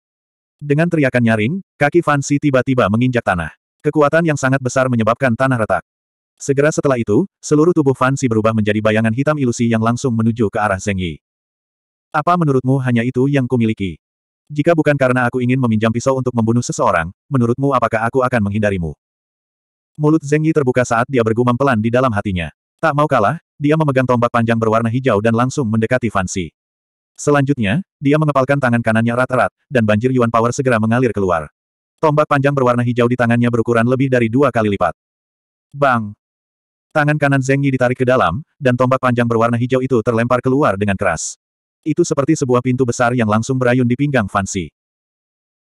Dengan teriakan nyaring, kaki Fan Si tiba-tiba menginjak tanah. Kekuatan yang sangat besar menyebabkan tanah retak. Segera setelah itu, seluruh tubuh Fansi berubah menjadi bayangan hitam ilusi yang langsung menuju ke arah Zeng Yi. Apa menurutmu hanya itu yang kumiliki? Jika bukan karena aku ingin meminjam pisau untuk membunuh seseorang, menurutmu apakah aku akan menghindarimu? Mulut Zeng Yi terbuka saat dia bergumam pelan di dalam hatinya. Tak mau kalah, dia memegang tombak panjang berwarna hijau dan langsung mendekati Fansi. Selanjutnya, dia mengepalkan tangan kanannya rata rata dan banjir Yuan Power segera mengalir keluar. Tombak panjang berwarna hijau di tangannya berukuran lebih dari dua kali lipat. Bang! Tangan kanan Zeng Yi ditarik ke dalam, dan tombak panjang berwarna hijau itu terlempar keluar dengan keras. Itu seperti sebuah pintu besar yang langsung berayun di pinggang Fancy.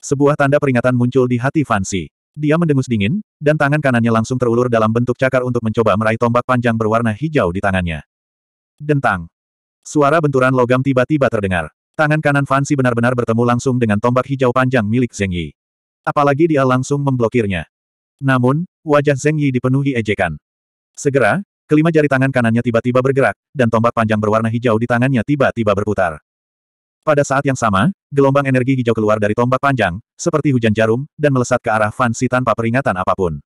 Sebuah tanda peringatan muncul di hati Fancy. Dia mendengus dingin, dan tangan kanannya langsung terulur dalam bentuk cakar untuk mencoba meraih tombak panjang berwarna hijau di tangannya. Dentang. Suara benturan logam tiba-tiba terdengar. Tangan kanan Fancy benar-benar bertemu langsung dengan tombak hijau panjang milik Zeng Yi. Apalagi dia langsung memblokirnya. Namun, wajah Zeng Yi dipenuhi ejekan. Segera, kelima jari tangan kanannya tiba-tiba bergerak, dan tombak panjang berwarna hijau di tangannya tiba-tiba berputar. Pada saat yang sama, gelombang energi hijau keluar dari tombak panjang, seperti hujan jarum, dan melesat ke arah Fansi tanpa peringatan apapun.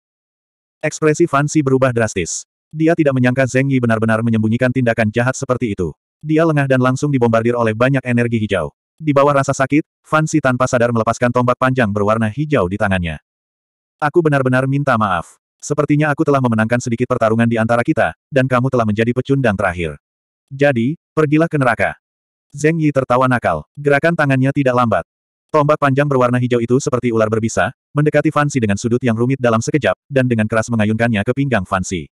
Ekspresi Fansi berubah drastis. Dia tidak menyangka Zeng Yi benar-benar menyembunyikan tindakan jahat seperti itu. Dia lengah dan langsung dibombardir oleh banyak energi hijau. Di bawah rasa sakit, Fansi tanpa sadar melepaskan tombak panjang berwarna hijau di tangannya. Aku benar-benar minta maaf. Sepertinya aku telah memenangkan sedikit pertarungan di antara kita, dan kamu telah menjadi pecundang terakhir. Jadi, pergilah ke neraka. Zeng Yi tertawa nakal. Gerakan tangannya tidak lambat. Tombak panjang berwarna hijau itu seperti ular berbisa, mendekati Fansi dengan sudut yang rumit dalam sekejap, dan dengan keras mengayunkannya ke pinggang Fansi.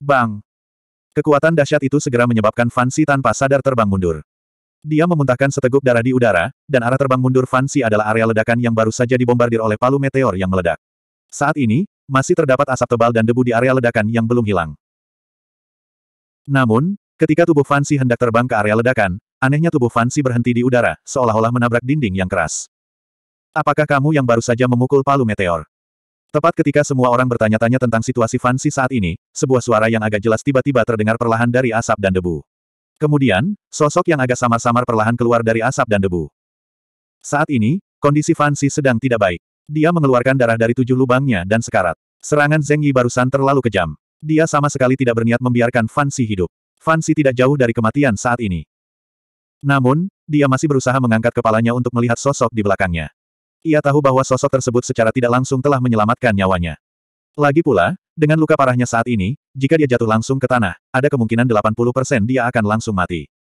Bang! Kekuatan dahsyat itu segera menyebabkan Fansi tanpa sadar terbang mundur. Dia memuntahkan seteguk darah di udara, dan arah terbang mundur Fansi adalah area ledakan yang baru saja dibombardir oleh palu meteor yang meledak. Saat ini, masih terdapat asap tebal dan debu di area ledakan yang belum hilang. Namun, ketika tubuh Fancy hendak terbang ke area ledakan, anehnya tubuh Fancy berhenti di udara, seolah-olah menabrak dinding yang keras. Apakah kamu yang baru saja memukul palu meteor? Tepat ketika semua orang bertanya-tanya tentang situasi Fancy saat ini, sebuah suara yang agak jelas tiba-tiba terdengar perlahan dari asap dan debu. Kemudian, sosok yang agak samar-samar perlahan keluar dari asap dan debu. Saat ini, kondisi Fancy sedang tidak baik. Dia mengeluarkan darah dari tujuh lubangnya dan sekarat. Serangan Zeng Yi barusan terlalu kejam. Dia sama sekali tidak berniat membiarkan Fan hidup. Fan tidak jauh dari kematian saat ini. Namun, dia masih berusaha mengangkat kepalanya untuk melihat sosok di belakangnya. Ia tahu bahwa sosok tersebut secara tidak langsung telah menyelamatkan nyawanya. Lagi pula, dengan luka parahnya saat ini, jika dia jatuh langsung ke tanah, ada kemungkinan 80% dia akan langsung mati.